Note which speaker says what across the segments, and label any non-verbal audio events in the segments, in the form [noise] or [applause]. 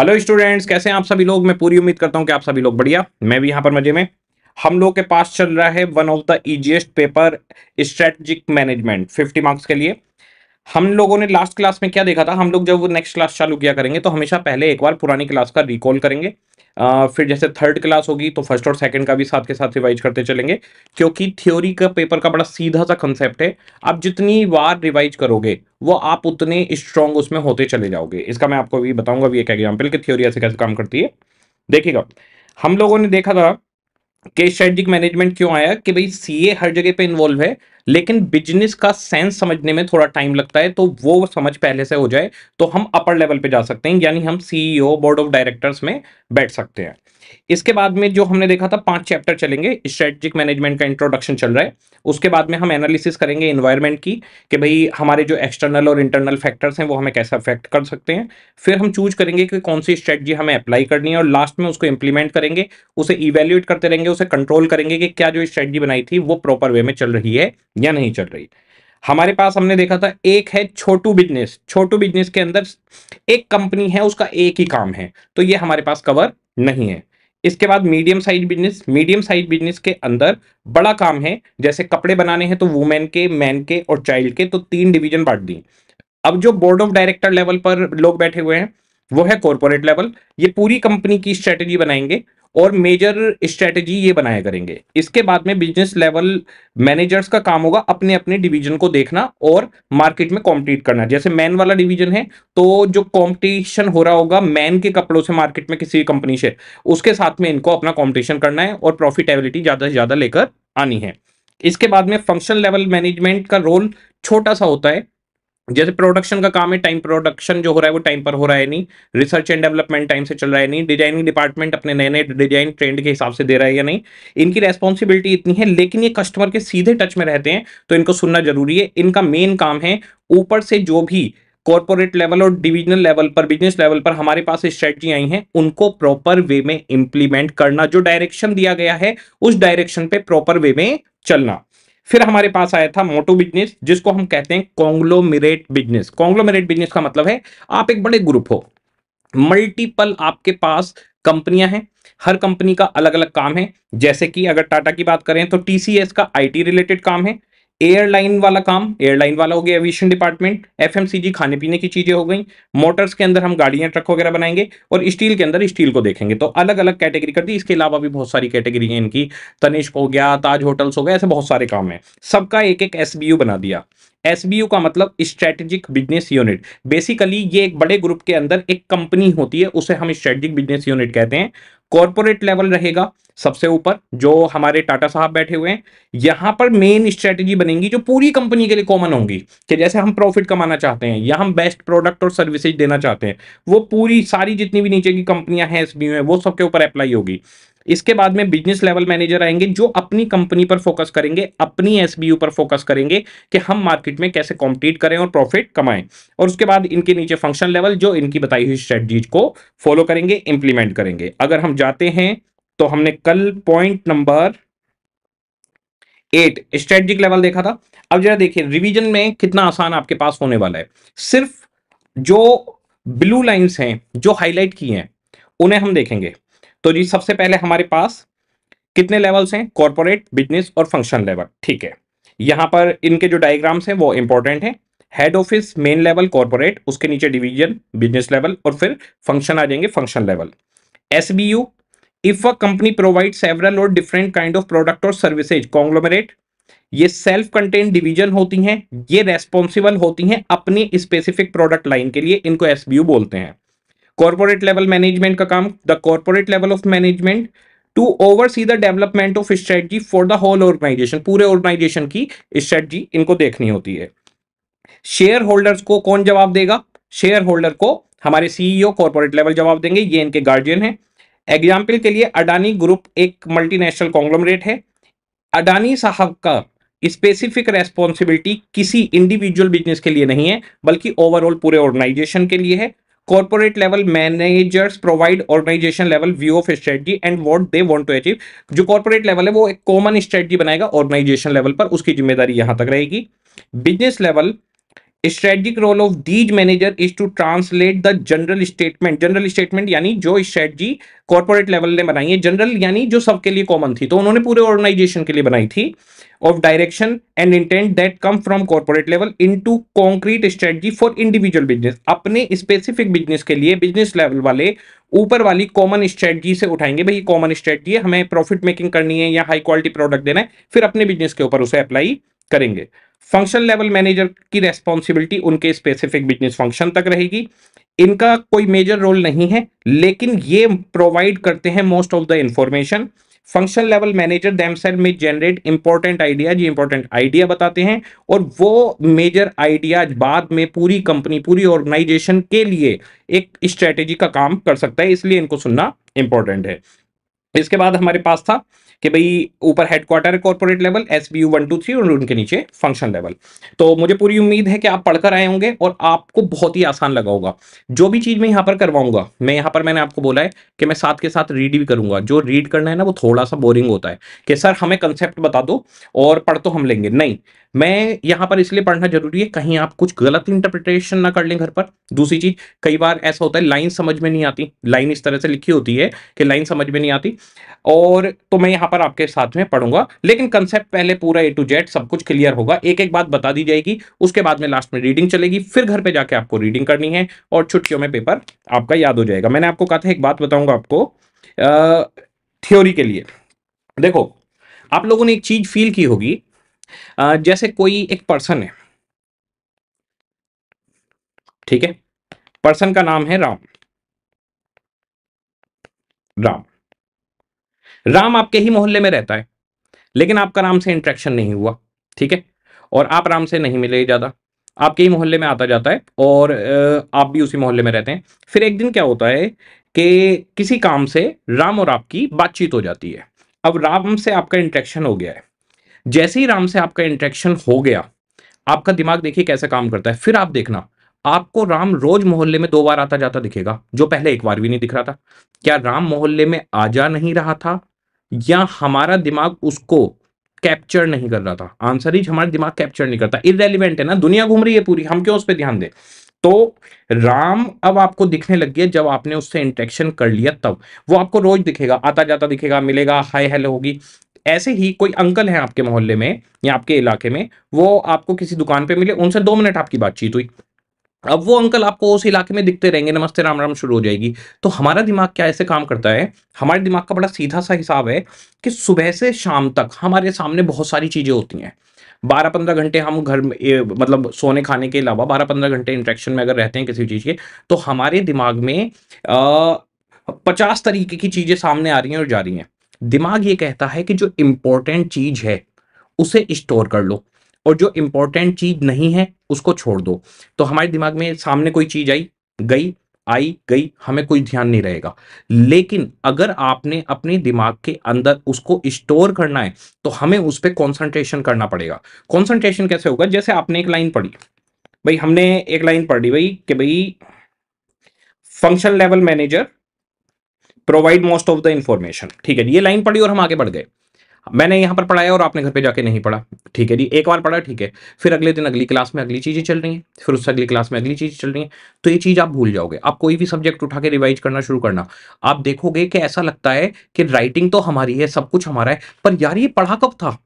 Speaker 1: Hello students कैसे हैं आप सभी लोग मैं पूरी उम्मीद करता हूं कि आप सभी लोग बढ़िया मैं भी यहां पर मजे में हम लोग के पास चल रहा है one of the easiest paper strategic management 50 marks के लिए हम लोगों ने लास्ट क्लास में क्या देखा था हम लोग जब नेक्स्ट क्लास चालू किया करेंगे तो हमेशा पहले एक बार पुरानी क्लास का रिकॉल करेंगे आ, फिर जैसे थर्ड क्लास होगी तो फर्स्ट और सेकंड का भी साथ के साथ रिवाइज करते चलेंगे क्योंकि थ्योरी का पेपर का बड़ा सीधा सा कंसेप्ट है आप जितनी बार रिवाइज करोगे वो आप उतने स्ट्रांग उसमें होते चले जाओगे इसका मैं आपको भी बताऊंगा भी एक एग्जाम्पल की थ्योरी ऐसे कैसे काम करती है देखिएगा हम लोगों ने देखा था के स्ट्रेटजिक मैनेजमेंट क्यों आया कि भाई सीए हर जगह पे इन्वॉल्व है लेकिन बिजनेस का सेंस समझने में थोड़ा टाइम लगता है तो वो समझ पहले से हो जाए तो हम अपर लेवल पे जा सकते हैं यानी हम सीईओ बोर्ड ऑफ डायरेक्टर्स में बैठ सकते हैं इसके बाद में जो हमने देखा था पांच चैप्टर चलेंगे स्ट्रेटजिक मैनेजमेंट का इंट्रोडक्शन चल रहा है उसके बाद में हम एनालिसिस करेंगे इन्वायरमेंट की कि भाई हमारे जो एक्सटर्नल और इंटरनल फैक्टर्स हैं वो हमें कैसे अफेक्ट कर सकते हैं फिर हम चूज करेंगे कि कौन सी स्ट्रेटजी हमें अप्लाई करनी है और लास्ट में उसको इंप्लीमेंट करेंगे उसे इवेल्यूएट करते रहेंगे उसे कंट्रोल करेंगे कि क्या जो स्ट्रेटजी बनाई थी वो प्रॉपर वे में चल रही है या नहीं चल रही हमारे पास हमने देखा था एक है छोटू बिजनेस छोटू बिजनेस के अंदर एक कंपनी है उसका एक ही काम है तो ये हमारे पास कवर नहीं है इसके बाद medium size business medium size business के अंदर बड़ा काम है जैसे कपड़े बनाने हैं तो वुमेन के मैन के और चाइल्ड के तो तीन डिवीजन बांट दिए अब जो बोर्ड ऑफ डायरेक्टर लेवल पर लोग बैठे हुए हैं वो है कॉरपोरेट लेवल ये पूरी कंपनी की स्ट्रेटेजी बनाएंगे और मेजर स्ट्रेटेजी ये बनाया करेंगे इसके बाद में बिजनेस लेवल मैनेजर्स का काम होगा अपने अपने डिवीजन को देखना और मार्केट में कॉम्पीट करना जैसे मैन वाला डिवीजन है तो जो कॉम्पिटिशन हो रहा होगा मैन के कपड़ों से मार्केट में किसी कंपनी से उसके साथ में इनको अपना कॉम्पिटिशन करना है और प्रॉफिटेबिलिटी ज़्यादा से ज़्यादा लेकर आनी है इसके बाद में फंक्शन लेवल मैनेजमेंट का रोल छोटा सा होता है जैसे प्रोडक्शन का काम है टाइम प्रोडक्शन जो हो रहा है वो टाइम पर हो रहा है नहीं रिसर्च एंड डेवलपमेंट टाइम से चल रहा है नहीं डिजाइनिंग डिपार्टमेंट अपने नए नए डिजाइन ट्रेंड के हिसाब से दे रहा है या नहीं इनकी रेस्पॉन्सिबिलिटी इतनी है लेकिन ये कस्टमर के सीधे टच में रहते हैं तो इनको सुनना जरूरी है इनका मेन काम है ऊपर से जो भी कॉर्पोरेट लेवल और डिविजनल लेवल पर बिजनेस लेवल पर हमारे पास स्ट्रेटजी आई हैं उनको प्रॉपर वे में इंप्लीमेंट करना जो डायरेक्शन दिया गया है उस डायरेक्शन पे प्रॉपर वे में चलना फिर हमारे पास आया था मोटो बिजनेस जिसको हम कहते हैं कॉन्ग्लोमेरेट बिजनेस कॉन्ग्लोमेरेट बिजनेस का मतलब है आप एक बड़े ग्रुप हो मल्टीपल आपके पास कंपनियां हैं हर कंपनी का अलग अलग काम है जैसे कि अगर टाटा की बात करें तो टीसीएस का आईटी रिलेटेड काम है एयरलाइन वाला काम एयरलाइन वाला हो गया एविएशन डिपार्टमेंट एफएमसीजी खाने पीने की चीजें हो गई मोटर्स के अंदर हम गाड़ियां ट्रक वगैरह बनाएंगे और स्टील के अंदर स्टील को देखेंगे तो अलग अलग कैटेगरी कर दी इसके अलावा भी बहुत सारी कैटेगरी है इनकी तनिष्क हो गया ताज होटल्स हो गया ऐसे बहुत सारे काम है सबका एक एक एस बना दिया एस का मतलब स्ट्रेटेजिक बिजनेस यूनिट बेसिकली ये एक बड़े ग्रुप के अंदर एक कंपनी होती है उसे हम स्ट्रेटेजिक बिजनेस यूनिट कहते हैं कॉर्पोरेट लेवल रहेगा सबसे ऊपर जो हमारे टाटा साहब बैठे हुए हैं यहां पर मेन स्ट्रेटेजी बनेगी जो पूरी कंपनी के लिए कॉमन होंगी कि जैसे हम प्रॉफिट कमाना चाहते हैं या हम बेस्ट प्रोडक्ट और सर्विसेज देना चाहते हैं वो पूरी सारी जितनी भी नीचे की कंपनियां हैं एस है वो सबके ऊपर अप्लाई होगी इसके बाद में बिजनेस लेवल मैनेजर आएंगे जो अपनी कंपनी पर फोकस करेंगे अपनी एसबीयू पर फोकस करेंगे कि हम मार्केट में कैसे कॉम्पीट करें और प्रॉफिट कमाएं और उसके बाद इनके नीचे फंक्शन लेवल जो इनकी बताई हुई स्ट्रेटजीज को फॉलो करेंगे इंप्लीमेंट करेंगे अगर हम जाते हैं तो हमने कल point number eight strategic level देखा था अब जरा देखिए रिविजन में कितना आसान आपके पास होने वाला है सिर्फ जो ब्लू लाइन्स हैं जो हाईलाइट की हैं उन्हें हम देखेंगे तो जी सबसे पहले हमारे पास कितने लेवल्स हैं कॉरपोरेट बिजनेस और फंक्शन लेवल ठीक है यहाँ पर इनके जो डायग्राम्स हैं वो इंपॉर्टेंट हैं head office main level corporate उसके नीचे डिवीजन बिजनेस लेवल और फिर फंक्शन आ जाएंगे function level S B U if a company provide several और डिफरेंट काइंड ऑफ प्रोडक्ट और सर्विसेज कॉन्ग्लोमरेट ये सेल्फ कंटेंट डिवीजन होती हैं ये रेस्पॉन्सिबल होती हैं अपनी स्पेसिफिक प्रोडक्ट लाइन के लिए इनको एस बोलते हैं लेवल मैनेजमेंट का काम the corporate level of management to oversee the development of strategy for the whole organisation पूरे ऑर्गेनाइजेशन की स्ट्रेटजी इनको देखनी होती है शेयर होल्डर्स को कौन जवाब देगा शेयर होल्डर को हमारे सीईओ कॉर्पोरेट लेवल जवाब देंगे ये इनके गार्जियन है एग्जाम्पल के लिए अडानी ग्रुप एक मल्टीनेशनल कॉन्ग्लोमरेट है अडानी साहब का स्पेसिफिक रेस्पॉन्सिबिलिटी किसी इंडिविजुअल बिजनेस के लिए नहीं है बल्कि ओवरऑल पूरे ऑर्गेनाइजेशन के लिए है corporate level managers provide organisation level view of strategy and what they want to achieve जो कॉर्पोरेट लेवल है वो एक कॉमन स्ट्रेटजी बनाएगा ऑर्गेनाइजेशन लेवल पर उसकी जिम्मेदारी यहां तक रहेगी business level strategic role of these manager is to translate the general statement general statement यानी जो स्ट्रेटजी कॉर्पोरेट लेवल ने बनाई है जनरल यानी जो सबके लिए कॉमन थी तो उन्होंने पूरे ऑर्गेनाइजेशन के लिए बनाई थी of direction and intent that come from corporate level into concrete strategy for individual business अपने specific business के लिए business level वाले ऊपर वाली कॉमन स्ट्रेटजी से उठाएंगे भाई कॉमन स्ट्रेटजी है हमें प्रॉफिट मेकिंग करनी है या हाई क्वालिटी प्रोडक्ट देना है फिर अपने बिजनेस के ऊपर उसे अप्लाई करेंगे फंक्शन लेवल मैनेजर की रेस्पॉन्सिबिलिटी उनके स्पेसिफिक बिजनेस फंक्शन तक रहेगी इनका कोई मेजर रोल नहीं है लेकिन ये प्रोवाइड करते हैं most of the information function level manager में जनरेट इंपॉर्टेंट आइडिया जी इंपॉर्टेंट आइडिया बताते हैं और वो मेजर आइडिया बाद में पूरी कंपनी पूरी ऑर्गेनाइजेशन के लिए एक स्ट्रेटेजी का काम कर सकता है इसलिए इनको सुनना इंपॉर्टेंट है इसके बाद हमारे पास था कि भाई ऊपर हेडक्वार्टर है corporate level S B U one two three और उनके नीचे फंक्शन लेवल तो मुझे पूरी उम्मीद है कि आप पढ़कर आए होंगे और आपको बहुत ही आसान लगा होगा जो भी चीज़ मैं यहाँ पर करवाऊंगा मैं यहाँ पर मैंने आपको बोला है कि मैं साथ के साथ रीड भी करूंगा जो रीड करना है ना वो थोड़ा सा बोरिंग होता है कि सर हमें कंसेप्ट बता दो और पढ़ तो हम लेंगे नहीं मैं यहां पर इसलिए पढ़ना जरूरी है कहीं आप कुछ गलत इंटरप्रिटेशन ना कर लें घर पर दूसरी चीज कई बार ऐसा होता है लाइन समझ में नहीं आती लाइन इस तरह से लिखी होती है कि लाइन समझ में नहीं आती और तो मैं यहां पर आपके साथ में पढ़ूंगा लेकिन कंसेप्ट पहले पूरा ए टू जेड सब कुछ क्लियर होगा एक एक बात बता दी जाएगी उसके बाद में लास्ट में रीडिंग चलेगी फिर घर पर जाके आपको रीडिंग करनी है और छुट्टियों में पेपर आपका याद हो जाएगा मैंने आपको कहा था एक बात बताऊंगा आपको थ्योरी के लिए देखो आप लोगों ने एक चीज फील की होगी जैसे कोई एक पर्सन है ठीक है पर्सन का नाम है राम राम राम आपके ही मोहल्ले में रहता है लेकिन आपका राम से इंट्रैक्शन नहीं हुआ ठीक है और आप राम से नहीं मिले ज़्यादा आपके ही मोहल्ले में आता जाता है और आप भी उसी मोहल्ले में रहते हैं फिर एक दिन क्या होता है कि किसी काम से राम और आपकी बातचीत हो जाती है अब राम से आपका इंट्रैक्शन हो गया है जैसे ही राम से आपका इंट्रेक्शन हो गया आपका दिमाग देखिए कैसे काम करता है फिर आप देखना आपको राम रोज मोहल्ले में दो बार आता जाता दिखेगा जो पहले एक बार भी नहीं दिख रहा था क्या राम मोहल्ले में आ जा नहीं रहा था या हमारा दिमाग उसको कैप्चर नहीं कर रहा था आंसर ही हमारा दिमाग कैप्चर नहीं करता इरेलीवेंट है ना दुनिया घूम रही है पूरी हम क्यों उस पर ध्यान दें तो राम अब आपको दिखने लग गया जब आपने उससे इंट्रैक्शन कर लिया तब वो आपको रोज दिखेगा आता जाता दिखेगा मिलेगा हाय हेलो होगी ऐसे ही कोई अंकल है आपके मोहल्ले में या आपके इलाके में वो आपको किसी दुकान पे मिले उनसे दो मिनट आपकी बातचीत हुई अब वो अंकल आपको उस इलाके में दिखते रहेंगे नमस्ते राम राम शुरू हो जाएगी तो हमारा दिमाग क्या ऐसे काम करता है हमारे दिमाग का बड़ा सीधा सा हिसाब है कि सुबह से शाम तक हमारे सामने बहुत सारी चीज़ें होती हैं बारह पंद्रह घंटे हम घर में मतलब सोने खाने के अलावा बारह पंद्रह घंटे इंट्रेक्शन में अगर रहते हैं किसी चीज़ के तो हमारे दिमाग में पचास तरीके की चीज़ें सामने आ रही हैं और जा रही हैं दिमाग ये कहता है कि जो इम्पोर्टेंट चीज है उसे स्टोर कर लो और जो इम्पोर्टेंट चीज नहीं है उसको छोड़ दो तो हमारे दिमाग में सामने कोई चीज आई गई आई गई हमें कोई ध्यान नहीं रहेगा लेकिन अगर आपने अपने दिमाग के अंदर उसको स्टोर करना है तो हमें उस पर कॉन्सेंट्रेशन करना पड़ेगा कॉन्सेंट्रेशन कैसे होगा जैसे आपने एक लाइन पढ़ी भाई हमने एक लाइन पढ़ी भाई कि भाई function level manager provide most of the information ठीक है जी ये लाइन पढ़ी और हम आगे बढ़ गए मैंने यहाँ पर पढ़ाया और आपने घर पे जाके नहीं पढ़ा ठीक है जी एक बार पढ़ा ठीक है फिर अगले दिन अगली क्लास में अगली चीज़ें चल रही हैं फिर उससे अगली क्लास में अगली चीज़ चल रही है तो ये चीज़ आप भूल जाओगे आप कोई भी सब्जेक्ट उठा के रिवाइज करना शुरू करना आप देखोगे कि ऐसा लगता है कि राइटिंग तो हमारी है सब कुछ हमारा है पर यार ये पढ़ा कब था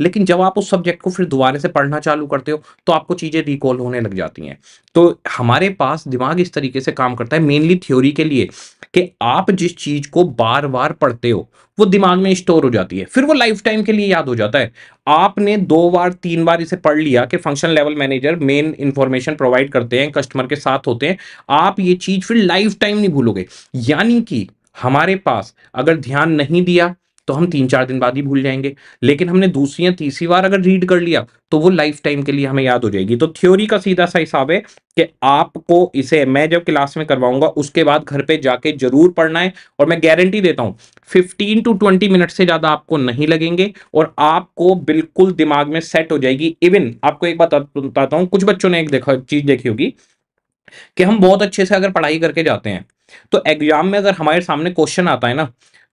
Speaker 1: लेकिन जब आप उस सब्जेक्ट को फिर दोबारा से पढ़ना चालू करते हो तो आपको चीज़ें रिकॉल होने लग जाती हैं तो हमारे पास दिमाग इस तरीके से काम करता है मेनली थ्योरी के लिए कि आप जिस चीज़ को बार बार पढ़ते हो वो दिमाग में स्टोर हो जाती है फिर वो लाइफ टाइम के लिए याद हो जाता है आपने दो बार तीन बार इसे पढ़ लिया कि function level manager main information provide करते हैं कस्टमर के साथ होते हैं आप ये चीज़ फिर लाइफ टाइम नहीं भूलोगे यानी कि हमारे पास अगर ध्यान नहीं दिया तो हम तीन चार दिन बाद ही भूल जाएंगे लेकिन हमने दूसरी या तीसरी बार अगर रीड कर लिया तो वो लाइफ टाइम के लिए हमें याद हो जाएगी तो थ्योरी का सीधा सा हिसाब है कि आपको इसे मैं जब क्लास में करवाऊंगा उसके बाद घर पे जाके जरूर पढ़ना है और मैं गारंटी देता हूं 15 टू 20 मिनट से ज्यादा आपको नहीं लगेंगे और आपको बिल्कुल दिमाग में सेट हो जाएगी इवन आपको एक बात बताता हूँ कुछ बच्चों ने एक देखा चीज देखी होगी कि हम बहुत अच्छे से अगर पढ़ाई करके जाते हैं तो एग्जाम में अगर हमारे सामने क्वेश्चन आता है ना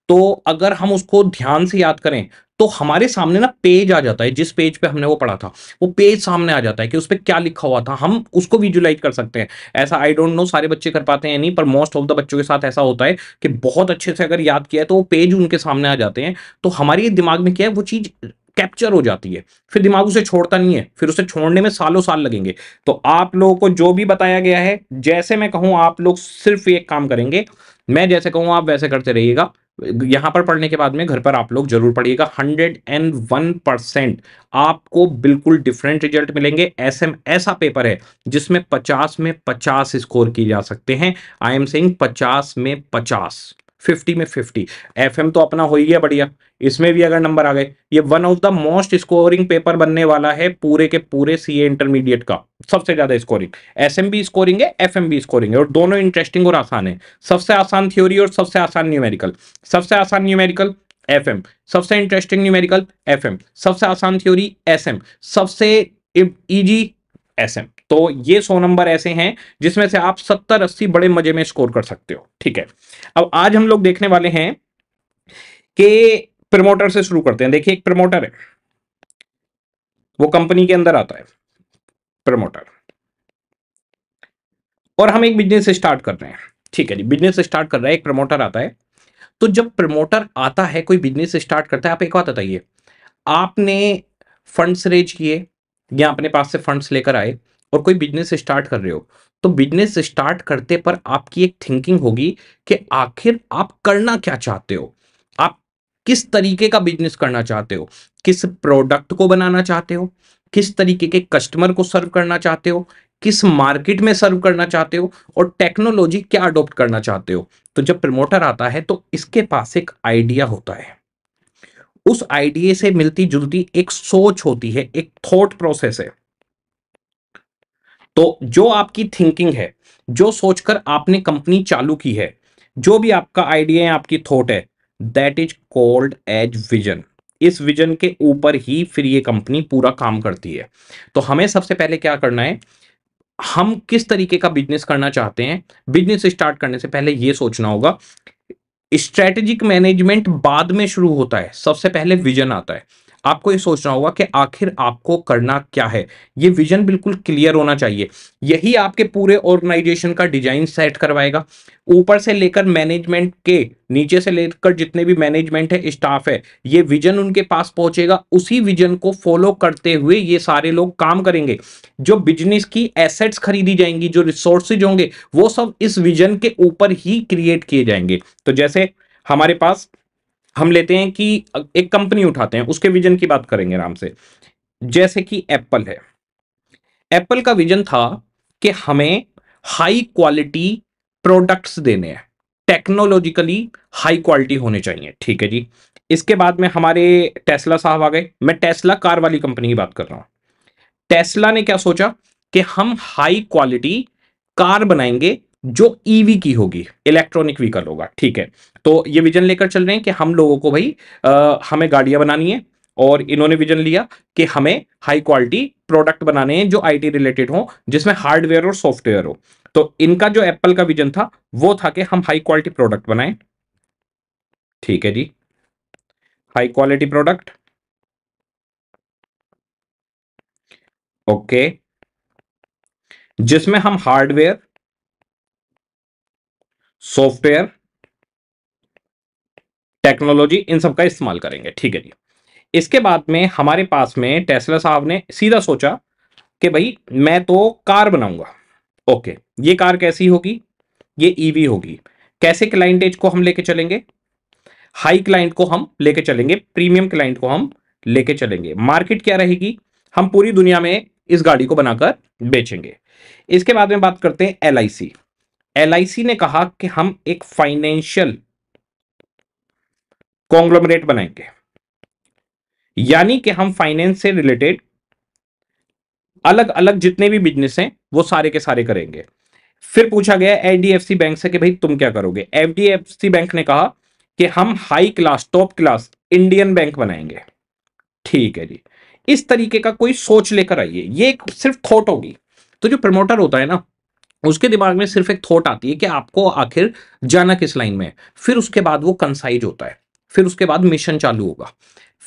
Speaker 1: तो अगर हम उसको ध्यान से याद करें तो हमारे सामने ना पेज आ जाता है जिस पेज पे हमने वो पढ़ा था वो पेज सामने आ जाता है कि उस पर क्या लिखा हुआ था हम उसको विजुलाइज कर सकते हैं ऐसा आई डोंट नो सारे बच्चे कर पाते हैं नहीं पर मोस्ट ऑफ द बच्चों के साथ ऐसा होता है कि बहुत अच्छे से अगर याद किया है तो वो पेज उनके सामने आ जाते हैं तो हमारे दिमाग में क्या है वो चीज़ कैप्चर हो जाती है फिर दिमाग उसे छोड़ता नहीं है फिर उसे छोड़ने में सालों साल लगेंगे तो आप लोगों को जो भी बताया गया है जैसे मैं कहूं आप लोग सिर्फ एक काम करेंगे मैं जैसे कहूँ आप वैसे करते रहिएगा यहां पर पढ़ने के बाद में घर पर आप लोग जरूर पढ़िएगा हंड्रेड एंड वन परसेंट आपको बिल्कुल डिफरेंट रिजल्ट मिलेंगे ऐसे ऐसा पेपर है जिसमें पचास में पचास स्कोर किए जा सकते हैं आई एम सेइंग पचास में पचास फिफ्टी में फिफ्टी एफ तो अपना हो ही गया बढ़िया इसमें भी अगर नंबर आ गए ये one of the most scoring paper बनने वाला है पूरे के पूरे सी इंटरमीडिएट का सबसे ज्यादा स्कोरिंग एस स्कोरिंग है एफ स्कोरिंग है और दोनों इंटरेस्टिंग और आसान है सबसे आसान थ्योरी और सबसे आसान न्यूमेरिकल सबसे आसान न्यूमेरिकल एफ सबसे इंटरेस्टिंग न्यूमेरिकल एफ सबसे आसान थ्योरी एस सबसे इजी एस तो ये सौ नंबर ऐसे हैं जिसमें से आप सत्तर अस्सी बड़े मजे में स्कोर कर सकते हो ठीक है अब आज हम लोग देखने वाले हैं कि प्रमोटर से शुरू करते हैं देखिए एक प्रमोटर है वो कंपनी के अंदर आता है प्रमोटर और हम एक बिजनेस स्टार्ट कर रहे हैं ठीक है जी बिजनेस स्टार्ट कर रहा है एक प्रमोटर आता है तो जब प्रमोटर आता है कोई बिजनेस स्टार्ट करता है आप एक बात बताइए आपने फंड्स रेज किए या अपने पास से फंड्स लेकर आए और कोई बिजनेस स्टार्ट कर रहे हो तो बिजनेस स्टार्ट करते पर आपकी एक थिंकिंग होगी कि आखिर आप करना क्या चाहते हो आप किस तरीके का बिजनेस करना चाहते हो किस प्रोडक्ट को बनाना चाहते हो किस तरीके के कस्टमर को सर्व करना चाहते हो किस मार्केट में सर्व करना चाहते हो और टेक्नोलॉजी क्या अडोप्ट करना चाहते हो तो जब प्रमोटर आता है तो इसके पास एक आइडिया होता है उस आइडिया से मिलती जुलती एक सोच होती है एक थॉट प्रोसेस है तो जो आपकी थिंकिंग है जो सोचकर आपने कंपनी चालू की है जो भी आपका आइडिया है आपकी थॉट है that is called as vision इस विजन के ऊपर ही फिर ये कंपनी पूरा काम करती है तो हमें सबसे पहले क्या करना है हम किस तरीके का बिजनेस करना चाहते हैं बिजनेस स्टार्ट करने से पहले ये सोचना होगा स्ट्रेटेजिक मैनेजमेंट बाद में शुरू होता है सबसे पहले विजन आता है आपको ये सोचना होगा कि आखिर आपको करना क्या है ये विजन बिल्कुल क्लियर होना चाहिए यही आपके पूरे ऑर्गेनाइजेशन का डिजाइन सेट करवाएगा ऊपर से लेकर मैनेजमेंट के नीचे से लेकर जितने भी मैनेजमेंट है स्टाफ है ये विजन उनके पास पहुंचेगा उसी विजन को फॉलो करते हुए ये सारे लोग काम करेंगे जो बिजनेस की एसेट्स खरीदी जाएंगी जो रिसोर्सेज होंगे वो सब इस विजन के ऊपर ही क्रिएट किए जाएंगे तो जैसे हमारे पास हम लेते हैं कि एक कंपनी उठाते हैं उसके विजन की बात करेंगे आराम से जैसे कि एप्पल है एप्पल का विजन था कि हमें हाई क्वालिटी प्रोडक्ट्स देने हैं टेक्नोलॉजिकली हाई क्वालिटी होने चाहिए ठीक है जी इसके बाद में हमारे टेस्ला साहब आ गए मैं टेस्ला कार वाली कंपनी की बात कर रहा हूं टेस्ला ने क्या सोचा कि हम हाई क्वालिटी कार बनाएंगे जो ईवी e की होगी इलेक्ट्रॉनिक व्हीकल होगा ठीक है तो ये विजन लेकर चल रहे हैं कि हम लोगों को भाई आ, हमें गाड़ियां बनानी है और इन्होंने विजन लिया कि हमें हाई क्वालिटी प्रोडक्ट बनाने हैं जो आईटी रिलेटेड हो जिसमें हार्डवेयर और सॉफ्टवेयर हो तो इनका जो एप्पल का विजन था वो था कि हम हाई क्वालिटी प्रोडक्ट बनाए ठीक है जी हाई क्वालिटी प्रोडक्ट ओके जिसमें हम हार्डवेयर सॉफ्टवेयर टेक्नोलॉजी इन सब का इस्तेमाल करेंगे ठीक है जी इसके बाद में हमारे पास में टेस्ला साहब ने सीधा सोचा कि भाई मैं तो कार बनाऊंगा ओके ये कार कैसी होगी ये ईवी e होगी कैसे क्लाइंट एज को हम लेके चलेंगे हाई क्लाइंट को हम लेके चलेंगे प्रीमियम क्लाइंट को हम लेके चलेंगे मार्केट क्या रहेगी हम पूरी दुनिया में इस गाड़ी को बनाकर बेचेंगे इसके बाद में बात करते हैं एल एल ने कहा कि हम एक फाइनेंशियल कॉन्ग्लोमरेट बनाएंगे यानी कि हम फाइनेंस से रिलेटेड अलग अलग जितने भी बिजनेस हैं वो सारे के सारे करेंगे फिर पूछा गया एच बैंक से कि भाई तुम क्या करोगे एफडीएफसी बैंक ने कहा कि हम high class top class Indian bank बनाएंगे ठीक है जी इस तरीके का कोई सोच लेकर आइए ये सिर्फ थॉट होगी तो जो प्रमोटर होता है ना उसके दिमाग में सिर्फ एक थॉट आती है कि आपको आखिर जाना किस लाइन में है फिर उसके बाद वो कंसाइज होता है फिर उसके बाद मिशन चालू होगा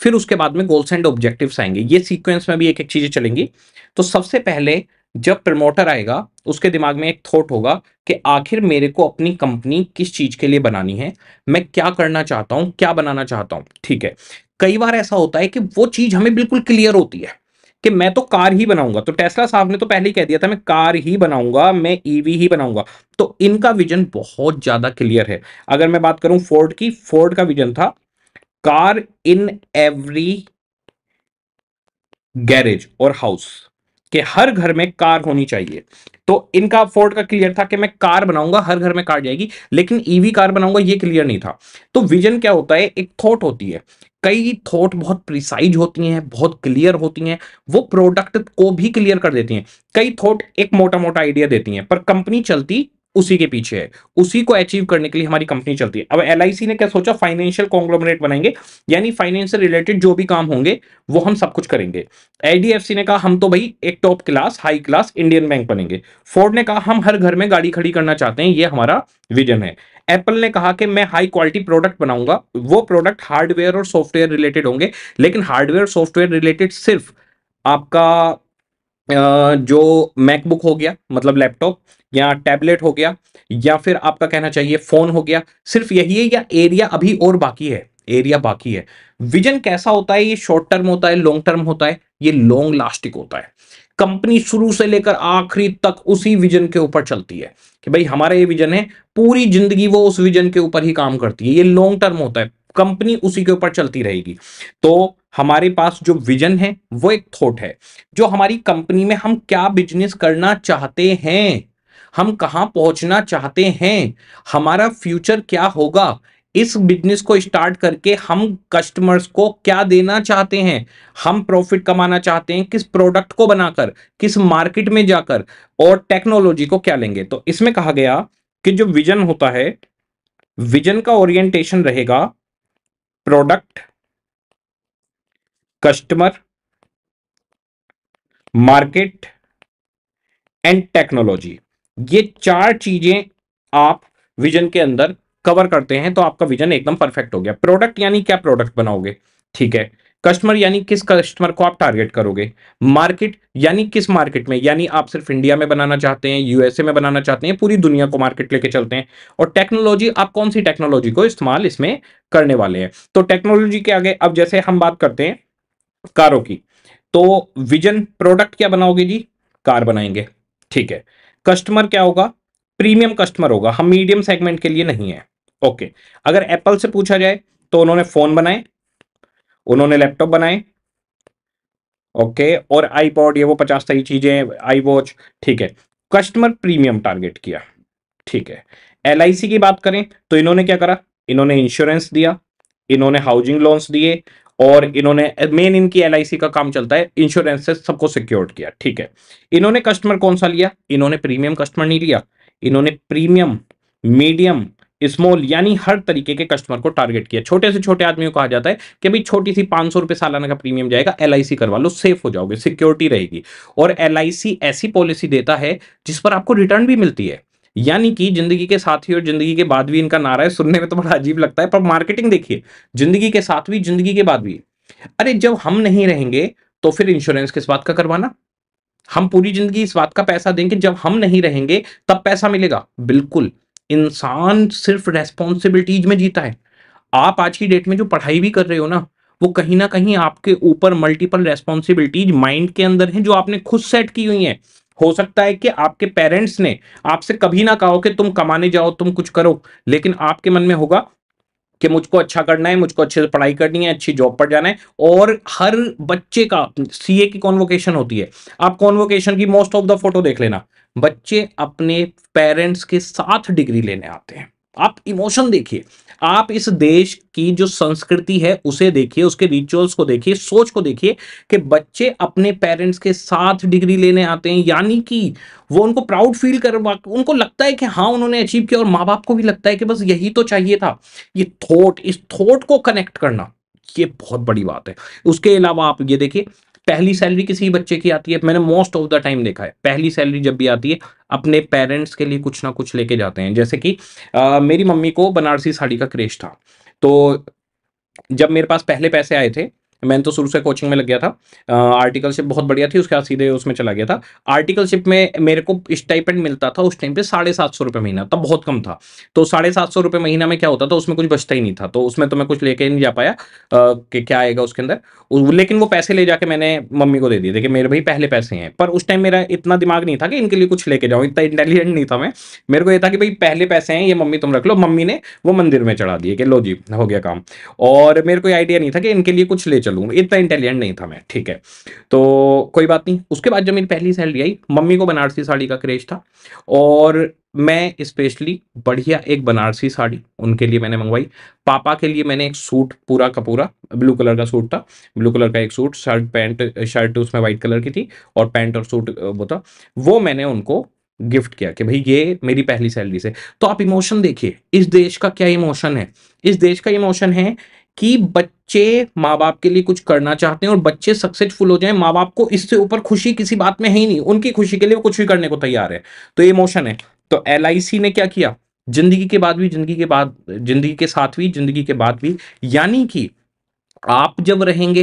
Speaker 1: फिर उसके बाद में गोल्स एंड ऑब्जेक्टिव्स आएंगे ये सीक्वेंस में भी एक एक चीजें चलेंगी तो सबसे पहले जब प्रमोटर आएगा उसके दिमाग में एक थॉट होगा कि आखिर मेरे को अपनी कंपनी किस चीज के लिए बनानी है मैं क्या करना चाहता हूँ क्या बनाना चाहता हूँ ठीक है कई बार ऐसा होता है कि वो चीज हमें बिल्कुल क्लियर होती है कि मैं तो कार ही बनाऊंगा तो टेस्ला साहब ने तो पहले ही कह दिया था मैं कार ही बनाऊंगा मैं ईवी e ही बनाऊंगा तो इनका विजन बहुत ज्यादा क्लियर है अगर मैं बात करूं फोर्ड की फोर्ड का विजन था कार इन एवरी गैरेज और हाउस कि हर घर में कार होनी चाहिए तो इनका फोर्ड का क्लियर था कि मैं कार बनाऊंगा हर घर में कार जाएगी लेकिन ईवी e कार बनाऊंगा ये क्लियर नहीं था तो विजन क्या होता है एक थॉट होती है कई थॉट बहुत प्रिसाइज होती हैं बहुत क्लियर होती हैं वो प्रोडक्ट को भी क्लियर कर देती हैं कई थॉट एक मोटा मोटा आइडिया देती हैं पर कंपनी चलती उसी के पीछे है उसी को अचीव करने के लिए हमारी कंपनी चलती है अब एल ने क्या सोचा फाइनेंशियल कॉन्ग्लोमरेट बनाएंगे यानी फाइनेंशियल रिलेटेड जो भी काम होंगे वो हम सब कुछ करेंगे एच ने कहा हम तो भाई एक top class high class Indian bank बनेंगे फोर्ड ने कहा हम हर घर में गाड़ी खड़ी करना चाहते हैं ये हमारा विजन है एप्पल ने कहा कि मैं हाई क्वालिटी प्रोडक्ट बनाऊंगा वो प्रोडक्ट हार्डवेयर और सॉफ्टवेयर रिलेटेड होंगे लेकिन हार्डवेयर सॉफ्टवेयर रिलेटेड सिर्फ आपका जो मैकबुक हो गया मतलब लैपटॉप या टैबलेट हो गया या फिर आपका कहना चाहिए फोन हो गया सिर्फ यही है या एरिया अभी और बाकी है एरिया बाकी है विजन कैसा होता है ये शॉर्ट टर्म होता है लॉन्ग टर्म होता है ये लॉन्ग लास्टिक होता है कंपनी शुरू से लेकर आखिरी तक उसी विजन के ऊपर चलती है कि भाई हमारा ये विजन है पूरी जिंदगी वो उस विजन के ऊपर ही काम करती है ये लॉन्ग टर्म होता है कंपनी उसी के ऊपर चलती रहेगी तो हमारे पास जो विजन है वो एक थॉट है जो हमारी कंपनी में हम क्या बिजनेस करना चाहते हैं हम कहां पहुंचना चाहते हैं हमारा फ्यूचर क्या होगा इस बिजनेस को स्टार्ट करके हम कस्टमर्स को क्या देना चाहते हैं हम प्रॉफिट कमाना चाहते हैं किस प्रोडक्ट को बनाकर किस मार्केट में जाकर और टेक्नोलॉजी को क्या लेंगे तो इसमें कहा गया कि जो विजन होता है विजन का ओरिएंटेशन रहेगा product customer market and technology ये चार चीजें आप विजन के अंदर कवर करते हैं तो आपका विजन एकदम परफेक्ट हो गया प्रोडक्ट यानी क्या प्रोडक्ट बनाओगे ठीक है कस्टमर यानी किस कस्टमर को आप टारगेट करोगे मार्केट यानी किस मार्केट में यानी आप सिर्फ इंडिया में बनाना चाहते हैं यूएसए में बनाना चाहते हैं पूरी दुनिया को मार्केट लेके चलते हैं और टेक्नोलॉजी आप कौन सी टेक्नोलॉजी को इस्तेमाल इसमें करने वाले हैं तो टेक्नोलॉजी के आगे अब जैसे हम बात करते हैं कारों की तो विजन प्रोडक्ट क्या बनाओगे जी कार बनाएंगे ठीक है कस्टमर क्या होगा प्रीमियम कस्टमर होगा हम मीडियम सेगमेंट के लिए नहीं है ओके अगर एप्पल से पूछा जाए तो उन्होंने फोन बनाए उन्होंने लैपटॉप बनाए ओके और आईपॉड ये वो पचास सारी चीजें आई वॉच ठीक है कस्टमर प्रीमियम टारगेट किया ठीक है एल की बात करें तो इन्होंने क्या करा इन्होंने इंश्योरेंस दिया इन्होंने हाउसिंग लोन्स दिए और इन्होंने मेन इनकी एल का काम चलता है इंश्योरेंस से सबको सिक्योर किया ठीक है इन्होंने कस्टमर कौन सा लिया इन्होंने प्रीमियम कस्टमर नहीं लिया इन्होंने प्रीमियम मीडियम स्मॉल यानी हर तरीके के कस्टमर को टारगेट किया छोटे से छोटे आदमी को कहा जाता है कि भाई छोटी सी पांच सौ रुपए सालाना का प्रीमियम जाएगा एल करवा लो सेफ हो जाओगे सिक्योरिटी रहेगी और एल ऐसी पॉलिसी देता है जिस पर आपको रिटर्न भी मिलती है यानी कि जिंदगी के साथ ही और जिंदगी के बाद भी इनका नारा है सुनने में तो बड़ा अजीब लगता है पर मार्केटिंग देखिए जिंदगी के साथ भी जिंदगी के बाद भी अरे जब हम नहीं रहेंगे तो फिर इंश्योरेंस किस बात का करवाना हम पूरी जिंदगी इस बात का पैसा देंगे जब हम नहीं रहेंगे तब पैसा मिलेगा बिल्कुल इंसान सिर्फ रेस्पॉन्सिबिलिटीज में जीता है आप आज की डेट में जो पढ़ाई भी कर रहे हो ना वो कहीं ना कहीं आपके ऊपर मल्टीपल रेस्पॉन्सिबिलिटीज माइंड के अंदर हैं जो आपने खुद सेट की हुई हैं हो सकता है कि आपके पेरेंट्स ने आपसे कभी ना कहा कि तुम कमाने जाओ तुम कुछ करो लेकिन आपके मन में होगा कि मुझको अच्छा करना है मुझको अच्छे से पढ़ाई करनी है अच्छी जॉब पर जाना है और हर बच्चे का सीए की कॉन्वोकेशन होती है आप कॉन्वोकेशन की मोस्ट ऑफ द फोटो देख लेना बच्चे अपने पेरेंट्स के साथ डिग्री लेने आते हैं आप इमोशन देखिए आप इस देश की जो संस्कृति है उसे देखिए उसके रिचुअल्स को देखिए सोच को देखिए कि बच्चे अपने पेरेंट्स के साथ डिग्री लेने आते हैं यानी कि वो उनको प्राउड फील कर उनको लगता है कि हाँ उन्होंने अचीव किया और माँ बाप को भी लगता है कि बस यही तो चाहिए था ये थॉट इस थॉट को कनेक्ट करना ये बहुत बड़ी बात है उसके अलावा आप ये देखिए पहली सैलरी किसी बच्चे की आती है मैंने मोस्ट ऑफ द टाइम देखा है पहली सैलरी जब भी आती है अपने पेरेंट्स के लिए कुछ ना कुछ लेके जाते हैं जैसे कि आ, मेरी मम्मी को बनारसी साड़ी का क्रेज था तो जब मेरे पास पहले पैसे आए थे मैंने तो शुरू से कोचिंग में लग गया था आर्टिकलशिप बहुत बढ़िया थी उसके बाद सीधे उसमें चला गया था आर्टिकलशिप में मेरे को स्टाइपेंड मिलता था उस टाइम पे साढ़े सात सौ रुपये महीना तब बहुत कम था तो साढ़े सात सौ रुपये महीना में क्या होता था उसमें कुछ बचता ही नहीं था तो उसमें तो मैं कुछ लेके नहीं जा पाया कि क्या आएगा उसके अंदर लेकिन वो पैसे ले जाके मैंने मम्मी को दे दिए थे मेरे भाई पहले पैसे हैं पर उस टाइम मेरा इतना दिमाग नहीं था कि इनके लिए कुछ लेके जाऊँ इतना इंटेलिजेंट नहीं था मैं मेरे को ये था कि भाई पहले पैसे हैं ये मम्मी तुम रख लो मम्मी ने वो मंदिर में चढ़ा दिए कि लो जी हो गया काम और मेरे को आइडिया नहीं था कि इनके लिए कुछ ले चलो चलूंगा इतना इंटेलिजेंट नहीं था मैं ठीक है तो कोई बात नहीं उसके बाद जब मेरी पहली सैलरी आई मम्मी को बनारसी साड़ी का क्रेज था और मैं स्पेशली बढ़िया एक बनारसी साड़ी उनके लिए मैंने मंगवाई पापा के लिए मैंने एक सूट पूरा का पूरा ब्लू कलर का सूट था ब्लू कलर का एक सूट शर्ट पैंट शर्ट उसमें व्हाइट कलर की थी और पैंट और सूट वो था वो मैंने उनको गिफ्ट किया कि भाई ये मेरी पहली सैलरी से तो आप इमोशन देखिए इस देश का क्या इमोशन है इस देश का इमोशन है कि बच्चे माँ बाप के लिए कुछ करना चाहते हैं और बच्चे सक्सेसफुल हो जाएं माँ बाप को इससे ऊपर खुशी किसी बात में है ही नहीं उनकी खुशी के लिए वो कुछ भी करने को तैयार है तो ये इमोशन है तो एल ने क्या किया जिंदगी के बाद भी जिंदगी के बाद जिंदगी के साथ भी जिंदगी के बाद भी यानी कि आप जब रहेंगे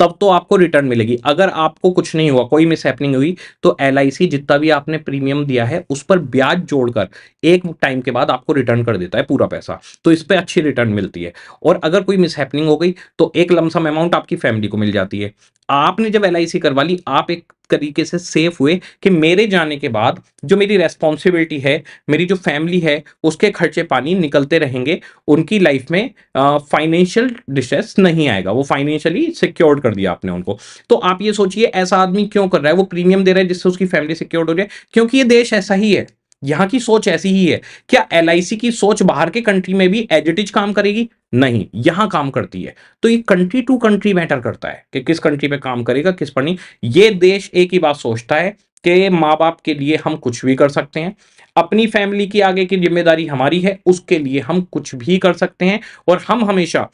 Speaker 1: तब तो आपको रिटर्न मिलेगी अगर आपको कुछ नहीं हुआ कोई मिस हैपनिंग हुई तो एल जितना भी आपने प्रीमियम दिया है उस पर ब्याज जोड़कर एक टाइम के बाद आपको रिटर्न कर देता है पूरा पैसा तो इस पर अच्छी रिटर्न मिलती है और अगर कोई मिस हैपनिंग हो गई तो एक लमसम अमाउंट आपकी फैमिली को मिल जाती है आपने जब एल करवा ली आप एक तरीके से सेफ हुए कि मेरे जाने के बाद जो मेरी रेस्पॉन्सिबिलिटी है मेरी जो फैमिली है उसके खर्चे पानी निकलते रहेंगे उनकी लाइफ में फाइनेंशियल डिस्ट्रेस नहीं आएगा वो फाइनेंशियली सिक्योर्ड सपोर्ट कर दिया आपने उनको तो आप ये सोचिए ऐसा आदमी क्यों कर रहा है वो प्रीमियम दे रहा है जिससे उसकी फैमिली सिक्योर्ड हो जाए क्योंकि ये देश ऐसा ही है यहां की सोच ऐसी ही है क्या एल की सोच बाहर के कंट्री में भी एजिटिज काम करेगी नहीं यहां काम करती है तो ये कंट्री टू कंट्री मैटर करता है कि किस कंट्री में काम करेगा किस पर नहीं ये देश एक ही बात सोचता है कि माँ बाप के लिए हम कुछ भी कर सकते हैं अपनी फैमिली की आगे की जिम्मेदारी हमारी है उसके लिए हम कुछ भी कर सकते हैं और हम हमेशा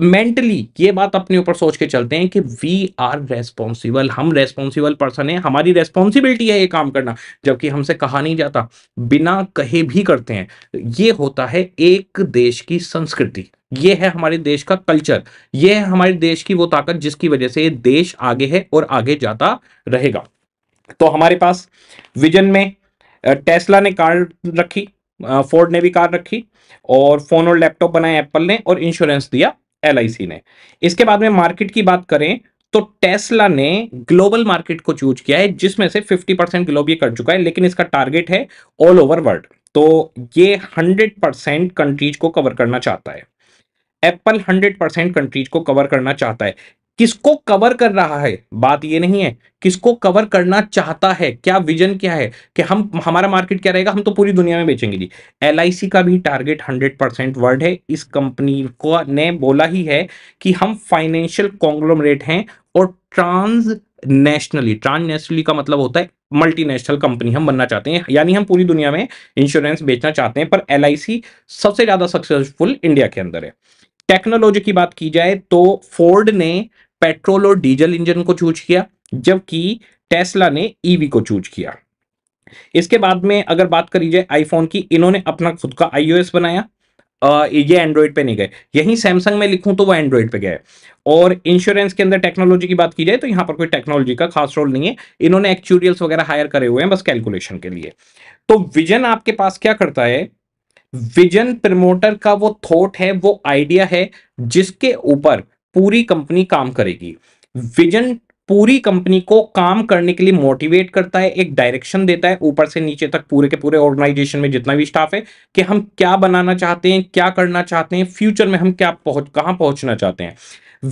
Speaker 1: मेंटली ये बात अपने ऊपर सोच के चलते हैं कि वी आर रेस्पॉन्सिबल हम रेस्पॉन्सिबल पर्सन है हमारी रेस्पॉन्सिबिलिटी है ये काम करना जबकि हमसे कहा नहीं जाता बिना कहे भी करते हैं ये होता है एक देश की संस्कृति ये है हमारे देश का कल्चर ये है हमारे देश की वो ताकत जिसकी वजह से ये देश आगे है और आगे जाता रहेगा तो हमारे पास विजन में टेस्ला ने कार रखी फोर्ड ने भी कार रखी और फोन और लैपटॉप बनाए एप्पल ने और इंश्योरेंस दिया एल ने इसके बाद में मार्केट की बात करें तो टेस्ला ने ग्लोबल मार्केट को चूज किया है जिसमें से 50 परसेंट ग्लोब कर चुका है लेकिन इसका टारगेट है ऑल ओवर वर्ल्ड तो ये 100 परसेंट कंट्रीज को कवर करना चाहता है एप्पल 100 परसेंट कंट्रीज को कवर करना चाहता है किसको कवर कर रहा है बात ये नहीं है किसको कवर करना चाहता है क्या विजन क्या है कि हम हमारा मार्केट क्या रहेगा हम तो पूरी दुनिया में बेचेंगे जी एल का भी टारगेट 100 परसेंट वर्ड है इस कंपनी को ने बोला ही है कि हम फाइनेंशियल कॉन्ग्लोमरेट हैं और ट्रांस नेशनली ट्रांसनेशनली का मतलब होता है मल्टीनेशनल कंपनी हम बनना चाहते हैं यानी हम पूरी दुनिया में इंश्योरेंस बेचना चाहते हैं पर एल सबसे ज़्यादा सक्सेसफुल इंडिया के अंदर है टेक्नोलॉजी की बात की जाए तो फोर्ड ने पेट्रोल और डीजल इंजन को चूज किया जबकि टेस्ला ने ईवी e को चूज किया इसके बाद में अगर बात करी जाए आईफोन की इन्होंने अपना खुद का आईओएस बनाया ये एंड्रॉइड पे नहीं गए यहीं सैमसंग में लिखूं तो वो एंड्रॉयड पे गए और इंश्योरेंस के अंदर टेक्नोलॉजी की बात की जाए तो यहां पर कोई टेक्नोलॉजी का खास रोल नहीं है इन्होंने एक्चुरियल्स वगैरह हायर करे हुए हैं बस कैलकुलेशन के लिए तो विजन आपके पास क्या करता है विजन प्रमोटर का वो थॉट है वो आइडिया है जिसके ऊपर पूरी कंपनी काम करेगी विजन पूरी कंपनी को काम करने के लिए मोटिवेट करता है एक डायरेक्शन देता है ऊपर से नीचे तक पूरे के पूरे ऑर्गेनाइजेशन में जितना भी स्टाफ है कि हम क्या बनाना चाहते हैं क्या करना चाहते हैं फ्यूचर में हम क्या पहुंच कहां पहुंचना चाहते हैं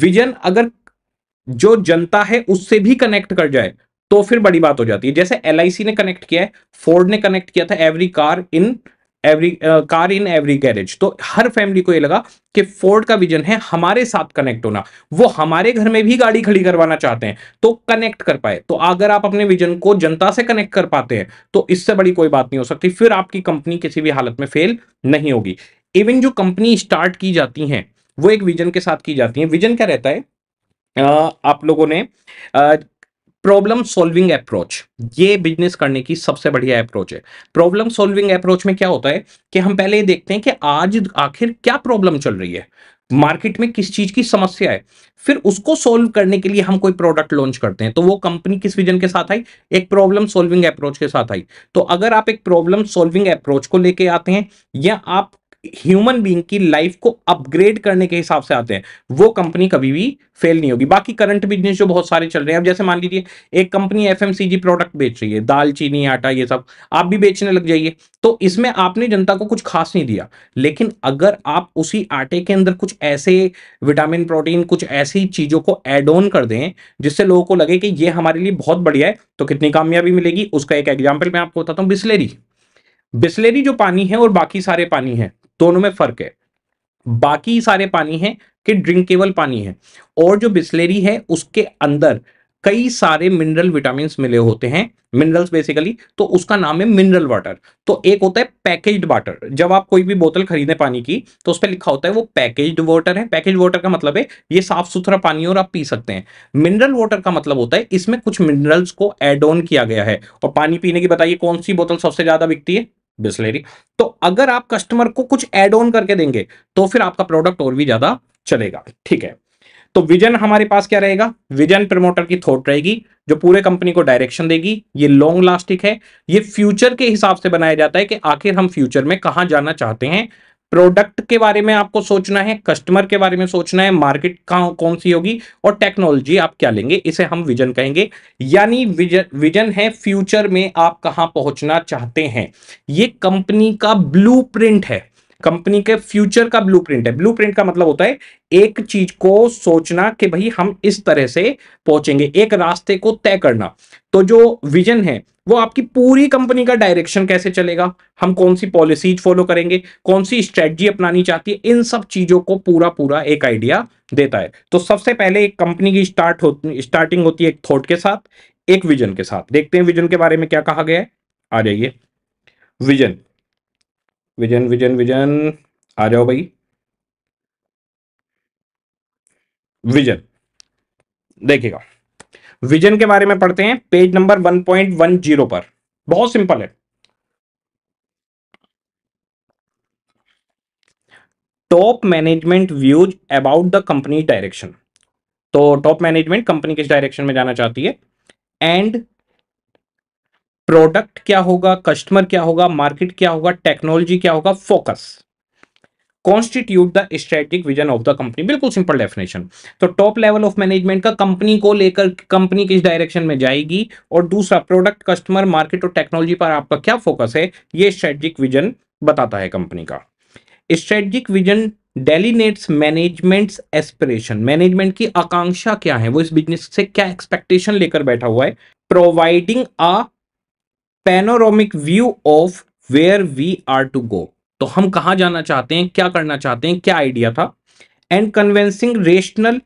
Speaker 1: विजन अगर जो जनता है उससे भी कनेक्ट कर जाए तो फिर बड़ी बात हो जाती है जैसे एल ने कनेक्ट किया है फोर्ड ने कनेक्ट किया था every car in every car in every garage तो हर फैमिली को ये लगा कि फोर्ड का विजन है हमारे साथ कनेक्ट होना वो हमारे घर में भी गाड़ी खड़ी करवाना चाहते हैं तो कनेक्ट कर पाए तो अगर आप अपने विजन को जनता से कनेक्ट कर पाते हैं तो इससे बड़ी कोई बात नहीं हो सकती फिर आपकी कंपनी किसी भी हालत में फेल नहीं होगी इवन जो कंपनी स्टार्ट की जाती है वो एक विजन के साथ की जाती है विजन क्या रहता है आप लोगों ने प्रॉब्लम सॉल्विंग अप्रोच ये बिजनेस करने की सबसे बढ़िया अप्रोच है प्रॉब्लम सॉल्विंग अप्रोच में क्या होता है कि हम पहले ये देखते हैं कि आज आखिर क्या प्रॉब्लम चल रही है मार्केट में किस चीज की समस्या है फिर उसको सॉल्व करने के लिए हम कोई प्रोडक्ट लॉन्च करते हैं तो वो कंपनी किस विजन के साथ आई एक प्रॉब्लम सॉल्विंग अप्रोच के साथ आई तो अगर आप एक प्रॉब्लम सॉल्विंग अप्रोच को लेके आते हैं या आप ह्यूमन बींग की लाइफ को अपग्रेड करने के हिसाब से आते हैं वो कंपनी कभी भी फेल नहीं होगी बाकी करंट बिजनेस जो बहुत सारे चल रहे हैं अब जैसे मान लीजिए एक कंपनी एफ प्रोडक्ट बेच रही है दाल चीनी आटा ये सब आप भी बेचने लग जाइए तो इसमें आपने जनता को कुछ खास नहीं दिया लेकिन अगर आप उसी आटे के अंदर कुछ ऐसे विटामिन प्रोटीन कुछ ऐसी चीजों को एड ऑन कर दें जिससे लोगों को लगे कि ये हमारे लिए बहुत बढ़िया है तो कितनी कामयाबी मिलेगी उसका एक एग्जाम्पल मैं आपको बताता हूँ बिस्लेरी बिस्लेरी जो पानी है और बाकी सारे पानी है दोनों में फर्क है बाकी सारे पानी है कि ड्रिंकेबल पानी है और जो बिस्लेरी है उसके अंदर कई सारे मिनरल विटामिन मिले होते हैं मिनरल्स बेसिकली तो उसका नाम है मिनरल वाटर तो एक होता है पैकेज्ड वाटर जब आप कोई भी बोतल खरीदें पानी की तो उस पर लिखा होता है वो पैकेज्ड वाटर है पैकेज वाटर का मतलब है ये साफ सुथरा पानी और आप पी सकते हैं मिनरल वाटर का मतलब होता है इसमें कुछ मिनरल्स को एड ऑन किया गया है और पानी पीने की बताइए कौन सी बोतल सबसे ज्यादा बिकती है बिस्लेरी तो अगर आप कस्टमर को कुछ एड ऑन करके देंगे तो फिर आपका प्रोडक्ट और भी ज्यादा चलेगा ठीक है तो विजन हमारे पास क्या रहेगा विजन प्रमोटर की थॉट रहेगी जो पूरे कंपनी को डायरेक्शन देगी ये लॉन्ग लास्टिक है ये फ्यूचर के हिसाब से बनाया जाता है कि आखिर हम फ्यूचर में कहा जाना चाहते हैं प्रोडक्ट के बारे में आपको सोचना है कस्टमर के बारे में सोचना है मार्केट कहा कौन सी होगी और टेक्नोलॉजी आप क्या लेंगे इसे हम विजन कहेंगे यानी विजन विजन है फ्यूचर में आप कहाँ पहुंचना चाहते हैं ये कंपनी का ब्लू है कंपनी के फ्यूचर का ब्लूप्रिंट है ब्लूप्रिंट का मतलब होता है एक चीज को सोचना कि भाई हम इस तरह से पहुंचेंगे एक रास्ते को तय करना तो जो विजन है वो आपकी पूरी कंपनी का डायरेक्शन कैसे चलेगा हम कौन सी पॉलिसीज फॉलो करेंगे कौन सी स्ट्रेटजी अपनानी चाहती है इन सब चीजों को पूरा पूरा एक आइडिया देता है तो सबसे पहले एक कंपनी की स्टार्ट होती स्टार्टिंग होती है एक थॉट के साथ एक विजन के साथ देखते हैं विजन के बारे में क्या कहा गया है आ जाइए विजन विजन विजन विजन आ जाओ भाई विजन देखिएगा विजन के बारे में पढ़ते हैं पेज नंबर 1.10 पर बहुत सिंपल है top management views about the company direction तो टॉप मैनेजमेंट कंपनी किस डायरेक्शन में जाना चाहती है एंड प्रोडक्ट क्या होगा कस्टमर क्या होगा मार्केट क्या होगा टेक्नोलॉजी क्या होगा focus constitute the strategic vision of the company बिल्कुल सिंपल डेफिनेशन तो टॉप लेवल ऑफ मैनेजमेंट का कंपनी को लेकर कंपनी किस डायरेक्शन में जाएगी और दूसरा प्रोडक्ट कस्टमर मार्केट और टेक्नोलॉजी पर आपका क्या फोकस है ये स्ट्रेटिक विजन बताता है कंपनी का strategic vision delineates management aspiration management की आकांक्षा क्या है वो इस बिजनेस से क्या एक्सपेक्टेशन लेकर बैठा हुआ है providing a panoramic view of where we are to go तो हम कहा जाना चाहते हैं क्या करना चाहते हैं क्या आइडिया था and convincing rationale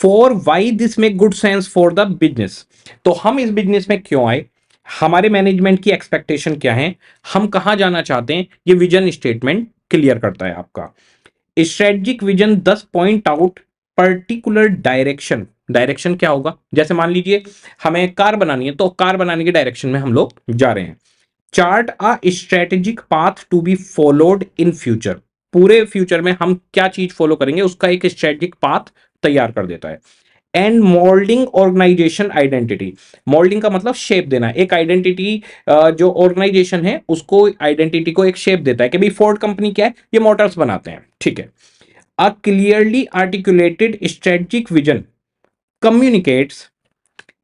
Speaker 1: for why this make good sense for the business तो हम इस बिजनेस में क्यों आए हमारे मैनेजमेंट की एक्सपेक्टेशन क्या है हम कहा जाना चाहते हैं ये विजन स्टेटमेंट क्लियर करता है आपका स्ट्रेटजिक विजन दस point out particular direction direction क्या होगा जैसे मान लीजिए हमें कार बनानी है तो कार बनाने के डायरेक्शन में हम लोग जा रहे हैं chart a strategic path to be followed in future पूरे फ्यूचर में हम क्या चीज फॉलो करेंगे उसका एक स्ट्रेटेजिक पाथ तैयार कर देता है and moulding organisation identity moulding का मतलब शेप देना एक आइडेंटिटी जो ऑर्गेनाइजेशन है उसको आइडेंटिटी को एक शेप देता है कि भाई फोर्ड कंपनी क्या है ये मोटर्स बनाते हैं ठीक है a clearly articulated strategic vision communicates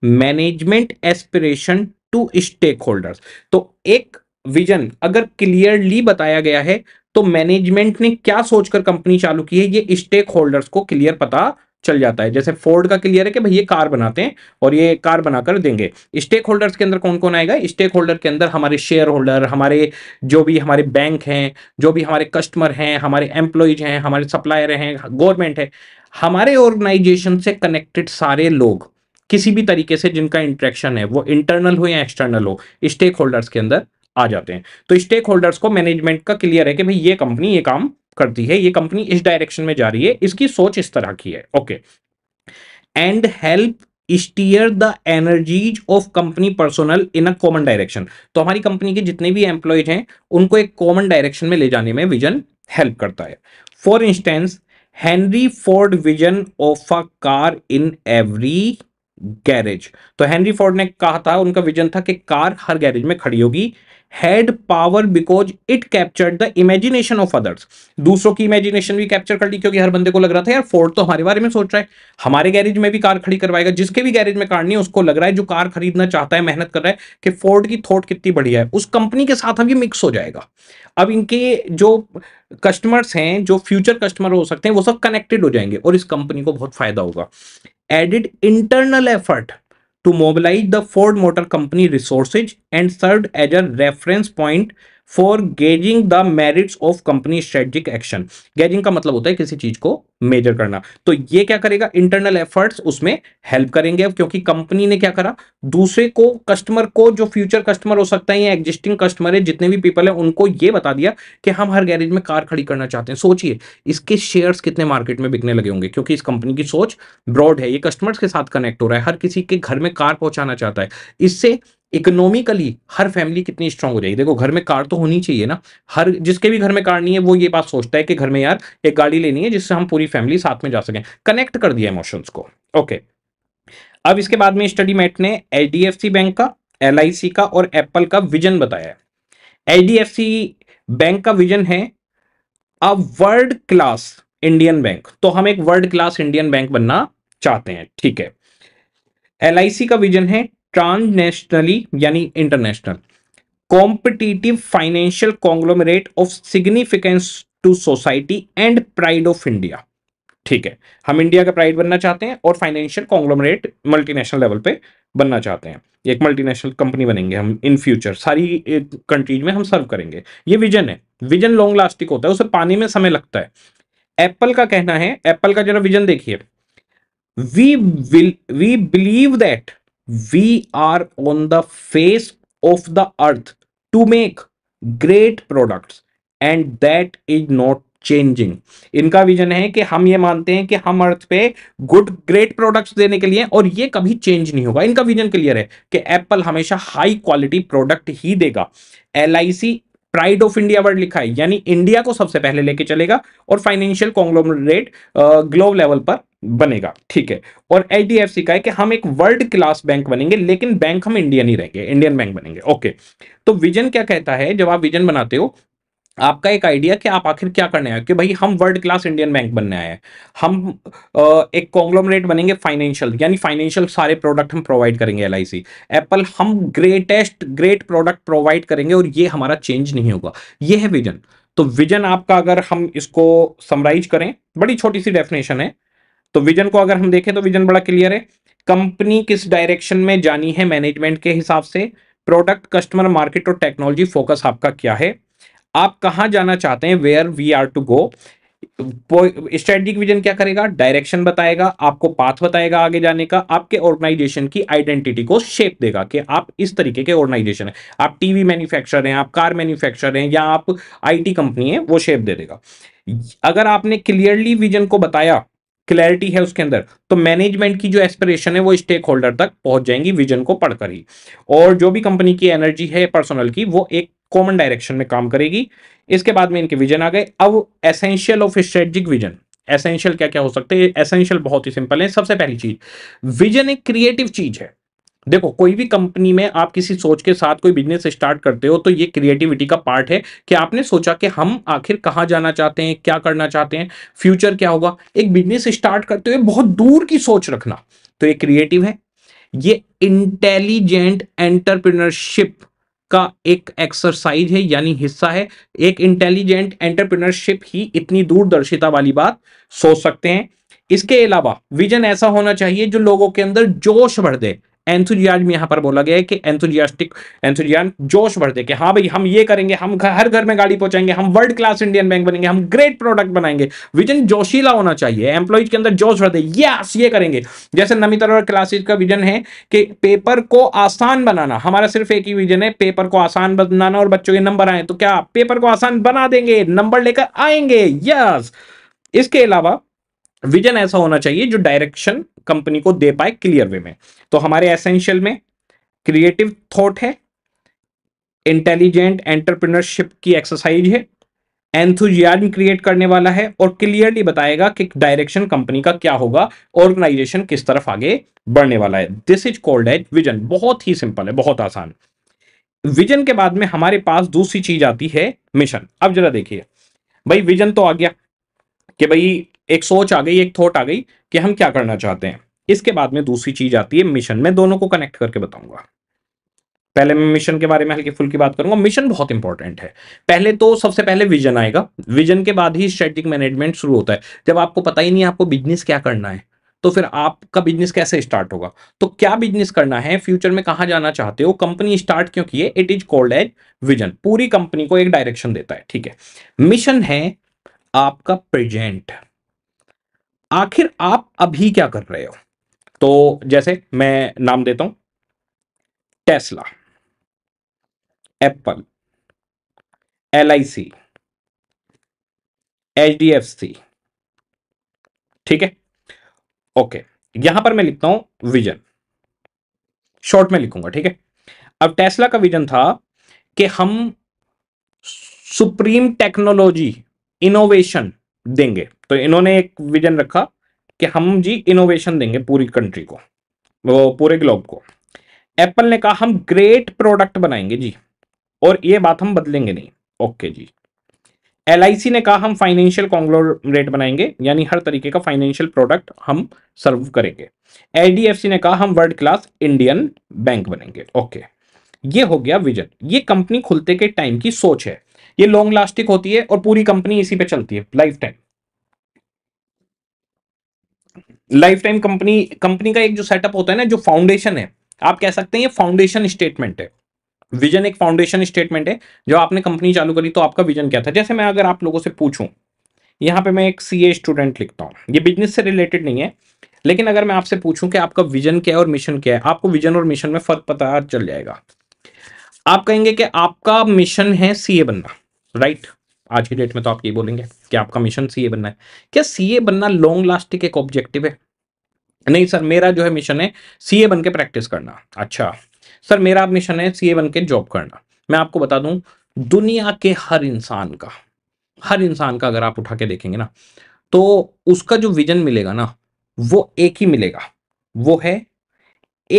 Speaker 1: management aspiration to stakeholders तो एक विजन अगर क्लियरली बताया गया है तो मैनेजमेंट ने क्या सोचकर कंपनी चालू की है ये स्टेक होल्डर्स को क्लियर पता चल जाता है जैसे फोर्ड का क्लियर है कि भाई ये कार बनाते हैं और ये कार बनाकर देंगे स्टेक होल्डर्स के अंदर कौन कौन आएगा स्टेक होल्डर के अंदर हमारे शेयर होल्डर हमारे जो भी हमारे बैंक हैं जो भी हमारे कस्टमर हैं हमारे एम्प्लॉयज हैं हमारे सप्लायर हैं गवर्नमेंट है हमारे ऑर्गेनाइजेशन से कनेक्टेड सारे लोग किसी भी तरीके से जिनका इंट्रेक्शन है वो इंटरनल हो या एक्सटर्नल हो स्टेक होल्डर्स के अंदर आ जाते हैं तो स्टेक होल्डर्स को मैनेजमेंट का क्लियर है कि भाई ये कंपनी ये काम करती है ये कंपनी इस डायरेक्शन में जा रही है इसकी सोच इस तरह की है okay and help steer the energies of company personnel in a common direction तो हमारी कंपनी के जितने भी एम्प्लॉयज हैं उनको एक कॉमन डायरेक्शन में ले जाने में विजन हेल्प करता है for instance Henry Ford vision of a car in every garage तो हेनरी फोर्ड ने कहा था उनका विजन था कि कार हर गैरेज में खड़ी होगी had power because it captured the imagination of others दूसरों की इमेजिनेशन भी कैप्चर कर ली क्योंकि हर बंदे को लग रहा था यार फोर्ड तो हमारे बारे में सोच रहा है हमारे गैरेज में भी कार खड़ी करवाएगा जिसके भी गैरेज में कार नहीं उसको लग रहा है जो कार खरीदना चाहता है मेहनत कर रहा है कि फोर्ड की थॉट कितनी बढ़िया है उस कंपनी के साथ अभी मिक्स हो जाएगा अब इनके जो कस्टमर्स हैं जो फ्यूचर कस्टमर हो सकते हैं वो सब कनेक्टेड हो जाएंगे और इस कंपनी को बहुत फायदा होगा aided internal effort to mobilize the Ford Motor Company resources and served as a reference point for gauging the merits of company strategic action gauging का मतलब होता है किसी चीज को मेजर करना तो ये क्या करेगा इंटरनल एफर्ट्स उसमें हेल्प करेंगे क्योंकि कंपनी ने क्या करा दूसरे को कस्टमर को जो फ्यूचर कस्टमर हो सकता है या एग्जिस्टिंग कस्टमर है जितने भी पीपल है उनको ये बता दिया कि हम हर गैरेज में कार खड़ी करना चाहते हैं सोचिए इसके शेयर्स कितने मार्केट में बिकने लगे होंगे क्योंकि इस कंपनी की सोच ब्रॉड है ये कस्टमर्स के साथ कनेक्ट हो रहा है हर किसी के घर में कार पहुंचाना चाहता है इससे इकोनॉमिकली हर फैमिली कितनी स्ट्रांग हो जाएगी देखो घर में कार तो होनी चाहिए ना हर जिसके भी घर में कार नहीं है वो ये बात सोचता है कि घर में यार एक गाड़ी लेनी है जिससे हम पूरी फैमिली साथ में जा सकें कनेक्ट कर दिया इमोशंस को ओके अब इसके बाद में स्टडी मैट ने एच बैंक का एल का और एप्पल का विजन बताया एफ एच बैंक का विजन है a world class Indian bank तो हम एक वर्ल्ड क्लास इंडियन बैंक बनना चाहते हैं ठीक है एल का विजन है ट्रांसनेशनली यानी international competitive financial conglomerate of significance to society and pride of India ठीक है हम इंडिया का प्राइड बनना चाहते हैं और फाइनेंशियल कॉन्ग्लोमरेट मल्टीनेशनल लेवल पे बनना चाहते हैं एक मल्टीनेशनल कंपनी बनेंगे हम इन फ्यूचर सारी कंट्रीज में हम सर्व करेंगे ये विजन है विजन लॉन्ग लास्टिक होता है उसे पाने में समय लगता है एप्पल का कहना है एप्पल का जरा विजन देखिए we will we believe that we are on the face of the earth to make great products and that is not changing इनका विजन है कि हम ये मानते हैं कि हम अर्थ पे गुड ग्रेट प्रोडक्ट्स देने के लिए और ये कभी चेंज नहीं होगा इनका विजन क्लियर है कि एप्पल हमेशा हाई क्वालिटी प्रोडक्ट ही देगा L pride of India word लिखा है यानी इंडिया को सबसे पहले लेके चलेगा और फाइनेंशियल कॉन्ग्लोमरेट ग्लोब लेवल पर बनेगा ठीक है और एच का है कि हम एक वर्ल्ड क्लास बैंक बनेंगे लेकिन बैंक हम इंडियन ही रहेंगे इंडियन बैंक बनेंगे ओके तो विजन क्या कहता है जब आप विजन बनाते हो आपका एक आइडिया कि आप आखिर क्या करने आए कि भाई हम वर्ल्ड क्लास इंडियन बैंक बनने आए हैं हम आ, एक कॉन्ग्लोमरेट बनेंगे फाइनेंशियल यानी फाइनेंशियल सारे प्रोडक्ट हम प्रोवाइड करेंगे एल एप्पल हम ग्रेटेस्ट ग्रेट प्रोडक्ट प्रोवाइड करेंगे और ये हमारा चेंज नहीं होगा ये है विजन तो विजन आपका अगर हम इसको समराइज करें बड़ी छोटी सी डेफिनेशन है तो विजन को अगर हम देखें तो विजन बड़ा क्लियर है कंपनी किस डायरेक्शन में जानी है मैनेजमेंट के हिसाब से प्रोडक्ट कस्टमर मार्केट और टेक्नोलॉजी फोकस आपका क्या है आप कहाँ जाना चाहते हैं where we are to go strategic vision क्या करेगा डायरेक्शन बताएगा आपको पाथ बताएगा आगे जाने का आपके ऑर्गेनाइजेशन की आइडेंटिटी को शेप देगा कि आप इस तरीके के ऑर्गेनाइजेशन है आप टीवी मैन्युफैक्चरर हैं आप कार मैन्युफैक्चरर हैं या आप आईटी कंपनी है वो शेप दे देगा अगर आपने क्लियरली विजन को बताया क्लैरिटी है उसके अंदर तो मैनेजमेंट की जो एस्पिरेशन है वो स्टेक होल्डर तक पहुंच जाएंगी विजन को पढ़कर ही और जो भी कंपनी की एनर्जी है पर्सनल की वो एक कॉमन डायरेक्शन में काम करेगी इसके बाद में इनके विजन आ गए अब essential of strategic vision essential क्या क्या हो सकते हैं एसेंशियल बहुत ही सिंपल है सबसे पहली चीज विजन एक क्रिएटिव चीज है देखो कोई भी कंपनी में आप किसी सोच के साथ कोई बिजनेस स्टार्ट करते हो तो ये क्रिएटिविटी का पार्ट है कि आपने सोचा कि हम आखिर कहाँ जाना चाहते हैं क्या करना चाहते हैं फ्यूचर क्या होगा एक बिजनेस स्टार्ट करते हुए बहुत दूर की सोच रखना तो ये क्रिएटिव है ये इंटेलिजेंट एंटरप्रिनरशिप का एक एक्सरसाइज है यानी हिस्सा है एक इंटेलिजेंट एंटरप्रिनरशिप ही इतनी दूरदर्शिता वाली बात सोच सकते हैं इसके अलावा विजन ऐसा होना चाहिए जो लोगों के अंदर जोश भर दे एंथुजियाज में यहां पर बोला गया है कि एंथुजियास्टिक एंथुजियान जोश भर दे के हाँ भाई हम ये करेंगे हम हर घर में गाड़ी पहुंचाएंगे हम वर्ल्ड क्लास इंडियन बैंक बनेंगे हम ग्रेट प्रोडक्ट बनाएंगे विजन जोशीला होना चाहिए एम्प्लॉयज के अंदर जोश भर दे यस ये करेंगे जैसे नमितर और क्लासेज का विजन है कि पेपर को आसान बनाना हमारा सिर्फ एक ही विजन है पेपर को आसान बनाना और बच्चों के नंबर आए तो क्या पेपर को आसान बना देंगे नंबर लेकर आएंगे यस इसके अलावा विजन ऐसा होना चाहिए जो डायरेक्शन कंपनी को दे पाए क्लियर वे में तो हमारे एसेंशियल में क्रिएटिव थॉट है इंटेलिजेंट एंटरप्रिनरशिप की एक्सरसाइज है एंथुजियाज्म क्रिएट करने वाला है और क्लियरली बताएगा कि डायरेक्शन कंपनी का क्या होगा ऑर्गेनाइजेशन किस तरफ आगे बढ़ने वाला है this is called as vision बहुत ही सिंपल है बहुत आसान विजन के बाद में हमारे पास दूसरी चीज आती है मिशन अब जरा देखिए भाई विजन तो आ गया कि भाई एक सोच आ गई एक थॉट आ गई कि हम क्या करना चाहते हैं इसके बाद में दूसरी चीज आती है मिशन मैं दोनों को कनेक्ट करके बताऊंगा पहले मैं मिशन के बारे में हल्की फुल्की बात करूंगा मिशन बहुत इंपॉर्टेंट है पहले तो सबसे पहले विजन आएगा विजन के बाद ही स्ट्रेटिक मैनेजमेंट शुरू होता है जब आपको पता ही नहीं आपको बिजनेस क्या करना है तो फिर आपका बिजनेस कैसे स्टार्ट होगा तो क्या बिजनेस करना है फ्यूचर में कहा जाना चाहते हो कंपनी स्टार्ट क्यों की है it is called as vision पूरी कंपनी को एक डायरेक्शन देता है ठीक है मिशन है आपका प्रेजेंट आखिर आप अभी क्या कर रहे हो तो जैसे मैं नाम देता हूं Tesla Apple L I C H D F C ठीक है ओके यहां पर मैं लिखता हूं विजन शॉर्ट में लिखूंगा ठीक है अब टेस्ला का विजन था कि हम सुप्रीम टेक्नोलॉजी इनोवेशन देंगे तो इन्होंने एक विजन रखा कि हम जी इनोवेशन देंगे पूरी कंट्री को वो पूरे ग्लोब को एप्पल ने कहा हम ग्रेट प्रोडक्ट बनाएंगे जी और ये बात हम बदलेंगे नहीं ओके जी एल ने कहा हम फाइनेंशियल कॉन्ग्लोरेट बनाएंगे यानी हर तरीके का फाइनेंशियल प्रोडक्ट हम सर्व करेंगे एच ने कहा हम वर्ल्ड क्लास इंडियन बैंक बनेंगे ओके ये हो गया विजन ये कंपनी खुलते के टाइम की सोच है ये लॉन्ग लास्टिक होती है और पूरी कंपनी इसी पे चलती है lifetime lifetime company company का एक जो सेटअप होता है ना जो फाउंडेशन है आप कह सकते हैं ये फाउंडेशन स्टेटमेंट है विजन एक फाउंडेशन स्टेटमेंट है जो आपने कंपनी चालू करी तो आपका विजन क्या था जैसे मैं अगर आप लोगों से पूछूं यहां पे मैं एक सी स्टूडेंट लिखता हूं ये बिजनेस से रिलेटेड नहीं है लेकिन अगर मैं आपसे पूछूं कि आपका विजन क्या है और मिशन क्या है आपको विजन और मिशन में फर्क पता चल जाएगा आप कहेंगे कि आपका मिशन है सीए बनना राइट आज की डेट में तो आप ये बोलेंगे कि आपका मिशन सीए बनना है क्या सीए बनना लॉन्ग लास्टिंग एक ऑब्जेक्टिव है नहीं सर मेरा जो है मिशन है सीए बन के प्रैक्टिस करना अच्छा सर मेरा मिशन है सीए बन के जॉब करना मैं आपको बता दूं दुनिया के हर इंसान का हर इंसान का अगर आप उठा के देखेंगे ना तो उसका जो विजन मिलेगा ना वो एक ही मिलेगा वो है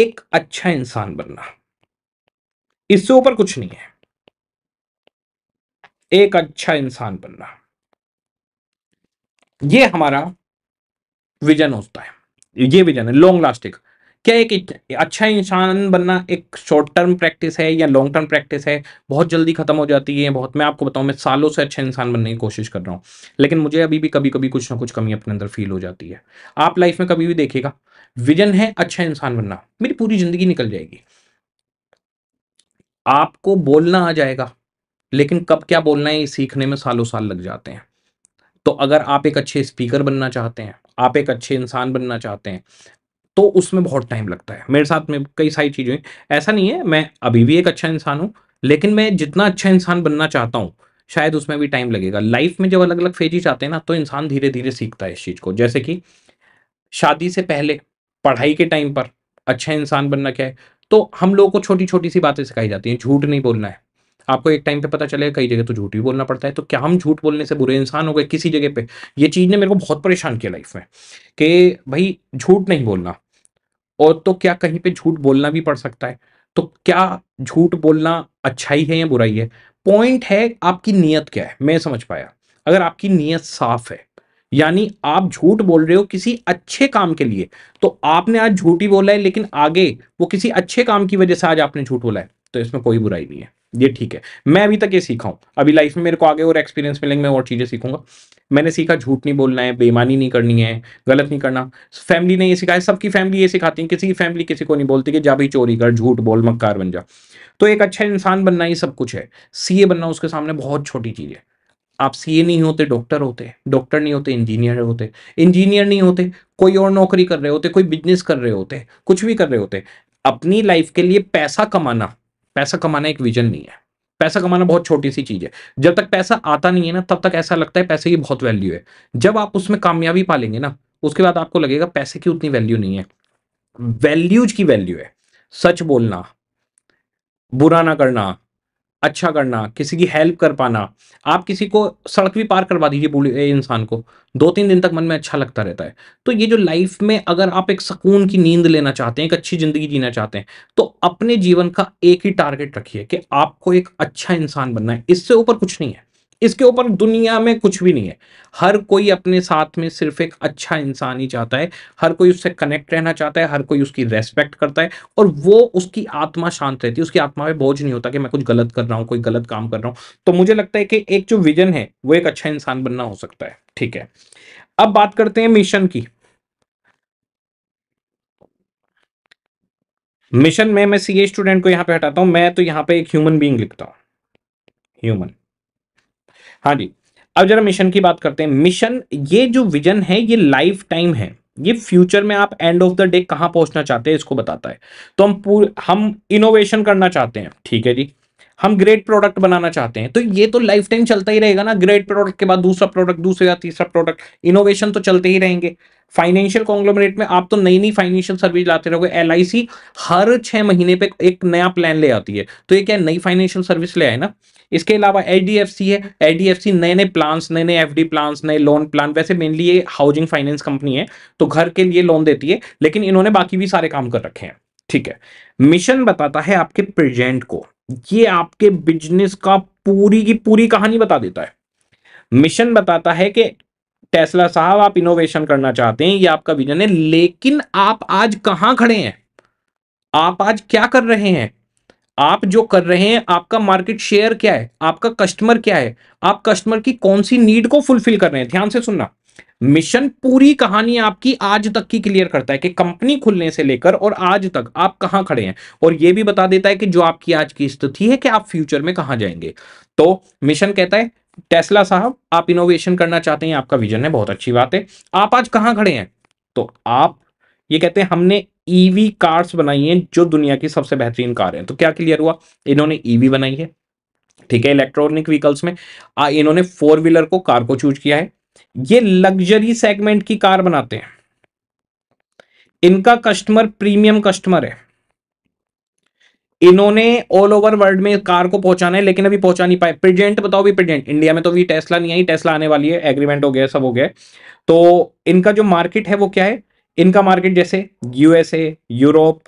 Speaker 1: एक अच्छा इंसान बनना इससे ऊपर कुछ नहीं है एक अच्छा इंसान बनना ये हमारा विजन होता है ये विजन है लॉन्ग लास्टिंग क्या एक अच्छा इंसान बनना एक शॉर्ट टर्म प्रैक्टिस है या लॉन्ग टर्म प्रैक्टिस है बहुत जल्दी खत्म हो जाती है बहुत मैं आपको बताऊं मैं सालों से अच्छा इंसान बनने की कोशिश कर रहा हूं लेकिन मुझे अभी भी कभी कभी कुछ ना कुछ कमी अपने अंदर फील हो जाती है आप लाइफ में कभी भी देखिएगा विजन है अच्छा इंसान बनना मेरी पूरी जिंदगी निकल जाएगी आपको बोलना आ जाएगा लेकिन कब क्या बोलना है ये सीखने में सालों साल लग जाते हैं तो अगर आप एक अच्छे स्पीकर बनना चाहते हैं आप एक अच्छे इंसान बनना चाहते हैं तो उसमें बहुत टाइम लगता है मेरे साथ में कई सारी चीज़ें हुई ऐसा नहीं है मैं अभी भी एक अच्छा इंसान हूं लेकिन मैं जितना अच्छा इंसान बनना चाहता हूँ शायद उसमें भी टाइम लगेगा लाइफ में जब अलग अलग फेजिज आते हैं ना तो इंसान धीरे धीरे सीखता है इस चीज़ को जैसे कि शादी से पहले पढ़ाई के टाइम पर अच्छा इंसान बनना क्या है तो हम लोगों को छोटी छोटी सी बातें सिखाई जाती हैं झूठ नहीं बोलना है आपको एक टाइम पे पता चलेगा कई जगह तो झूठ भी बोलना पड़ता है तो क्या हम झूठ बोलने से बुरे इंसान हो गए किसी जगह पे ये चीज़ ने मेरे को बहुत परेशान किया लाइफ में कि भाई झूठ नहीं बोलना और तो क्या कहीं पे झूठ बोलना भी पड़ सकता है तो क्या झूठ बोलना अच्छाई है या बुराई है पॉइंट है आपकी नीयत क्या है मैं समझ पाया अगर आपकी नीयत साफ है यानी आप झूठ बोल रहे हो किसी अच्छे काम के लिए तो आपने आज झूठ ही बोला है लेकिन आगे वो किसी अच्छे काम की वजह से आज आपने झूठ बोला है तो इसमें कोई बुराई नहीं है ये ठीक है मैं अभी तक ये सीखा हूं अभी लाइफ में मेरे को आगे और एक्सपीरियंस मिलेंगे मैं और चीज़ें सीखूंगा मैंने सीखा झूठ नहीं बोलना है बेईमानी नहीं करनी है गलत नहीं करना फैमिली ने ये सिखाया सबकी फैमिली ये सिखाती है किसी की फैमिली किसी को नहीं बोलती कि जा भी चोरी कर झूठ बोल मक्कार बन जा तो एक अच्छा इंसान बनना ही सब कुछ है सी बनना उसके सामने बहुत छोटी चीज़ है आप सी नहीं होते डॉक्टर होते डॉक्टर नहीं होते इंजीनियर होते इंजीनियर नहीं होते कोई और नौकरी कर रहे होते कोई बिजनेस कर रहे होते कुछ भी कर रहे होते अपनी लाइफ के लिए पैसा कमाना पैसा कमाना एक विजन नहीं है पैसा कमाना बहुत छोटी सी चीज है जब तक पैसा आता नहीं है ना तब तक ऐसा लगता है पैसे की बहुत वैल्यू है जब आप उसमें कामयाबी पालेंगे ना उसके बाद आपको लगेगा पैसे की उतनी वैल्यू नहीं है वैल्यूज की वैल्यू है सच बोलना बुरा ना करना अच्छा करना किसी की हेल्प कर पाना आप किसी को सड़क भी पार करवा दीजिए बोले इंसान को दो तीन दिन तक मन में अच्छा लगता रहता है तो ये जो लाइफ में अगर आप एक सुकून की नींद लेना चाहते हैं एक अच्छी ज़िंदगी जीना चाहते हैं तो अपने जीवन का एक ही टारगेट रखिए कि आपको एक अच्छा इंसान बनना है इससे ऊपर कुछ नहीं है इसके ऊपर दुनिया में कुछ भी नहीं है हर कोई अपने साथ में सिर्फ एक अच्छा इंसान ही चाहता है हर कोई उससे कनेक्ट रहना चाहता है हर कोई उसकी रेस्पेक्ट करता है और वो उसकी आत्मा शांत रहती है उसकी आत्मा में बोझ नहीं होता कि मैं कुछ गलत कर रहा हूँ कोई गलत काम कर रहा हूँ तो मुझे लगता है कि एक जो विजन है वो एक अच्छा इंसान बनना हो सकता है ठीक है अब बात करते हैं मिशन की मिशन में मैं सी स्टूडेंट को यहां पे हटाता हूं मैं तो यहां पे एक ह्यूमन बींग लिखता हूं ह्यूमन हाँ जी अब जरा मिशन की बात करते हैं मिशन ये जो विजन है ये लाइफ टाइम है ये फ्यूचर में आप एंड ऑफ द डे कहाँ पहुंचना चाहते हैं इसको बताता है तो हम पूरे हम इनोवेशन करना चाहते हैं ठीक है जी हम ग्रेट प्रोडक्ट बनाना चाहते हैं तो ये तो लाइफ टाइम चलता ही रहेगा ना ग्रेट प्रोडक्ट के बाद दूसरा प्रोडक्ट दूसरा तीसरा प्रोडक्ट इनोवेशन तो चलते ही रहेंगे फाइनेंशियल कॉन्ग्लोमरेट में आप तो नई नई फाइनेंशियल सर्विस लाते रहोगे एल हर छह महीने पे एक नया प्लान ले आती है तो ये क्या नई फाइनेंशियल सर्विस ले आए ना इसके अलावा एच है एच नए नए प्लान नए नए एफ प्लान नए लोन प्लान वैसे मेनली ये हाउसिंग फाइनेंस कंपनी है तो घर के लिए लोन देती है लेकिन इन्होंने बाकी भी सारे काम कर रखे हैं ठीक है मिशन बताता है आपके प्रेजेंट को ये आपके बिजनेस का पूरी की पूरी कहानी बता देता है मिशन बताता है कि टेस्ला साहब आप इनोवेशन करना चाहते हैं ये आपका विजन है लेकिन आप आज कहां खड़े हैं आप आज क्या कर रहे हैं आप जो कर रहे हैं आपका मार्केट शेयर क्या है आपका कस्टमर क्या है आप कस्टमर की कौन सी नीड को फुलफिल कर रहे हैं ध्यान से सुनना मिशन पूरी कहानी आपकी आज तक की क्लियर करता है कि कंपनी खुलने से लेकर और आज तक आप कहां खड़े हैं और यह भी बता देता है कि जो आपकी आज की स्थिति है कि आप फ्यूचर में कहां जाएंगे तो मिशन कहता है टेस्ला साहब आप इनोवेशन करना चाहते हैं आपका विजन है बहुत अच्छी बात है आप आज कहां खड़े हैं तो आप ये कहते हैं हमने ईवी e कार्स बनाई हैं जो दुनिया की सबसे बेहतरीन कार है तो क्या क्लियर हुआ इन्होंने ईवी e बनाई है ठीक है इलेक्ट्रॉनिक व्हीकल्स में आ, इन्होंने फोर व्हीलर को कार को चूज किया है ये लग्जरी सेगमेंट की कार बनाते हैं इनका कस्टमर प्रीमियम कस्टमर है इन्होंने ऑल ओवर वर्ल्ड में कार को पहुंचाना है लेकिन अभी पहुंचा नहीं पाए प्रेजेंट बताओ भी प्रेजेंट इंडिया में तो अभी टेस्ला नहीं आई टेस्ला आने वाली है एग्रीमेंट हो गया सब हो गया तो इनका जो मार्केट है वो क्या है इनका मार्केट जैसे यूएसए यूरोप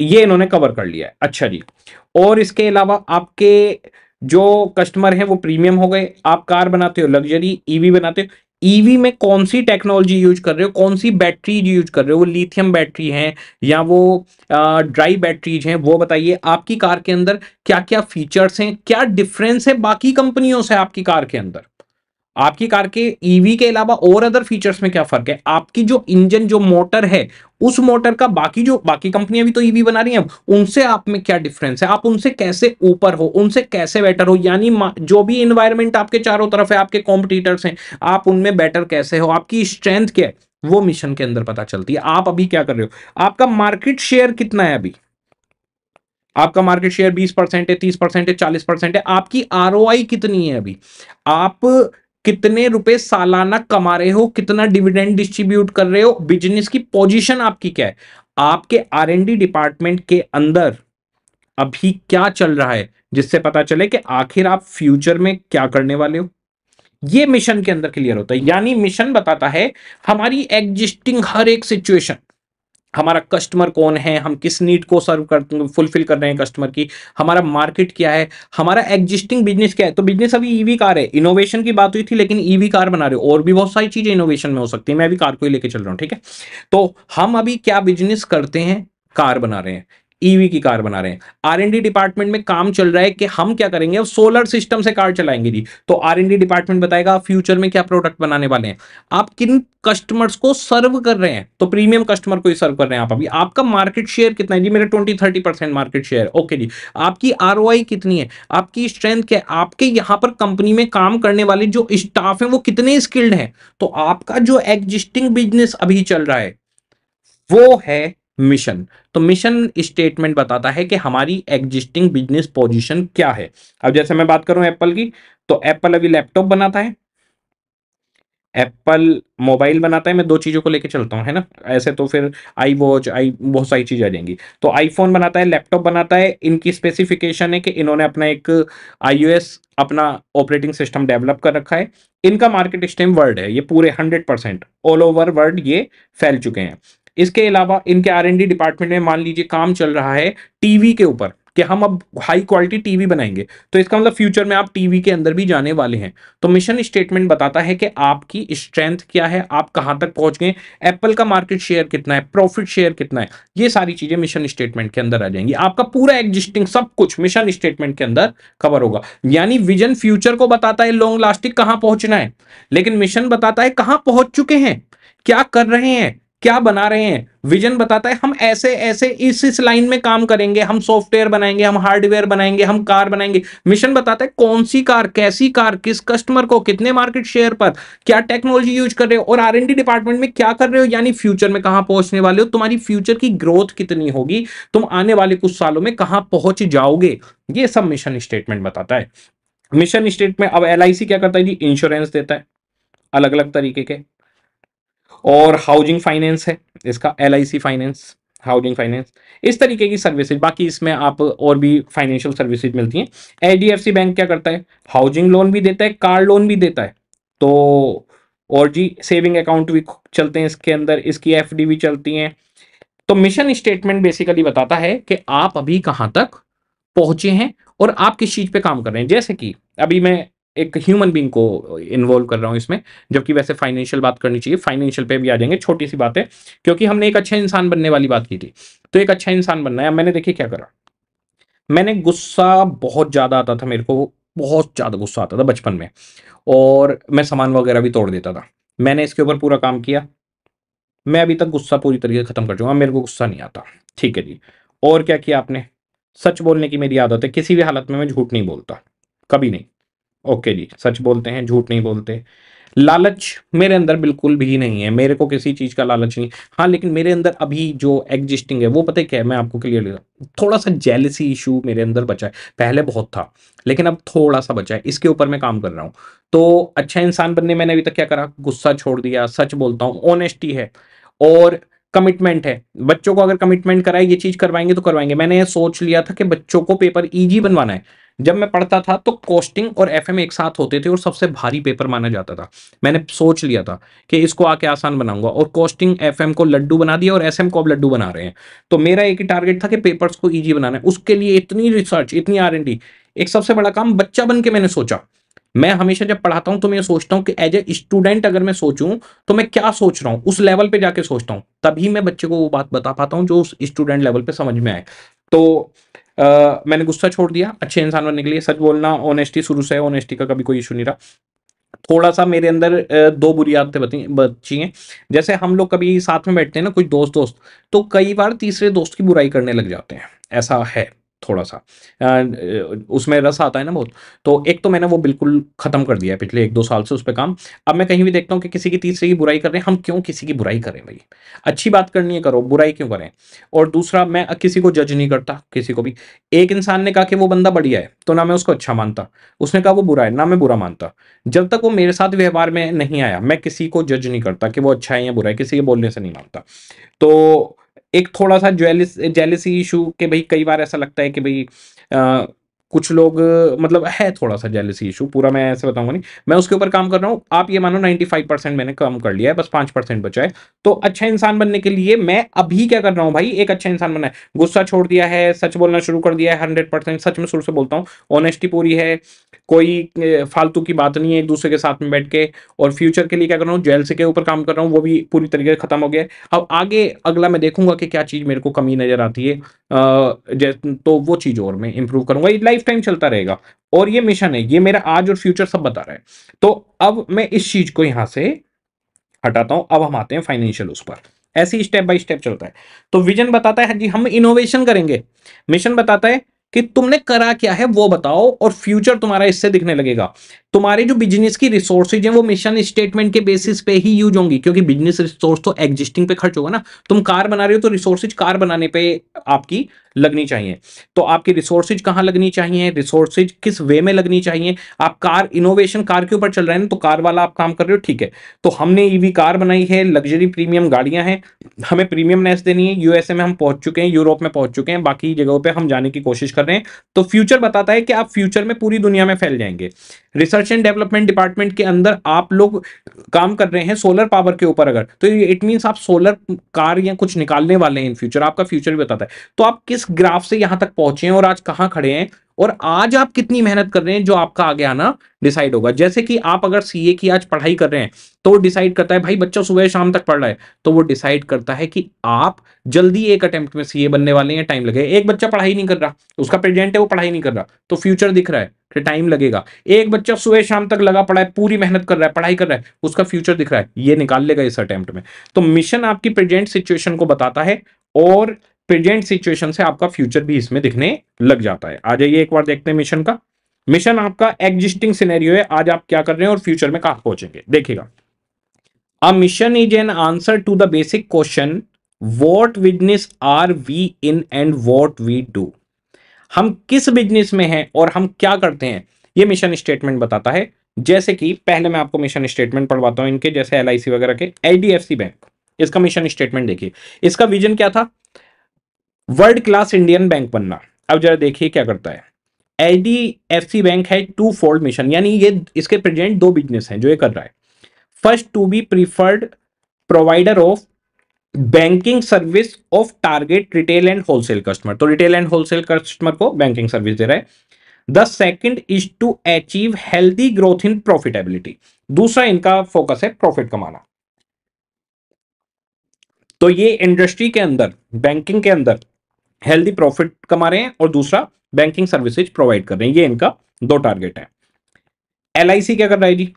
Speaker 1: ये इन्होंने कवर कर लिया है अच्छा जी और इसके अलावा आपके जो कस्टमर हैं वो प्रीमियम हो गए आप कार बनाते हो लग्जरी ईवी e बनाते हो ईवी e में कौन सी टेक्नोलॉजी यूज कर रहे हो कौन सी बैटरी यूज कर रहे हो वो लिथियम बैटरी है या वो ड्राई बैटरीज हैं वो बताइए आपकी कार के अंदर क्या क्या फीचर्स हैं क्या डिफरेंस है बाकी कंपनियों से आपकी कार के अंदर आपकी कार के ईवी e के अलावा और अदर फीचर्स में क्या फर्क है आपकी जो इंजन जो मोटर है उस मोटर का बाकी जो बाकी कंपनियां भी तो ईवी e बना रही हैं उनसे आप में क्या डिफरेंस है आप उनसे कैसे ऊपर हो उनसे कैसे बेटर हो यानी जो भी इन्वायरमेंट आपके चारों तरफ है आपके कॉम्पिटिटर्स हैं आप उनमें बेटर कैसे हो आपकी स्ट्रेंथ क्या है वो मिशन के अंदर पता चलती है आप अभी क्या कर रहे हो आपका मार्केट शेयर कितना है अभी आपका मार्केट शेयर 20 परसेंट है 30 परसेंट है 40 परसेंट है आपकी आर कितनी है अभी आप कितने रुपए सालाना कमा रहे हो कितना डिविडेंड डिस्ट्रीब्यूट कर रहे हो बिजनेस की पोजीशन आपकी क्या है आपके आर डिपार्टमेंट के अंदर अभी क्या चल रहा है जिससे पता चले कि आखिर आप फ्यूचर में क्या करने वाले हो ये मिशन के अंदर क्लियर होता है यानी मिशन बताता है हमारी एग्जिस्टिंग हर एक सिचुएशन हमारा कस्टमर कौन है हम किस नीड को सर्व कर फुलफिल कर रहे हैं कस्टमर की हमारा मार्केट क्या है हमारा एग्जिस्टिंग बिजनेस क्या है तो बिजनेस अभी ईवी कार है इनोवेशन की बात हुई थी लेकिन ईवी कार बना रहे हो और भी बहुत सारी चीजें इनोवेशन में हो सकती है मैं अभी कार को ही लेके चल रहा हूँ ठीक है तो हम अभी क्या बिजनेस करते हैं कार बना रहे हैं ईवी e की कार बना रहे हैं आरएनडी डिपार्टमेंट में काम चल रहा है कि हम क्या करेंगे अब सोलर सिस्टम से कार चलाएंगे जी तो आरएनडी डिपार्टमेंट बताएगा फ्यूचर में क्या प्रोडक्ट बनाने वाले हैं आप किन कस्टमर्स को सर्व कर रहे हैं तो प्रीमियम कस्टमर को ही सर्व कर रहे हैं आप अभी आपका मार्केट शेयर कितना है जी मेरा twenty thirty percent market share okay जी आपकी आर कितनी है आपकी स्ट्रेंथ क्या है आपके यहाँ पर कंपनी में काम करने वाले जो स्टाफ है वो कितने स्किल्ड हैं तो आपका जो एग्जिस्टिंग बिजनेस अभी चल रहा है वो है मिशन तो मिशन स्टेटमेंट बताता है कि हमारी एग्जिस्टिंग बिजनेस पोजीशन क्या है अब जैसे मैं बात करूं एप्पल की तो एप्पल अभी लैपटॉप बनाता है एप्पल मोबाइल बनाता है मैं दो चीज़ों को लेकर चलता हूं है ना ऐसे तो फिर आई वॉच आई बहुत सारी चीज़ें आ जाएंगी तो आईफोन बनाता है लैपटॉप बनाता है इनकी स्पेसिफिकेशन है कि इन्होंने अपना एक आईओएस अपना ऑपरेटिंग सिस्टम डेवलप कर रखा है इनका मार्केट स्टेम वर्ल्ड है ये पूरे hundred percent all over world ये फैल चुके हैं इसके अलावा इनके आर डिपार्टमेंट में मान लीजिए काम चल रहा है टीवी के ऊपर कि हम अब हाई क्वालिटी टीवी बनाएंगे तो इसका मतलब फ्यूचर में आप टीवी के अंदर भी जाने वाले हैं तो मिशन स्टेटमेंट बताता है कि आपकी स्ट्रेंथ क्या है आप कहां तक पहुंच गए एप्पल का मार्केट शेयर कितना है प्रॉफिट शेयर कितना है ये सारी चीजें मिशन स्टेटमेंट के अंदर आ जाएंगी आपका पूरा एग्जिस्टिंग सब कुछ मिशन स्टेटमेंट के अंदर कवर होगा यानी विजन फ्यूचर को बताता है लॉन्ग लास्टिंग कहां पहुंचना है लेकिन मिशन बताता है कहां पहुंच चुके हैं क्या कर रहे हैं क्या बना रहे हैं विजन बताता है हम ऐसे ऐसे इस इस लाइन में काम करेंगे हम सॉफ्टवेयर बनाएंगे हम हार्डवेयर बनाएंगे हम कार बनाएंगे मिशन बताता है कौन सी कार कैसी कार किस कस्टमर को कितने मार्केट शेयर पर क्या टेक्नोलॉजी यूज कर रहे हो और आर डिपार्टमेंट में क्या कर रहे हो यानी फ्यूचर में कहां पहुंचने वाले हो तुम्हारी फ्यूचर की ग्रोथ कितनी होगी तुम आने वाले कुछ सालों में कहां पहुंच जाओगे ये सब मिशन स्टेटमेंट बताता है मिशन स्टेटमेंट अब एल क्या करता है जी इंश्योरेंस देता है अलग अलग तरीके के और हाउसिंग फाइनेंस है इसका एल फाइनेंस हाउसिंग फाइनेंस इस तरीके की सर्विसेज बाकी इसमें आप और भी फाइनेंशियल सर्विसेज मिलती हैं एच बैंक क्या करता है हाउसिंग लोन भी देता है कार लोन भी देता है तो और जी सेविंग अकाउंट भी चलते हैं इसके अंदर इसकी एफ भी चलती हैं तो मिशन स्टेटमेंट बेसिकली बताता है कि आप अभी कहाँ तक पहुंचे हैं और आप किस चीज पे काम कर रहे हैं जैसे कि अभी मैं एक ह्यूमन बींग को इन्वॉल्व कर रहा हूँ इसमें जबकि वैसे फाइनेंशियल बात करनी चाहिए फाइनेंशियल पे भी आ जाएंगे छोटी सी बातें क्योंकि हमने एक अच्छा इंसान बनने वाली बात की थी तो एक अच्छा इंसान बनना है मैंने देखिए क्या करा मैंने गुस्सा बहुत ज़्यादा आता था मेरे को बहुत ज़्यादा गुस्सा आता था बचपन में और मैं सामान वगैरह भी तोड़ देता था मैंने इसके ऊपर पूरा काम किया मैं अभी तक गुस्सा पूरी तरीके से खत्म कर चुका मेरे को गुस्सा नहीं आता ठीक है जी और क्या किया आपने सच बोलने की मेरी आदत है किसी भी हालत में मैं झूठ नहीं बोलता कभी नहीं ओके जी सच बोलते हैं झूठ नहीं बोलते लालच मेरे अंदर बिल्कुल भी नहीं है मेरे को किसी चीज़ का लालच नहीं हाँ लेकिन मेरे अंदर अभी जो एग्जिस्टिंग है वो पता है क्या है मैं आपको क्लियर लेता थोड़ा सा जेलसी इशू मेरे अंदर बचा है पहले बहुत था लेकिन अब थोड़ा सा बचा है इसके ऊपर मैं काम कर रहा हूँ तो अच्छा इंसान बनने मैंने अभी तक क्या करा गुस्सा छोड़ दिया सच बोलता हूँ ऑनेस्टी है और कमिटमेंट है बच्चों को अगर कमिटमेंट कराए ये चीज़ करवाएंगे तो करवाएंगे मैंने सोच लिया था कि बच्चों को पेपर ईजी बनवाना है जब मैं पढ़ता था तो कोस्टिंग और एफ एक साथ होते थे और सबसे भारी पेपर माना जाता था मैंने सोच लिया था कि इसको आके आसान बनाऊंगा और कोस्टिंग एफ को लड्डू बना दिया और एस को अब लड्डू बना रहे हैं तो मेरा एक ही टारगेट था कि पेपर्स को ईजी बनाना है उसके लिए इतनी रिसर्च इतनी आर एक सबसे बड़ा काम बच्चा बन के मैंने सोचा मैं हमेशा जब पढ़ाता हूं तो मैं सोचता हूं कि एज ए स्टूडेंट अगर मैं सोचूं तो मैं क्या सोच रहा हूं उस लेवल पे जाके सोचता हूं तभी मैं बच्चे को वो बात बता पाता हूं जो उस स्टूडेंट लेवल पे समझ में आए तो आ, मैंने गुस्सा छोड़ दिया अच्छे इंसान बनने के लिए सच बोलना ऑनेस्टी शुरू से ऑनेस्टी का कभी कोई इशू नहीं रहा थोड़ा सा मेरे अंदर दो बुरी आदतें बची हैं जैसे हम लोग कभी साथ में बैठते हैं ना कुछ दोस्त दोस्त तो कई बार तीसरे दोस्त की बुराई करने लग जाते हैं ऐसा है थोड़ा सा उसमें रस आता है ना बहुत तो एक तो मैंने वो बिल्कुल ख़त्म कर दिया है पिछले एक दो साल से उस पर काम अब मैं कहीं भी देखता हूँ कि किसी की तीसरे की बुराई कर रहे हैं हम क्यों किसी की बुराई करें भाई अच्छी बात करनी है करो बुराई क्यों करें और दूसरा मैं किसी को जज नहीं करता किसी को भी एक इंसान ने कहा कि वो बंदा बढ़िया है तो ना मैं उसको अच्छा मानता उसने कहा वो बुरा है ना मैं बुरा मानता जब तक वो मेरे साथ व्यवहार में नहीं आया मैं किसी को जज नहीं करता कि वो अच्छा है या बुरा है किसी के बोलने से नहीं मानता तो एक थोड़ा सा जेलिस जेलिसी इशू के भाई कई बार ऐसा लगता है कि भाई कुछ लोग मतलब है थोड़ा सा जेलसी इशू पूरा मैं ऐसे बताऊंगा नहीं मैं उसके ऊपर काम कर रहा हूँ आप ये मानो 95 परसेंट मैंने कम कर लिया है बस पाँच परसेंट बचा है तो अच्छा इंसान बनने के लिए मैं अभी क्या कर रहा हूँ भाई एक अच्छा इंसान बना है गुस्सा छोड़ दिया है सच बोलना शुरू कर दिया है हंड्रेड परसेंट सच में शुरू से बोलता हूँ ऑनेस्टी पूरी है कोई फालतू की बात नहीं है एक दूसरे के साथ में बैठ के और फ्यूचर के लिए क्या कर रहा हूँ जेल्स के ऊपर काम कर रहा हूँ वो भी पूरी तरीके से खत्म हो गया अब आगे अगला मैं देखूंगा कि क्या चीज़ मेरे को कमी नजर आती है तो वो चीज़ और मैं इंप्रूव करूंगा लाइक लाइफ टाइम चलता रहेगा और ये मिशन है ये मेरा आज और फ्यूचर सब बता रहा है तो अब मैं इस चीज को यहां से हटाता हूं अब हम आते हैं फाइनेंशियल उस पर ऐसे ही स्टेप बाय स्टेप चलता है तो विजन बताता है हाँ जी हम इनोवेशन करेंगे मिशन बताता है कि तुमने करा क्या है वो बताओ और फ्यूचर तुम्हारा इससे दिखने लगेगा तुम्हारे जो बिजनेस की रिसोर्सेज है वो मिशन स्टेटमेंट के बेसिस पे ही यूज होंगी क्योंकि बिजनेस रिसोर्स तो एग्जिस्टिंग पे खर्च होगा ना तुम कार बना रहे हो तो रिसोर्सेज कार बनाने पे आपकी लगनी चाहिए तो आपकी रिसोर्सेज कहाँ लगनी चाहिए रिसोर्सेज किस वे में लगनी चाहिए आप कार इनोवेशन कार के ऊपर चल रहे हैं तो कार वाला आप काम कर रहे हो ठीक है तो हमने ईवी कार बनाई है लग्जरी प्रीमियम गाड़ियां हैं हमें प्रीमियम नेस देनी है यूएसए में हम पहुंच चुके हैं यूरोप में पहुंच चुके हैं बाकी जगहों पर हम जाने की कोशिश कर रहे हैं तो फ्यूचर बताता है कि आप फ्यूचर में पूरी दुनिया में फैल जाएंगे research research and development department के अंदर आप लोग काम कर रहे हैं सोलर पावर के ऊपर अगर तो इट मीन्स आप सोलर कार या कुछ निकालने वाले हैं इन फ्यूचर आपका फ्यूचर भी बताता है तो आप किस ग्राफ से यहां तक पहुंचे हैं और आज कहां खड़े हैं और आज आप कितनी मेहनत कर रहे हैं जो आपका आगे आना डिसाइड होगा जैसे कि आप अगर सीए की आज पढ़ाई कर रहे हैं तो डिसाइड करता है भाई बच्चा सुबह शाम तक पढ़ रहा है तो वो डिसाइड करता है कि आप जल्दी एक अटेम्प्ट में सीए बनने वाले हैं टाइम लगेगा एक बच्चा पढ़ाई नहीं कर रहा उसका प्रेजेंट है वो पढ़ाई नहीं कर रहा तो फ्यूचर दिख रहा है फिर टाइम लगेगा एक बच्चा सुबह शाम तक लगा पढ़ा है पूरी मेहनत कर रहा है पढ़ाई कर रहा है उसका फ्यूचर दिख रहा है ये निकाल लेगा इस अटेम्प्ट में तो मिशन आपकी प्रेजेंट सिचुएशन को बताता है और प्रेजेंट सिचुएशन से आपका फ्यूचर भी इसमें दिखने लग जाता है आ जाइए एक बार देखते हैं मिशन का मिशन आपका एग्जिस्टिंग सिनेरियो है आज आप क्या कर रहे हैं और फ्यूचर में कहा पहुंचेंगे देखिएगा a mission is an answer to the basic question what business are we in and what we do हम किस बिजनेस में हैं और हम क्या करते हैं ये मिशन स्टेटमेंट बताता है जैसे कि पहले मैं आपको मिशन स्टेटमेंट पढ़वाता हूं इनके जैसे एल वगैरह के एच बैंक इसका मिशन स्टेटमेंट देखिए इसका विजन क्या था वर्ल्ड क्लास इंडियन बैंक बनना अब जरा देखिए क्या करता है H D F C bank है टू फोल्ड मिशन यानी ये इसके प्रेजेंट दो बिजनेस हैं जो ये कर रहा है first to be preferred provider of banking service of target retail and wholesale customer तो रिटेल एंड होलसेल कस्टमर को बैंकिंग सर्विस दे रहा है the second is to achieve healthy growth in profitability दूसरा इनका फोकस है प्रॉफिट कमाना तो ये इंडस्ट्री के अंदर बैंकिंग के अंदर हेल्दी प्रॉफिट कमा रहे हैं और दूसरा बैंकिंग सर्विसेज प्रोवाइड कर रहे हैं ये इनका दो टारगेट है एल क्या कर रहा है जी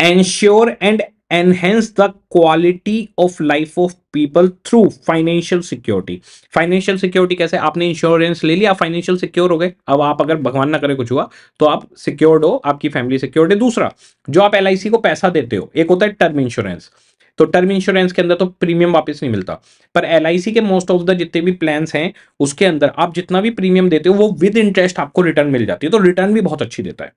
Speaker 1: ensure and enhance the quality of life of people through financial security financial security कैसे आपने इंश्योरेंस ले लिया फाइनेंशियल सिक्योर हो गए अब आप अगर भगवान ना करे कुछ हुआ तो आप सिक्योर्ड हो आपकी फैमिली सिक्योर्ड है दूसरा जो आप एल को पैसा देते हो एक होता है टर्म इंश्योरेंस तो टर्म इंश्योरेंस के अंदर तो प्रीमियम वापस नहीं मिलता पर एल के मोस्ट ऑफ द जितने भी प्लान हैं उसके अंदर आप जितना भी प्रीमियम देते हो वो विद इंटरेस्ट आपको रिटर्न मिल जाती है तो रिटर्न भी बहुत अच्छी देता है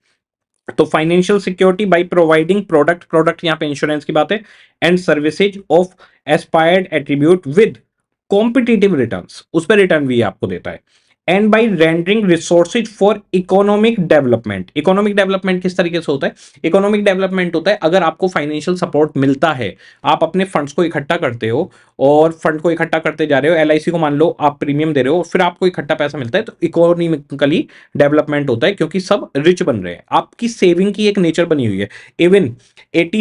Speaker 1: तो financial security by providing product product यहाँ पे इंश्योरेंस की बात है and services of aspired attribute with competitive return उस पर रिटर्न भी आपको देता है and by rendering resources for economic development economic development किस तरीके से होता है इकोनॉमिक डेवलपमेंट होता है अगर आपको फाइनेंशियल सपोर्ट मिलता है आप अपने फंड्स को इकट्ठा करते हो और फंड को इकट्ठा करते जा रहे हो एल को मान लो आप प्रीमियम दे रहे हो फिर आपको इकट्ठा पैसा मिलता है तो इकोनॉमिकली डेवलपमेंट होता है क्योंकि सब रिच बन रहे हैं आपकी सेविंग की एक नेचर बनी हुई है इवन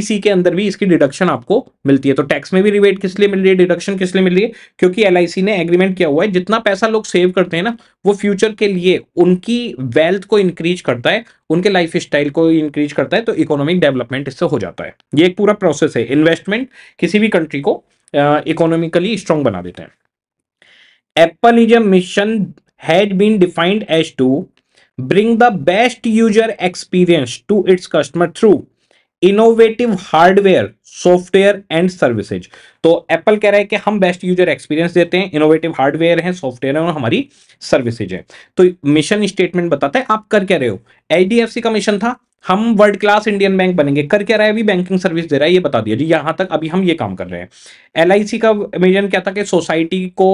Speaker 1: सी के अंदर भी इसकी डिडक्शन आपको मिलती है तो टैक्स में भी रिवेट किस लिए मिल रही है डिडक्शन किस लिए मिल रही है क्योंकि एल ने एग्रीमेंट किया हुआ है जितना पैसा लोग सेव करते हैं ना वो फ्यूचर के लिए उनकी वेल्थ को इंक्रीज करता है उनके लाइफ स्टाइल को इंक्रीज करता है तो इकोनॉमिक डेवलपमेंट इससे हो जाता है ये एक पूरा प्रोसेस है इन्वेस्टमेंट किसी भी कंट्री को इकोनॉमिकली स्ट्रांग बना देते हैं Apple is a mission has been defined as to bring the best user experience to its customer through innovative hardware software and services तो एप्पल कह रहा है कि हम बेस्ट यूजर एक्सपीरियंस देते हैं इनोवेटिव हार्डवेयर है सॉफ्टवेयर है और हमारी सर्विसेज है तो मिशन स्टेटमेंट बताता है आप कर क्या रहे हो एच का मिशन था हम वर्ल्ड क्लास इंडियन बैंक बनेंगे कर क्या रहा है अभी बैंकिंग सर्विस दे रहा है ये बता दिया जी यहां तक अभी हम ये काम कर रहे हैं एल का मिशन क्या था कि सोसाइटी को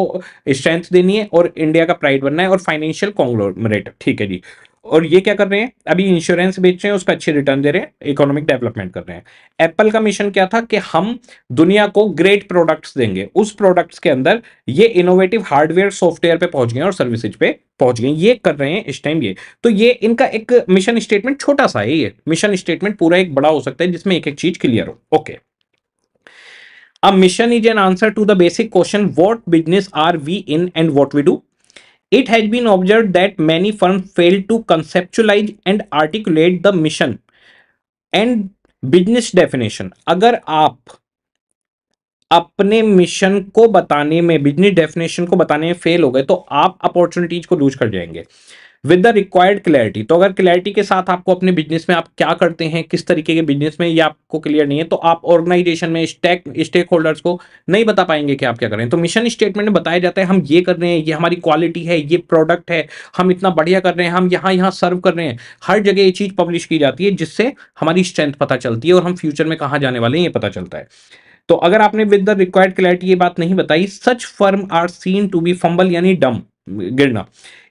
Speaker 1: स्ट्रेंथ देनी है और इंडिया का प्राइड बनना है और फाइनेंशियल कॉन्ग्लोमरेट ठीक है जी और ये क्या कर रहे हैं अभी इंश्योरेंस बेच रहे हैं उस पर अच्छे रिटर्न दे रहे हैं इकोनॉमिक डेवलपमेंट कर रहे हैं एप्पल का मिशन क्या था कि हम दुनिया को ग्रेट प्रोडक्ट्स देंगे उस प्रोडक्ट्स के अंदर ये इनोवेटिव हार्डवेयर सॉफ्टवेयर पे पहुंच गए और सर्विसेज पे पहुंच गए ये कर रहे हैं इस टाइम ये तो ये इनका एक मिशन स्टेटमेंट छोटा सा है ये मिशन स्टेटमेंट पूरा एक बड़ा हो सकता है जिसमें एक एक चीज क्लियर हो ओके अब mission is an answer to the basic question question business are we in and and we do It has been observed that many firms fail to conceptualize and articulate the mission and business definition अगर आप अपने mission को बताने में business definition को बताने में fail हो गए तो आप अपॉर्चुनिटीज को लूज कर जाएंगे विद द रिक्वायर्ड क्लैरिटी तो अगर क्लैरिटी के साथ आपको अपने बिजनेस में आप क्या करते हैं किस तरीके के बिजनेस में ये आपको क्लियर नहीं है तो आप ऑर्गेनाइजेशन में स्टेक स्टेक होल्डर्स को नहीं बता पाएंगे कि आप क्या करें तो मिशन स्टेटमेंट में बताया जाता है हम ये कर रहे हैं ये हमारी क्वालिटी है ये प्रोडक्ट है हम इतना बढ़िया कर रहे हैं हम यहाँ यहाँ सर्व कर रहे हैं हर जगह ये चीज़ पब्लिश की जाती है जिससे हमारी स्ट्रेंथ पता चलती है और हम फ्यूचर में कहाँ जाने वाले हैं ये पता चलता है तो अगर आपने विद द रिक्वायर्ड क्लैरिटी ये बात नहीं बताई such firm are seen to be fumble यानी डम गिरना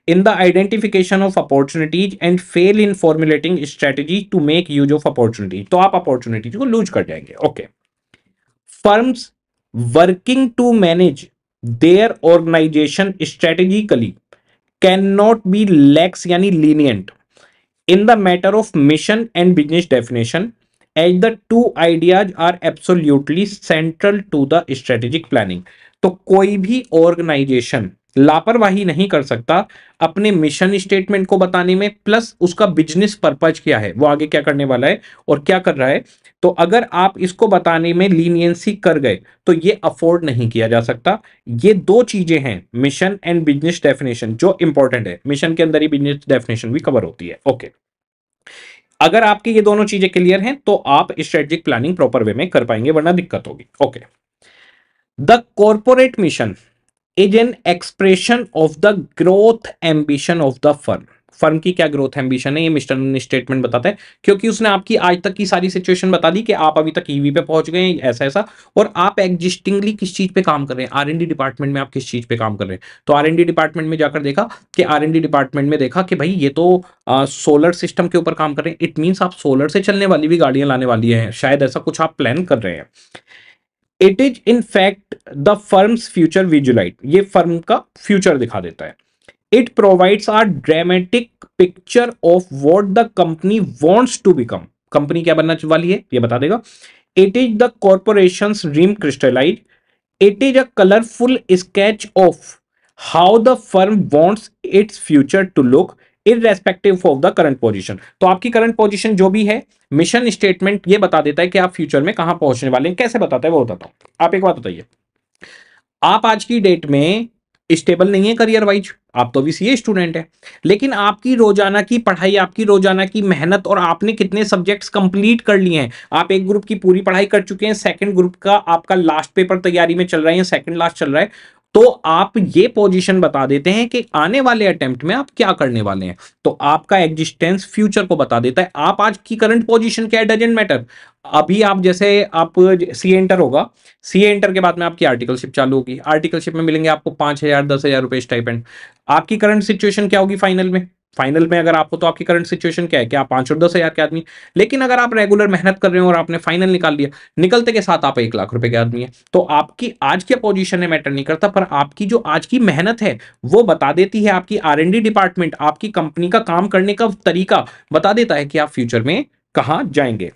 Speaker 1: in the identification of opportunities and fail in formulating strategy to make use of opportunities तो आप opportunities को lose कर जाएंगे okay firms working to manage their organization strategically cannot be lax यानी lenient in the matter of mission and business definition as the two ideas are absolutely central to the strategic planning तो कोई भी organisation लापरवाही नहीं कर सकता अपने mission statement को बताने में प्लस उसका बिजनेस पर्पज क्या है वो आगे क्या करने वाला है और क्या कर रहा है तो अगर आप इसको बताने में लीनियंसी कर गए तो ये अफोर्ड नहीं किया जा सकता ये दो चीजें हैं मिशन एंड बिजनेस डेफिनेशन जो इंपॉर्टेंट है मिशन के अंदर ही बिजनेस डेफिनेशन भी कवर होती है ओके अगर आपकी ये दोनों चीजें क्लियर हैं तो आप स्ट्रेटेजिक प्लानिंग प्रॉपर वे में कर पाएंगे वरना दिक्कत होगी okay the corporate mission is an expression of the growth ambition of the firm firm की क्या ग्रोथ एम्बिशन है ये मिस्टर ने स्टेटमेंट बताता है क्योंकि उसने आपकी आज तक की सारी सिचुएशन बता दी कि आप अभी तक ईवी e पे पहुंच गए ऐसा ऐसा और आप एग्जिस्टिंगली किस चीज पे काम कर रहे हैं आर डिपार्टमेंट में आप किस चीज पे काम कर रहे हैं तो आर डिपार्टमेंट में जाकर देखा कि आर डिपार्टमेंट में देखा कि भाई ये तो आ, सोलर सिस्टम के ऊपर काम कर रहे हैं इट मीन्स आप सोलर से चलने वाली भी गाड़ियां लाने वाली है शायद ऐसा कुछ आप प्लान कर रहे हैं it is in fact the firm's future visualised ये फर्म का फ्यूचर दिखा देता है it provides our dramatic picture of what the company wants to become company क्या बनना वाली है ये बता देगा it is the corporation dream crystallise it is a colourful sketch of how the firm wants its future to look irrespective of the current position तो आपकी current position जो भी है मिशन स्टेटमेंट ये बता देता है कि आप फ्यूचर में कहां पहुंचने वाले हैं कैसे बताता है वो बताता हूं आप एक बात बताइए आप आज की डेट में स्टेबल नहीं है करियर वाइज आप तो अभी सी स्टूडेंट है लेकिन आपकी रोजाना की पढ़ाई आपकी रोजाना की मेहनत और आपने कितने सब्जेक्ट्स कंप्लीट कर लिए हैं आप एक ग्रुप की पूरी पढ़ाई कर चुके हैं सेकंड ग्रुप का आपका लास्ट पेपर तैयारी में चल रहा है या सेकंड लास्ट चल रहा है तो आप ये पोजीशन बता देते हैं कि आने वाले अटेम्प्ट में आप क्या करने वाले हैं तो आपका एग्जिस्टेंस फ्यूचर को बता देता है आप आज की करंट पोजीशन क्या है डजेंट मैटर अभी आप जैसे आप सी एंटर होगा सी एंटर के बाद में आपकी आर्टिकलशिप चालू होगी आर्टिकलशिप में मिलेंगे आपको पांच हजार दस हजार रुपए स्टाइपेंड आपकी करंट सिचुएशन क्या होगी फाइनल में फाइनल में अगर आपको तो आपकी करंट सिचुएशन क्या है कि आप पाँच और दस हज़ार के आदमी लेकिन अगर आप रेगुलर मेहनत कर रहे हो और आपने फाइनल निकाल लिया निकलते के साथ आप एक लाख रुपए के आदमी है तो आपकी आज की पोजीशन है मैटर नहीं करता पर आपकी जो आज की मेहनत है वो बता देती है आपकी आर डिपार्टमेंट आपकी कंपनी का काम करने का तरीका बता देता है कि आप फ्यूचर में कहा जाएंगे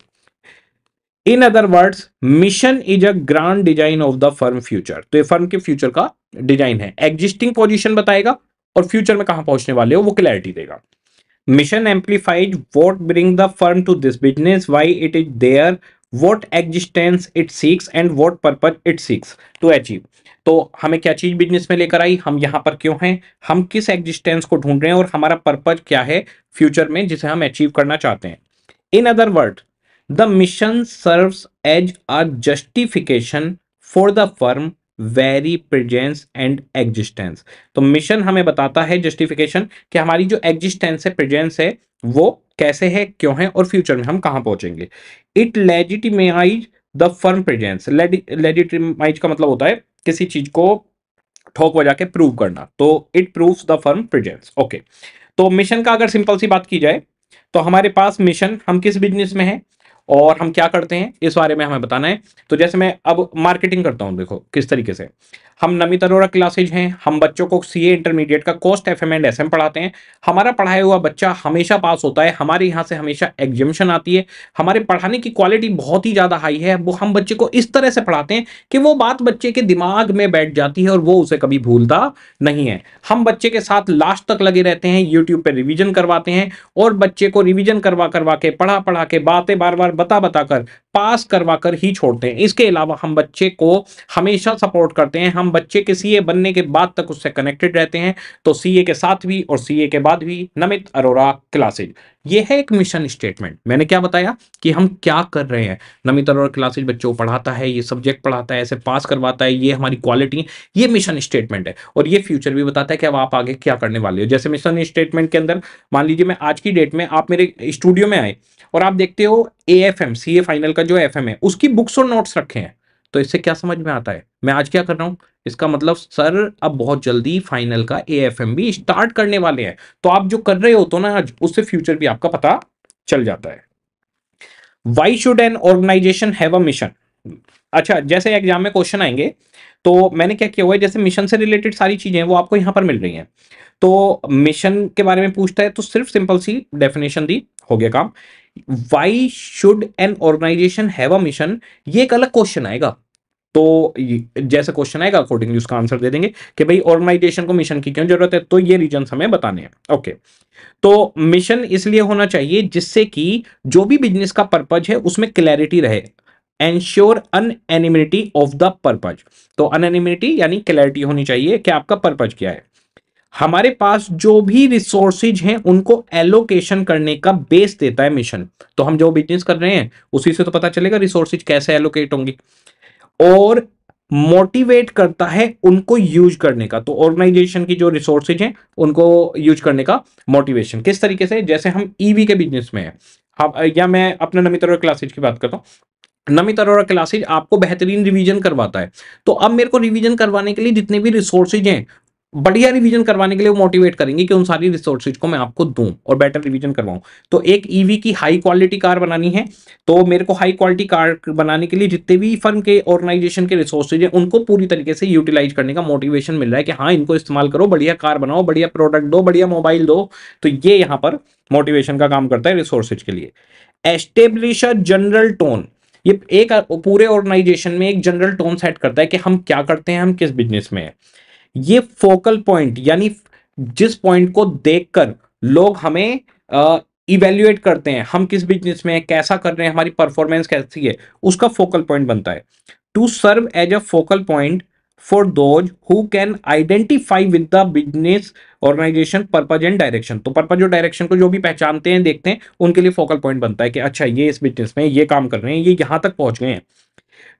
Speaker 1: in other words mission is a grand design of the firm future तो ये फर्म के फ्यूचर का डिजाइन है एग्जिस्टिंग पोजीशन बताएगा और फ्यूचर में कहा पहुंचने वाले हो वो क्लैरिटी देगा mission amplified what bring the firm to this business why it is there what existence it seeks and what purpose it seeks to achieve तो हमें क्या चीज़ बिजनेस में लेकर आई हम यहाँ पर क्यों हैं हम किस एग्जिस्टेंस को ढूंढ रहे हैं और हमारा पर्पज क्या है फ्यूचर में जिसे हम अचीव करना चाहते हैं in other word the mission serve as a justification for the firm very presence and existence तो मिशन हमें बताता है जस्टिफिकेशन कि हमारी जो एग्जिस्टेंस है प्रेजेंस है वो कैसे है क्यों है और फ्यूचर में हम कहाँ पहुंचेंगे it legitimise the firm presence legitimise का मतलब होता है किसी चीज को ठोक वजा के प्रूव करना तो it prove the firm presence okay तो मिशन का अगर सिंपल सी बात की जाए तो हमारे पास मिशन हम किस बिजनेस में हैं और हम क्या करते हैं इस बारे में हमें बताना है तो जैसे मैं अब मार्केटिंग करता हूँ देखो किस तरीके से हम नमित अरोरा क्लासेज हैं हम बच्चों को सी इंटरमीडिएट का cost F M and S पढ़ाते हैं हमारा पढ़ाया हुआ बच्चा हमेशा पास होता है हमारे यहाँ से हमेशा एग्जिबिशन आती है हमारे पढ़ाने की क्वालिटी बहुत ही ज़्यादा हाई है वो हम बच्चे को इस तरह से पढ़ाते हैं कि वो बात बच्चे के दिमाग में बैठ जाती है और वो उसे कभी भूलता नहीं है हम बच्चे के साथ लास्ट तक लगे रहते हैं यूट्यूब पर रिविजन करवाते हैं और बच्चे को रिविजन करवा करवा के पढ़ा पढ़ा के बातें बार बार बता बताकर पास करवा कर ही छोड़ते हैं इसके अलावा हम बच्चे को हमेशा सपोर्ट करते हैं हम बच्चे के सीए बनने के बाद तक उससे कनेक्टेड रहते हैं तो सीए के साथ भी और सीए के बाद भी नमित अरोरा क्लासेज ये है एक मिशन स्टेटमेंट मैंने क्या बताया कि हम क्या कर रहे हैं नमित अरोरा क्लासेज बच्चों को पढ़ाता है ये सब्जेक्ट पढ़ाता है ऐसे पास करवाता है ये हमारी क्वालिटी ये मिशन स्टेटमेंट है और ये फ्यूचर भी बताता है कि अब आप आगे क्या करने वाले हो जैसे मिशन स्टेटमेंट के अंदर मान लीजिए मैं आज की डेट में आप मेरे स्टूडियो में आए और आप देखते हो A F M C A final का जो एफ एम है उसकी बुक्स और नोट्स रखे हैं तो इससे क्या समझ में आता है मैं आज क्या कर रहा हूँ इसका मतलब सर अब बहुत जल्दी फाइनल का ए एफ एम भी स्टार्ट करने वाले हैं तो आप जो कर रहे हो तो ना आज उससे फ्यूचर भी आपका पता चल जाता है why should an organisation have a mission अच्छा जैसे एग्जाम में क्वेश्चन आएंगे तो मैंने क्या किया हुआ है जैसे मिशन से रिलेटेड सारी चीज़ें वो आपको यहाँ पर मिल रही हैं तो मिशन के बारे में पूछता है तो सिर्फ सिंपल सी डेफिनेशन दी हो गया काम why should an organisation have a mission ये एक अलग क्वेश्चन आएगा तो जैसा क्वेश्चन आएगा अकॉर्डिंगली उसका आंसर दे देंगे कि भाई ऑर्गेनाइजेशन को मिशन की क्यों जरूरत है तो ये रीजन हमें बताने हैं ओके तो मिशन इसलिए होना चाहिए जिससे कि जो भी बिजनेस का पर्पज है उसमें क्लैरिटी रहे ensure unanimity of the purpose तो अनएनिमिटी यानी क्लैरिटी होनी चाहिए कि आपका पर्पज क्या है हमारे पास जो भी रिसोर्सेज हैं उनको एलोकेशन करने का बेस देता है मिशन तो हम जो बिजनेस कर रहे हैं उसी से तो पता चलेगा रिसोर्सेज कैसे एलोकेट होंगी और मोटिवेट करता है उनको यूज करने का तो ऑर्गेनाइजेशन की जो रिसोर्सेज हैं उनको यूज करने का मोटिवेशन किस तरीके से जैसे हम ईवी के बिजनेस में है हम या मैं अपने नमित क्लासेज की बात करता हूँ नमित अरोरा क्लासेज आपको बेहतरीन रिवीजन करवाता है तो अब मेरे को रिवीजन करवाने के लिए जितने भी रिसोर्सेज हैं बढ़िया रिवीजन करवाने के लिए वो मोटिवेट करेंगे कि उन सारी रिसोर्सेज को मैं आपको दूं और बेटर रिवीजन करवाऊं तो एक ईवी e की हाई क्वालिटी कार बनानी है तो मेरे को हाई क्वालिटी कार बनाने के लिए जितने भी फर्म के ऑर्गेनाइजेशन के रिसोर्सेज हैं उनको पूरी तरीके से यूटिलाइज करने का मोटिवेशन मिल रहा है कि हाँ इनको इस्तेमाल करो बढ़िया कार बनाओ बढ़िया प्रोडक्ट दो बढ़िया मोबाइल दो तो ये यहाँ पर मोटिवेशन का काम करता है रिसोर्सेज के लिए एस्टेब्लिश जनरल टोन ये एक पूरे ऑर्गेनाइजेशन में एक जनरल टोन सेट करता है कि हम क्या करते हैं हम किस बिजनेस में है ये फोकल पॉइंट यानी जिस पॉइंट को देखकर लोग हमें इवेल्युएट करते हैं हम किस बिजनेस में हैं कैसा कर रहे हैं हमारी परफॉर्मेंस कैसी है उसका फोकल पॉइंट बनता है to serve as a focal point for those who can identify with the business organisation purpose and direction तो पर्पज और डायरेक्शन को जो भी पहचानते हैं देखते हैं उनके लिए फोकल पॉइंट बनता है कि अच्छा ये इस बिजनेस में ये काम कर रहे हैं ये यहां तक पहुंच गए हैं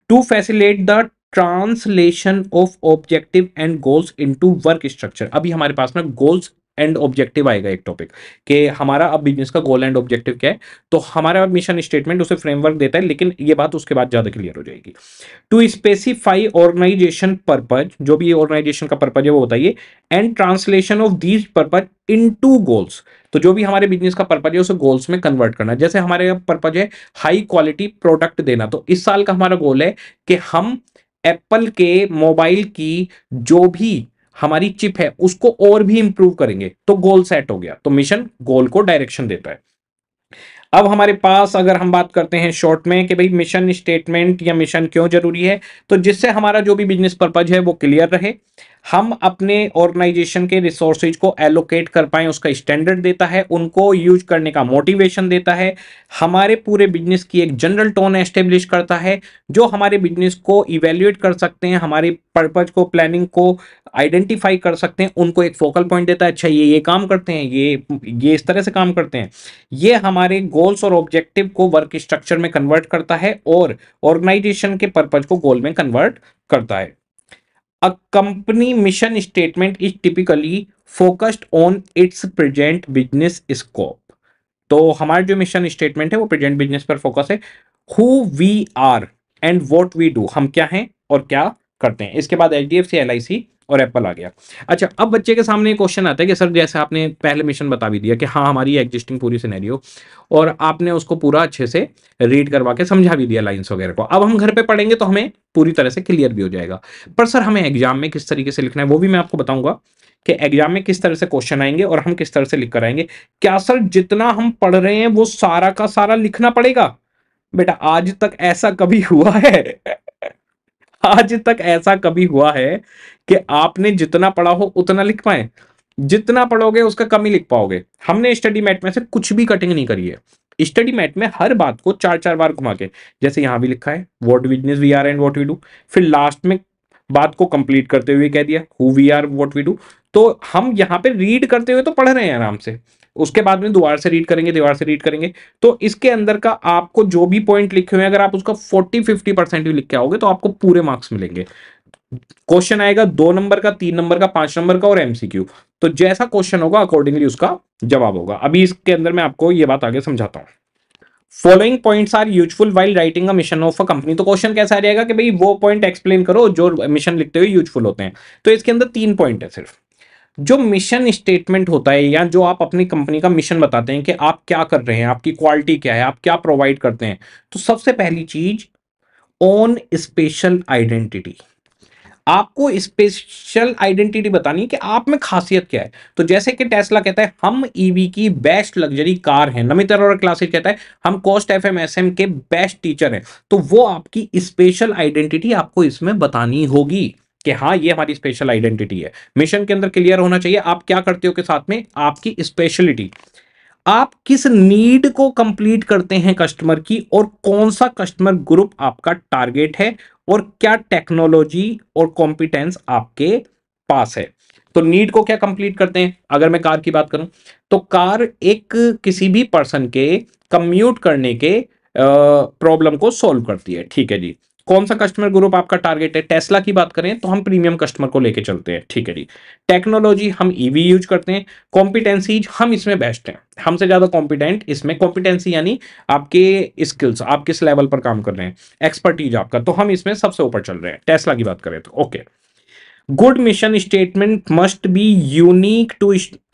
Speaker 1: to facilitate the translation of objective and goals into work structure अभी हमारे पास ना गोल्स एंड ऑब्जेक्टिव आएगा एक टॉपिक कि हमारा अब बिजनेस का गोल एंड ऑब्जेक्टिव क्या है तो हमारा मिशन स्टेटमेंट उसे फ्रेमवर्क देता है लेकिन ये बात उसके बाद ज़्यादा क्लियर हो जाएगी टू स्पेसिफाई ऑर्गेनाइजेशन पर्पज जो भी ऑर्गेनाइजेशन का पर्पज है वो बताइए and translation of these purpose into goals तो जो भी हमारे बिजनेस का पर्पज है उसे गोल्स में कन्वर्ट करना जैसे हमारे पर्पज है हाई क्वालिटी प्रोडक्ट देना तो इस साल का हमारा गोल है कि हम एप्पल के मोबाइल की जो भी हमारी चिप है उसको और भी इंप्रूव करेंगे तो गोल सेट हो गया तो मिशन गोल को डायरेक्शन देता है अब हमारे पास अगर हम बात करते हैं शॉर्ट में कि भाई मिशन स्टेटमेंट या मिशन क्यों जरूरी है तो जिससे हमारा जो भी बिजनेस पर्पज है वो क्लियर रहे हम अपने ऑर्गेनाइजेशन के रिसोर्सेज को एलोकेट कर पाए उसका स्टैंडर्ड देता है उनको यूज करने का मोटिवेशन देता है हमारे पूरे बिजनेस की एक जनरल टोन एस्टेब्लिश करता है जो हमारे बिजनेस को इवेल्युएट कर सकते हैं हमारे पर्पज को प्लानिंग को आइडेंटिफाई कर सकते हैं उनको एक फोकल पॉइंट देता है अच्छा ये ये काम करते हैं ये ये इस तरह से काम करते हैं ये हमारे गोल्स और ऑब्जेक्टिव को वर्क स्ट्रक्चर में कन्वर्ट करता है और ऑर्गेनाइजेशन के पर्पज को गोल में कन्वर्ट करता है A company mission statement is typically focused on its present business scope. तो हमारा जो मिशन स्टेटमेंट है वो प्रेजेंट बिजनेस पर फोकस है who we are and what we do हम क्या हैं और क्या करते हैं इसके बाद H D F C L I C और एप्पल आ गया अच्छा अब बच्चे के सामने क्वेश्चन आता है कि सर जैसे आपने पहले मिशन बता भी दिया कि हाँ हमारी एग्जिस्टिंग पूरी सिनेरियो और आपने उसको पूरा अच्छे से रीड करवा के समझा भी दिया लाइन्स वगैरह को अब हम घर पर पढ़ेंगे तो हमें पूरी तरह से क्लियर भी हो जाएगा पर सर हमें एग्जाम में किस तरीके से लिखना है वो भी मैं आपको बताऊंगा कि एग्जाम में किस तरह से क्वेश्चन आएंगे और हम किस तरह से लिख कर आएंगे क्या सर जितना हम पढ़ रहे हैं वो सारा का सारा लिखना पड़ेगा बेटा आज तक ऐसा कभी हुआ है [laughs] आज तक ऐसा कभी हुआ है कि आपने जितना पढ़ा हो उतना लिख पाए जितना पढ़ोगे उसका कम ही लिख पाओगे हमने स्टडी मैट में से कुछ भी कटिंग नहीं करी है स्टडी मैट में हर बात को चार चार बार घुमा के जैसे यहां भी लिखा है what business we are and what we do फिर लास्ट में बात को कंप्लीट करते हुए कह दिया who we are what we do तो हम यहाँ पे रीड करते हुए तो पढ़ रहे हैं आराम से उसके बाद में दोबारा से रीड करेंगे दीवार से रीड करेंगे तो इसके अंदर का आपको जो भी पॉइंट लिखे हुए हैं अगर आप उसका 40 50 परसेंट भी लिख के आओगे तो आपको पूरे मार्क्स मिलेंगे क्वेश्चन आएगा दो नंबर का तीन नंबर का पांच नंबर का और एमसीक्यू तो जैसा क्वेश्चन होगा अकॉर्डिंगली उसका जवाब होगा अभी इसके अंदर मैं आपको ये बात आगे समझाता हूं following points are useful while writing a mission of a company तो क्वेश्चन कैसा रहेगा कि भाई वो पॉइंट एक्सप्लेन करो जो मिशन लिखते हुए यूजफुल होते हैं तो इसके अंदर तीन पॉइंट है सिर्फ जो मिशन स्टेटमेंट होता है या जो आप अपनी कंपनी का मिशन बताते हैं कि आप क्या कर रहे हैं आपकी क्वालिटी क्या है आप क्या प्रोवाइड करते हैं तो सबसे पहली चीज ओन स्पेशल आइडेंटिटी आपको स्पेशल आइडेंटिटी बतानी कि आप में खासियत क्या है तो जैसे कि टेस्ला कहता है हम ईवी e की बेस्ट लग्जरी कार है नमित अरोरा क्लासिक कहता है हम कॉस्ट एफ के बेस्ट टीचर हैं तो वो आपकी स्पेशल आइडेंटिटी आपको इसमें बतानी होगी कि हाँ ये हमारी स्पेशल आइडेंटिटी है मिशन के अंदर क्लियर होना चाहिए आप क्या करते हो के साथ में आपकी स्पेशलिटी आप किस नीड को कंप्लीट करते हैं कस्टमर की और कौन सा कस्टमर ग्रुप आपका टारगेट है और क्या टेक्नोलॉजी और कॉम्पिटेंस आपके पास है तो नीड को क्या कंप्लीट करते हैं अगर मैं कार की बात करूं तो कार एक किसी भी पर्सन के कम्यूट करने के प्रॉब्लम को सॉल्व करती है ठीक है जी कौन सा कस्टमर ग्रुप आपका टारगेट है टेस्ला की बात करें तो हम प्रीमियम कस्टमर को लेके चलते हैं ठीक है जी टेक्नोलॉजी हम ईवी यूज करते हैं कॉम्पिटेंसीज हम इसमें बेस्ट हैं हमसे ज़्यादा कॉम्पिटेंट इसमें कॉम्पिटेंसी यानी आपके स्किल्स आप किस लेवल पर काम कर रहे हैं एक्सपर्टीज आपका तो हम इसमें सबसे ऊपर चल रहे हैं टेस्ला की बात करें तो okay good mission statement must be unique to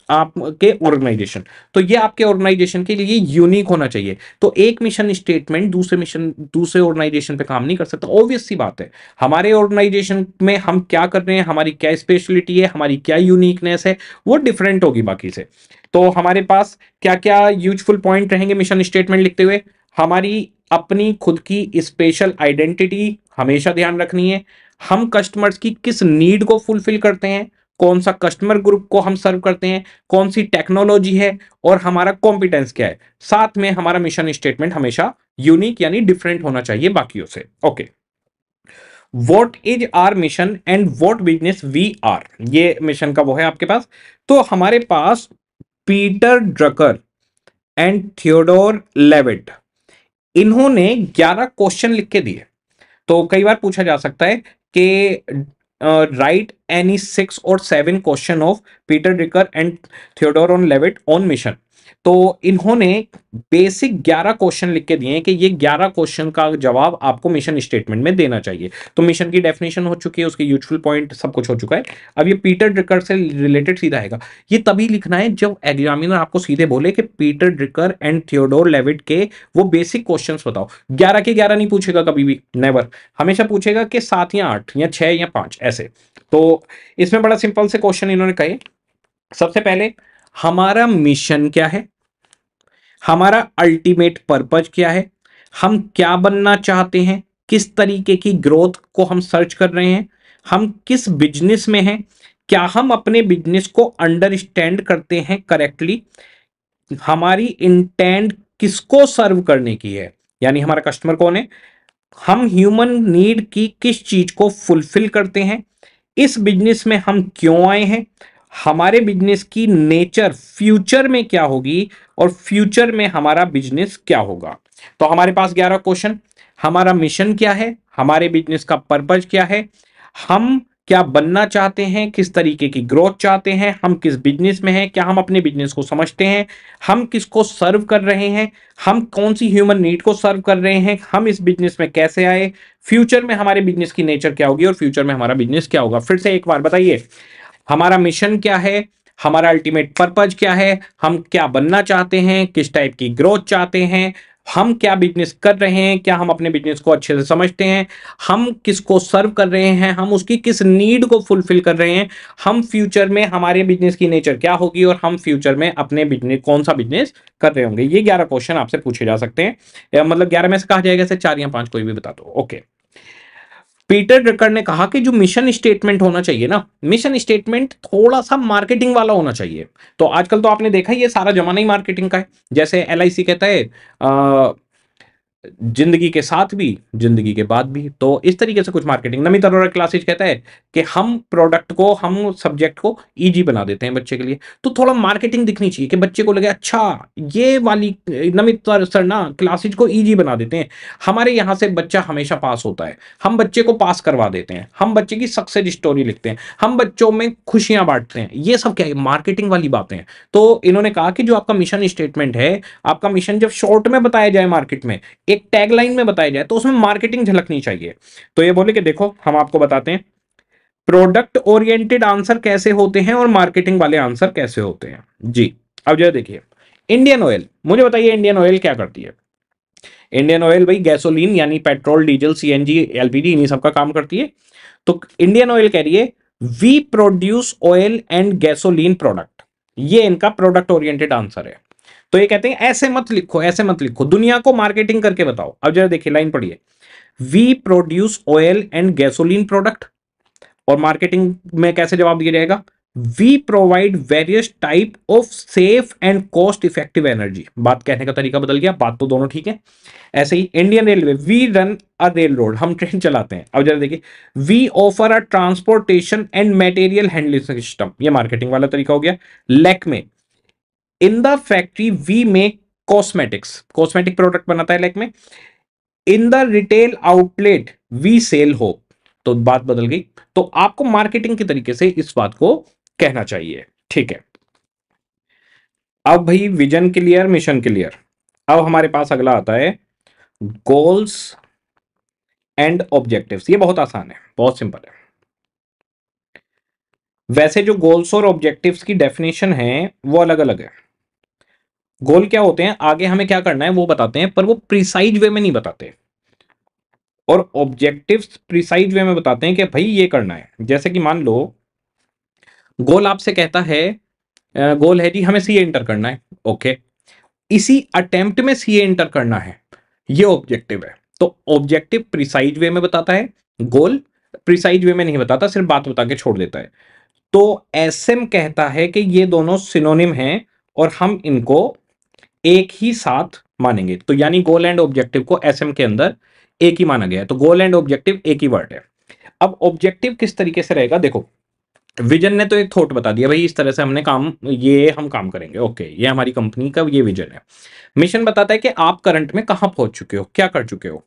Speaker 1: आपके ऑर्गेनाइजेशन तो ये आपके ऑर्गेनाइजेशन के लिए यूनिक होना चाहिए तो एक मिशन स्टेटमेंट दूसरे मिशन दूसरे ऑर्गेनाइजेशन पे काम नहीं कर सकता ऑब्वियस सी बात है हमारे ऑर्गेनाइजेशन में हम क्या कर रहे हैं हमारी क्या स्पेशलिटी है हमारी क्या यूनिकनेस है वो डिफरेंट होगी बाकी से तो हमारे पास क्या क्या यूजफुल पॉइंट रहेंगे मिशन स्टेटमेंट लिखते हुए हमारी अपनी खुद की स्पेशल आइडेंटिटी हमेशा ध्यान रखनी है हम कस्टमर्स की किस नीड को फुलफिल करते हैं कौन सा कस्टमर ग्रुप को हम सर्व करते हैं कौन सी टेक्नोलॉजी है और हमारा कॉम्पिटेंस क्या है साथ में हमारा मिशन स्टेटमेंट हमेशा यूनिक यानी डिफरेंट होना चाहिए बाकियों से okay what is our mission and what business we are ये मिशन का वो है आपके पास तो हमारे पास Peter Drucker and Theodore Levitt इन्होंने 11 क्वेश्चन लिख के दिए तो कई बार पूछा जा सकता है कि uh, write any six or seven question of Peter Ricker and Theodore on Levitt on mission. तो इन्होंने बेसिक 11 क्वेश्चन लिख के दिए हैं कि ये 11 क्वेश्चन का जवाब आपको मिशन स्टेटमेंट में देना चाहिए तो मिशन की डेफिनेशन हो चुकी है उसके यूजफुल पॉइंट सब कुछ हो चुका है अब ये पीटर ड्रिकर से रिलेटेड सीधा आएगा ये तभी लिखना है जब एग्जामिनर आपको सीधे बोले कि Peter Drucker and Theodore Levitt के वो बेसिक क्वेश्चन बताओ ग्यारह के ग्यारह नहीं पूछेगा कभी भी नेवर हमेशा पूछेगा कि सात या आठ या छह या पांच ऐसे तो इसमें बड़ा सिंपल से क्वेश्चन इन्होंने कहे सबसे पहले हमारा मिशन क्या है हमारा अल्टीमेट पर्पज क्या है हम क्या बनना चाहते हैं किस तरीके की ग्रोथ को हम सर्च कर रहे हैं हम किस बिजनेस में हैं क्या हम अपने बिजनेस को अंडरस्टैंड करते हैं करेक्टली हमारी इंटेंट किसको सर्व करने की है यानी हमारा कस्टमर कौन है हम ह्यूमन नीड की किस चीज को फुलफिल करते हैं इस बिजनेस में हम क्यों आए हैं हमारे बिजनेस की नेचर फ्यूचर में क्या होगी और फ्यूचर में हमारा बिजनेस क्या होगा तो हमारे पास ग्यारह क्वेश्चन हमारा मिशन क्या है हमारे बिजनेस का पर्पज क्या है हम क्या बनना चाहते हैं किस तरीके की ग्रोथ चाहते हैं हम किस बिजनेस में हैं क्या हम अपने बिजनेस को समझते हैं हम किसको सर्व कर रहे हैं हम कौन सी ह्यूमन नीड को सर्व कर रहे हैं हम इस बिजनेस में कैसे आए फ्यूचर में हमारे बिजनेस की नेचर क्या होगी और फ्यूचर में हमारा बिजनेस क्या होगा फिर से एक बार बताइए हमारा मिशन क्या है हमारा अल्टीमेट पर्पज क्या है हम क्या बनना चाहते हैं किस टाइप की ग्रोथ चाहते हैं हम क्या बिजनेस कर रहे हैं क्या हम अपने बिजनेस को अच्छे से समझते हैं हम किसको सर्व कर रहे हैं हम उसकी किस नीड को फुलफिल कर रहे हैं हम फ्यूचर में हमारे बिजनेस की नेचर क्या होगी और हम फ्यूचर में अपने बिजनेस कौन सा बिजनेस कर रहे होंगे ये ग्यारह क्वेश्चन आपसे पूछे जा सकते हैं मतलब ग्यारह में से कहा जाएगा से चार या पांच कोई भी बता दो ओके पीटर ड्रकर ने कहा कि जो मिशन स्टेटमेंट होना चाहिए ना मिशन स्टेटमेंट थोड़ा सा मार्केटिंग वाला होना चाहिए तो आजकल तो आपने देखा ये सारा जमाना ही मार्केटिंग का है जैसे एल कहता है आ, जिंदगी के साथ भी जिंदगी के बाद भी तो इस तरीके से कुछ मार्केटिंग नमी तरह क्लासेज कहता है कि हम प्रोडक्ट को हम सब्जेक्ट को इजी बना देते हैं बच्चे के लिए तो थोड़ा मार्केटिंग दिखनी चाहिए कि बच्चे को लगे अच्छा ये वाली नमित सर ना क्लासेज को इजी बना देते हैं हमारे यहाँ से बच्चा हमेशा पास होता है हम बच्चे को पास करवा देते हैं हम बच्चे की सक्सेस स्टोरी लिखते हैं हम बच्चों में खुशियाँ बांटते हैं ये सब क्या है मार्केटिंग वाली बातें हैं तो इन्होंने कहा कि जो आपका मिशन स्टेटमेंट है आपका मिशन जब शॉर्ट में बताया जाए मार्केट में एक एक टैगलाइन में बताया जाए तो उसमें मार्केटिंग झलकनी चाहिए तो ये बोले कि देखो हम आपको बताते हैं प्रोडक्ट ओरिएंटेड आंसर कैसे होते हैं और मार्केटिंग वाले आंसर कैसे होते हैं जी अब जो देखिए इंडियन ऑयल मुझे बताइए इंडियन ऑयल क्या करती है इंडियन ऑयल भाई गैसोलीन यानी पेट्रोल डीजल सीएनजी एलपीजी इन्हीं सब का काम करती है तो इंडियन ऑयल कह रही है we produce oil and gasoline product ये इनका प्रोडक्ट ओरिएंटेड आंसर है तो ये कहते हैं ऐसे मत लिखो ऐसे मत लिखो दुनिया को मार्केटिंग करके बताओ अब जरा देखिए लाइन पढ़िए we produce oil and gasoline product और मार्केटिंग में कैसे जवाब दिया जाएगा we provide various type of safe and cost effective energy बात कहने का तरीका बदल गया बात तो दोनों ठीक है ऐसे ही Indian railway we run a railroad हम ट्रेन चलाते हैं अब जरा देखिए we offer a transportation and material handling system ये मार्केटिंग वाला तरीका हो गया लेक में in the factory we make cosmetics cosmetic product बनाता है लाइक में in the retail outlet we sell हो तो बात बदल गई तो आपको मार्केटिंग के तरीके से इस बात को कहना चाहिए ठीक है अब भाई विजन क्लियर मिशन क्लियर अब हमारे पास अगला आता है गोल्स एंड ऑब्जेक्टिव्स ये बहुत आसान है बहुत सिंपल है वैसे जो गोल्स और ऑब्जेक्टिव्स की डेफिनेशन है वो अलग अलग है गोल क्या होते हैं आगे हमें क्या करना है वो बताते हैं पर वो प्रिसाइज वे में नहीं बताते और ऑब्जेक्टिव्स प्रिसाइज वे में बताते हैं कि भाई ये करना है जैसे कि मान लो गोल आपसे कहता है गोल है जी हमें सी एंटर करना है ओके इसी अटेम्प्ट में सी एंटर करना है ये ऑब्जेक्टिव है तो ऑब्जेक्टिव प्रिसाइज वे में बताता है गोल प्रिसाइज वे में नहीं बताता सिर्फ बात बता के छोड़ देता है तो एसएम कहता है कि ये दोनों सिनोनिम हैं और हम इनको एक ही साथ मानेंगे तो यानी गोल एंड ऑब्जेक्टिव को एस के अंदर एक ही माना गया है तो गोल एंड ऑब्जेक्टिव एक ही वर्ड है अब ऑब्जेक्टिव किस तरीके से रहेगा देखो विजन ने तो एक थॉट बता दिया भाई इस तरह से हमने काम ये हम काम करेंगे ओके ये हमारी कंपनी का ये विजन है मिशन बताता है कि आप करंट में कहां पहुंच चुके हो क्या कर चुके हो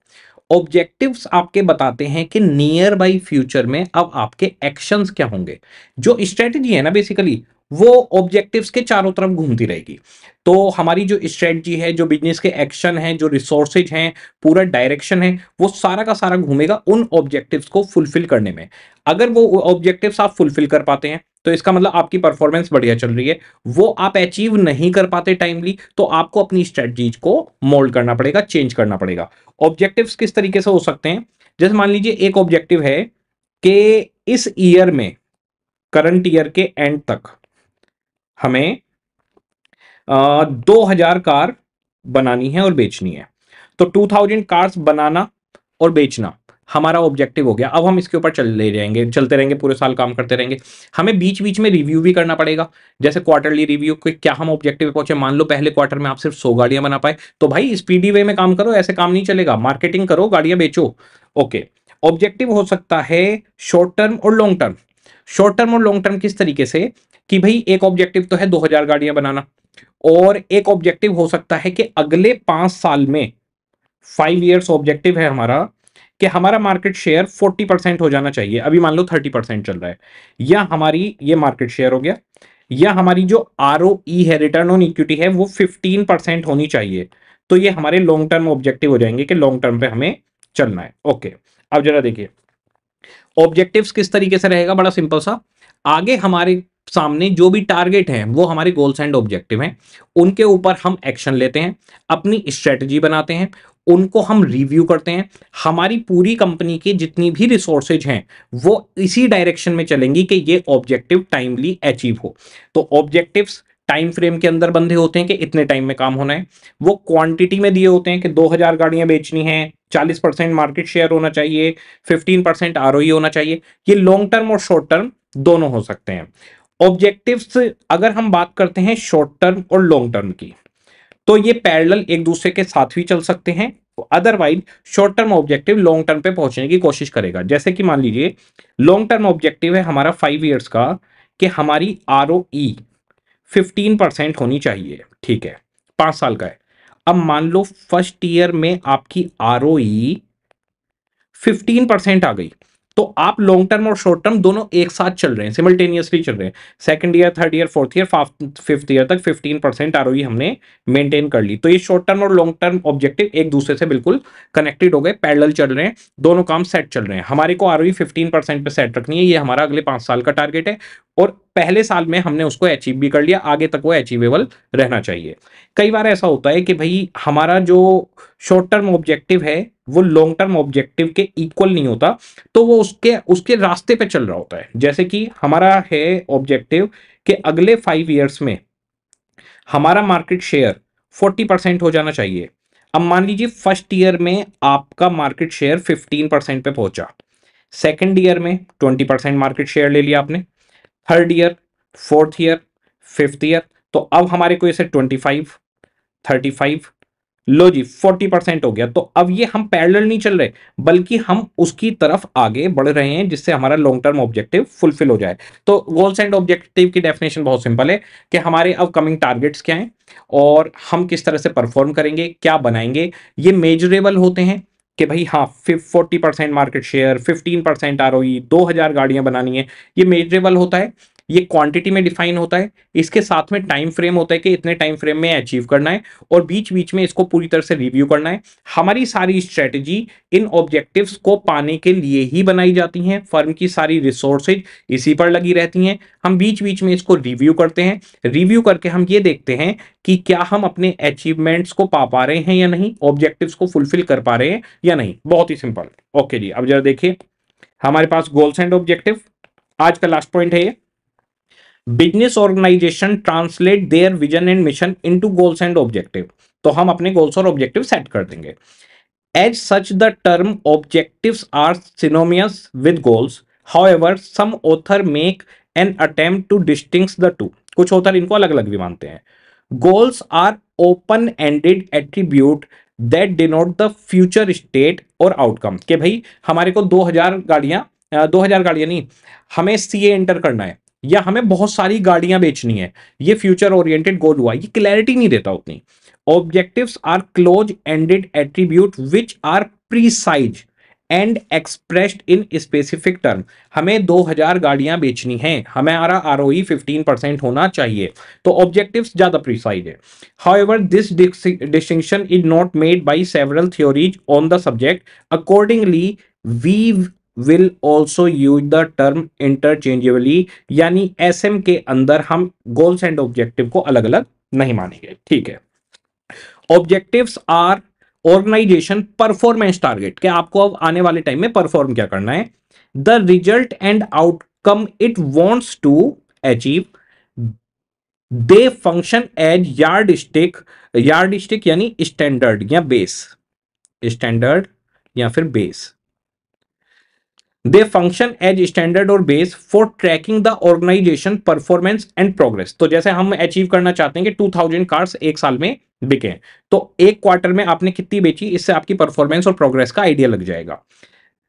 Speaker 1: ऑब्जेक्टिव्स आपके बताते हैं कि नियर बाई फ्यूचर में अब आपके एक्शंस क्या होंगे जो स्ट्रेटेजी है ना बेसिकली वो ऑब्जेक्टिव्स के चारों तरफ घूमती रहेगी तो हमारी जो स्ट्रेटजी है जो बिजनेस के एक्शन है जो रिसोर्सेज हैं पूरा डायरेक्शन है वो सारा का सारा घूमेगा उन ऑब्जेक्टिव्स को फुलफिल करने में अगर वो ऑब्जेक्टिव्स आप फुलफिल कर पाते हैं तो इसका मतलब आपकी परफॉर्मेंस बढ़िया चल रही है वो आप अचीव नहीं कर पाते टाइमली तो आपको अपनी स्ट्रेटजीज को मोल्ड करना पड़ेगा चेंज करना पड़ेगा ऑब्जेक्टिव्स किस तरीके से हो सकते हैं जैसे मान लीजिए एक ऑब्जेक्टिव है कि इस ईयर में करंट ईयर के एंड तक हमें दो हजार कार बनानी है और बेचनी है तो टू थाउजेंड कार्स बनाना और बेचना हमारा ऑब्जेक्टिव हो गया अब हम इसके ऊपर चल ले जाएंगे चलते रहेंगे पूरे साल काम करते रहेंगे हमें बीच बीच में रिव्यू भी करना पड़ेगा जैसे क्वार्टरली रिव्यू के क्या हम ऑब्जेक्टिव पे पहुंचे मान लो पहले क्वार्टर में आप सिर्फ सौ गाड़ियां बना पाए तो भाई स्पीडी वे में काम करो ऐसे काम नहीं चलेगा मार्केटिंग करो गाड़ियां बेचो ओके ऑब्जेक्टिव हो सकता है शॉर्ट टर्म और लॉन्ग टर्म शॉर्ट टर्म और लॉन्ग टर्म किस तरीके से कि भाई एक ऑब्जेक्टिव तो है 2000 गाड़ियां बनाना और एक ऑब्जेक्टिव हो सकता है कि अगले पांच साल में फाइव ईयर्स ऑब्जेक्टिव है हमारा कि हमारा मार्केट शेयर 40 परसेंट हो जाना चाहिए अभी मान लो 30 परसेंट चल रहा है या हमारी ये मार्केट शेयर हो गया या हमारी जो आर e है रिटर्न ऑन इक्विटी है वो 15 परसेंट होनी चाहिए तो ये हमारे लॉन्ग टर्म ऑब्जेक्टिव हो जाएंगे कि लॉन्ग टर्म पे हमें चलना है ओके अब जरा देखिए ऑब्जेक्टिव्स किस तरीके से रहेगा बड़ा सिंपल सा आगे हमारे सामने जो भी टारगेट हैं वो हमारे गोल्स एंड ऑब्जेक्टिव हैं उनके ऊपर हम एक्शन लेते हैं अपनी स्ट्रेटजी बनाते हैं उनको हम रिव्यू करते हैं हमारी पूरी कंपनी के जितनी भी रिसोर्सेज हैं वो इसी डायरेक्शन में चलेंगी कि ये ऑब्जेक्टिव टाइमली अचीव हो तो ऑब्जेक्टिव्स टाइम फ्रेम के अंदर बंधे होते हैं कि इतने टाइम में काम होना है वो क्वांटिटी में दिए होते हैं कि 2000 गाड़ियां बेचनी हैं चालीस परसेंट मार्केट शेयर होना चाहिए फिफ्टीन परसेंट आर e होना चाहिए ये लॉन्ग टर्म और शॉर्ट टर्म दोनों हो सकते हैं ऑब्जेक्टिव्स अगर हम बात करते हैं शॉर्ट टर्म और लॉन्ग टर्म की तो ये पैरेलल एक दूसरे के साथ भी चल सकते हैं otherwise short term objective long term पे पहुंचने की कोशिश करेगा जैसे कि मान लीजिए लॉन्ग टर्म ऑब्जेक्टिव है हमारा फाइव ईयर्स का कि हमारी R O E fifteen percent होनी चाहिए ठीक है पांच साल का है अब मान लो फर्स्ट ईयर में आपकी आर फिफ्टीन परसेंट आ गई तो आप लॉन्ग टर्म और शॉर्ट टर्म दोनों एक साथ चल रहे हैं सिमल्टेनियसली चल रहे हैं second year third year fourth year fifth year तक 15 परसेंट आर हमने मेंटेन कर ली तो ये शॉर्ट टर्म और लॉन्ग टर्म ऑब्जेक्टिव एक दूसरे से बिल्कुल कनेक्टेड हो गए पैरेलल चल रहे हैं दोनों काम सेट चल रहे हैं हमारे को आर ओ फिफ्टीन परसेंट पर सेट रखनी है ये हमारा अगले पांच साल का टारगेट है और पहले साल में हमने उसको अचीव भी कर लिया आगे तक वो अचीवेबल रहना चाहिए कई बार ऐसा होता है कि भाई हमारा जो शॉर्ट टर्म ऑब्जेक्टिव है वो लॉन्ग टर्म ऑब्जेक्टिव के इक्वल नहीं होता तो वो उसके उसके रास्ते पे चल रहा होता है जैसे कि हमारा है ऑब्जेक्टिव कि अगले फाइव ईयर्स में हमारा मार्केट शेयर फोर्टी परसेंट हो जाना चाहिए अब मान लीजिए फर्स्ट ईयर में आपका मार्केट शेयर फिफ्टीन परसेंट पे पहुंचा सेकेंड ईयर में ट्वेंटी परसेंट मार्केट शेयर ले लिया आपने third year fourth year fifth year तो अब हमारे को इसे ट्वेंटी फाइव थर्टी फाइव लो जी फोर्टी परसेंट हो गया तो अब ये हम पैरेलल नहीं चल रहे बल्कि हम उसकी तरफ आगे बढ़ रहे हैं जिससे हमारा लॉन्ग टर्म ऑब्जेक्टिव फुलफिल हो जाए तो गोल्स एंड ऑब्जेक्टिव की डेफिनेशन बहुत सिंपल है कि हमारे अपकमिंग टारगेट्स क्या हैं और हम किस तरह से परफॉर्म करेंगे क्या बनाएंगे ये मेजरेबल होते हैं कि भाई हाँ forty percent market share fifteen percent R O दो हज़ार गाड़ियाँ बनानी है ये मेजरेबल होता है ये क्वांटिटी में डिफाइन होता है इसके साथ में टाइम फ्रेम होता है कि इतने टाइम फ्रेम में अचीव करना है और बीच बीच में इसको पूरी तरह से रिव्यू करना है हमारी सारी स्ट्रेटेजी इन ऑब्जेक्टिव्स को पाने के लिए ही बनाई जाती हैं फर्म की सारी रिसोर्सेज इसी पर लगी रहती हैं हम बीच बीच में इसको रिव्यू करते हैं रिव्यू करके हम ये देखते हैं कि क्या हम अपने अचीवमेंट्स को पा पा रहे हैं या नहीं ऑब्जेक्टिव्स को फुलफिल कर पा रहे हैं या नहीं बहुत ही सिंपल ओके जी अब जरा देखिए हमारे पास गोल्स एंड ऑब्जेक्टिव आज का लास्ट पॉइंट है ये business organisation translate their vision and mission into goals and objective तो हम अपने गोल्स और ऑब्जेक्टिव सेट कर देंगे as such the term objective are synonymous with goals ever some author make an attempt to distinguish the two कुछ author इनको अलग अलग भी मानते हैं goals are open ended attribute that denote the future state और आउटकम के भाई हमारे को 2000 गाड़ियां 2000 गाड़ियां नहीं हमें सी ए इंटर करना है या हमें बहुत सारी गाड़ियां बेचनी है ये फ्यूचर ओरिएंटेड गोल हुआ ये क्लैरिटी नहीं देता उतनी objectives are close ended attribute which are precise and expressed in specific term हमें 2000 गाड़ियां बेचनी हैं हमारा आर ओ फिफ्टीन परसेंट होना चाहिए तो ऑब्जेक्टिव ज़्यादा प्रिसाइज है however this distinction is not made by several theories on the subject accordingly we will also use the term interchangeably यानी एस एम के अंदर हम गोल्स एंड ऑब्जेक्टिव को अलग अलग नहीं मानेंगे ठीक है objective are organisation performance target कि आपको अब आने वाले टाइम में परफॉर्म क्या करना है the result and outcome it wants to achieve they function as yardstick yardstick यानी स्टैंडर्ड या बेस स्टैंडर्ड या फिर base they function as standard और base for tracking the organisation performance and progress तो जैसे हम achieve करना चाहते हैं कि टू थाउजेंड कार्स एक साल में बिके तो एक क्वार्टर में आपने कितनी बेची इससे आपकी परफॉर्मेंस और प्रोग्रेस का आइडिया लग जाएगा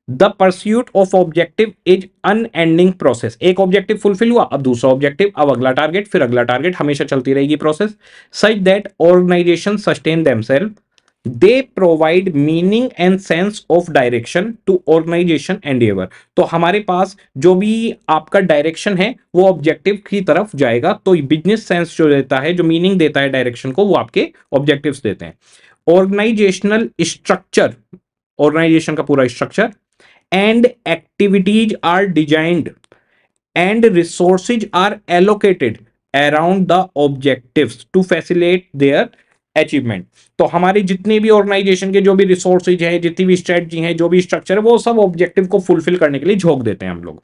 Speaker 1: the pursuit of objective is unending process एक ऑब्जेक्टिव फुलफिल हुआ अब दूसरा ऑब्जेक्टिव अब अगला टारगेट फिर अगला टारगेट हमेशा चलती रहेगी process such that organisation sustain themself they provide meaning and sense of direction to organisation ever तो हमारे पास जो भी आपका डायरेक्शन है वो ऑब्जेक्टिव की तरफ जाएगा तो बिजनेस सेंस जो देता है जो मीनिंग देता है डायरेक्शन को वो आपके ऑब्जेक्टिव देते हैं ऑर्गेनाइजेशनल स्ट्रक्चर ऑर्गेनाइजेशन का पूरा structure and activities are designed and resources are allocated around the objective to facilitate their achievement तो हमारी जितनी भी ऑर्गेनाइजेशन के जो भी रिसोर्सेज हैं जितनी भी स्ट्रेटजी हैं जो भी स्ट्रक्चर है वो सब ऑब्जेक्टिव को फुलफिल करने के लिए झोंक देते हैं हम लोग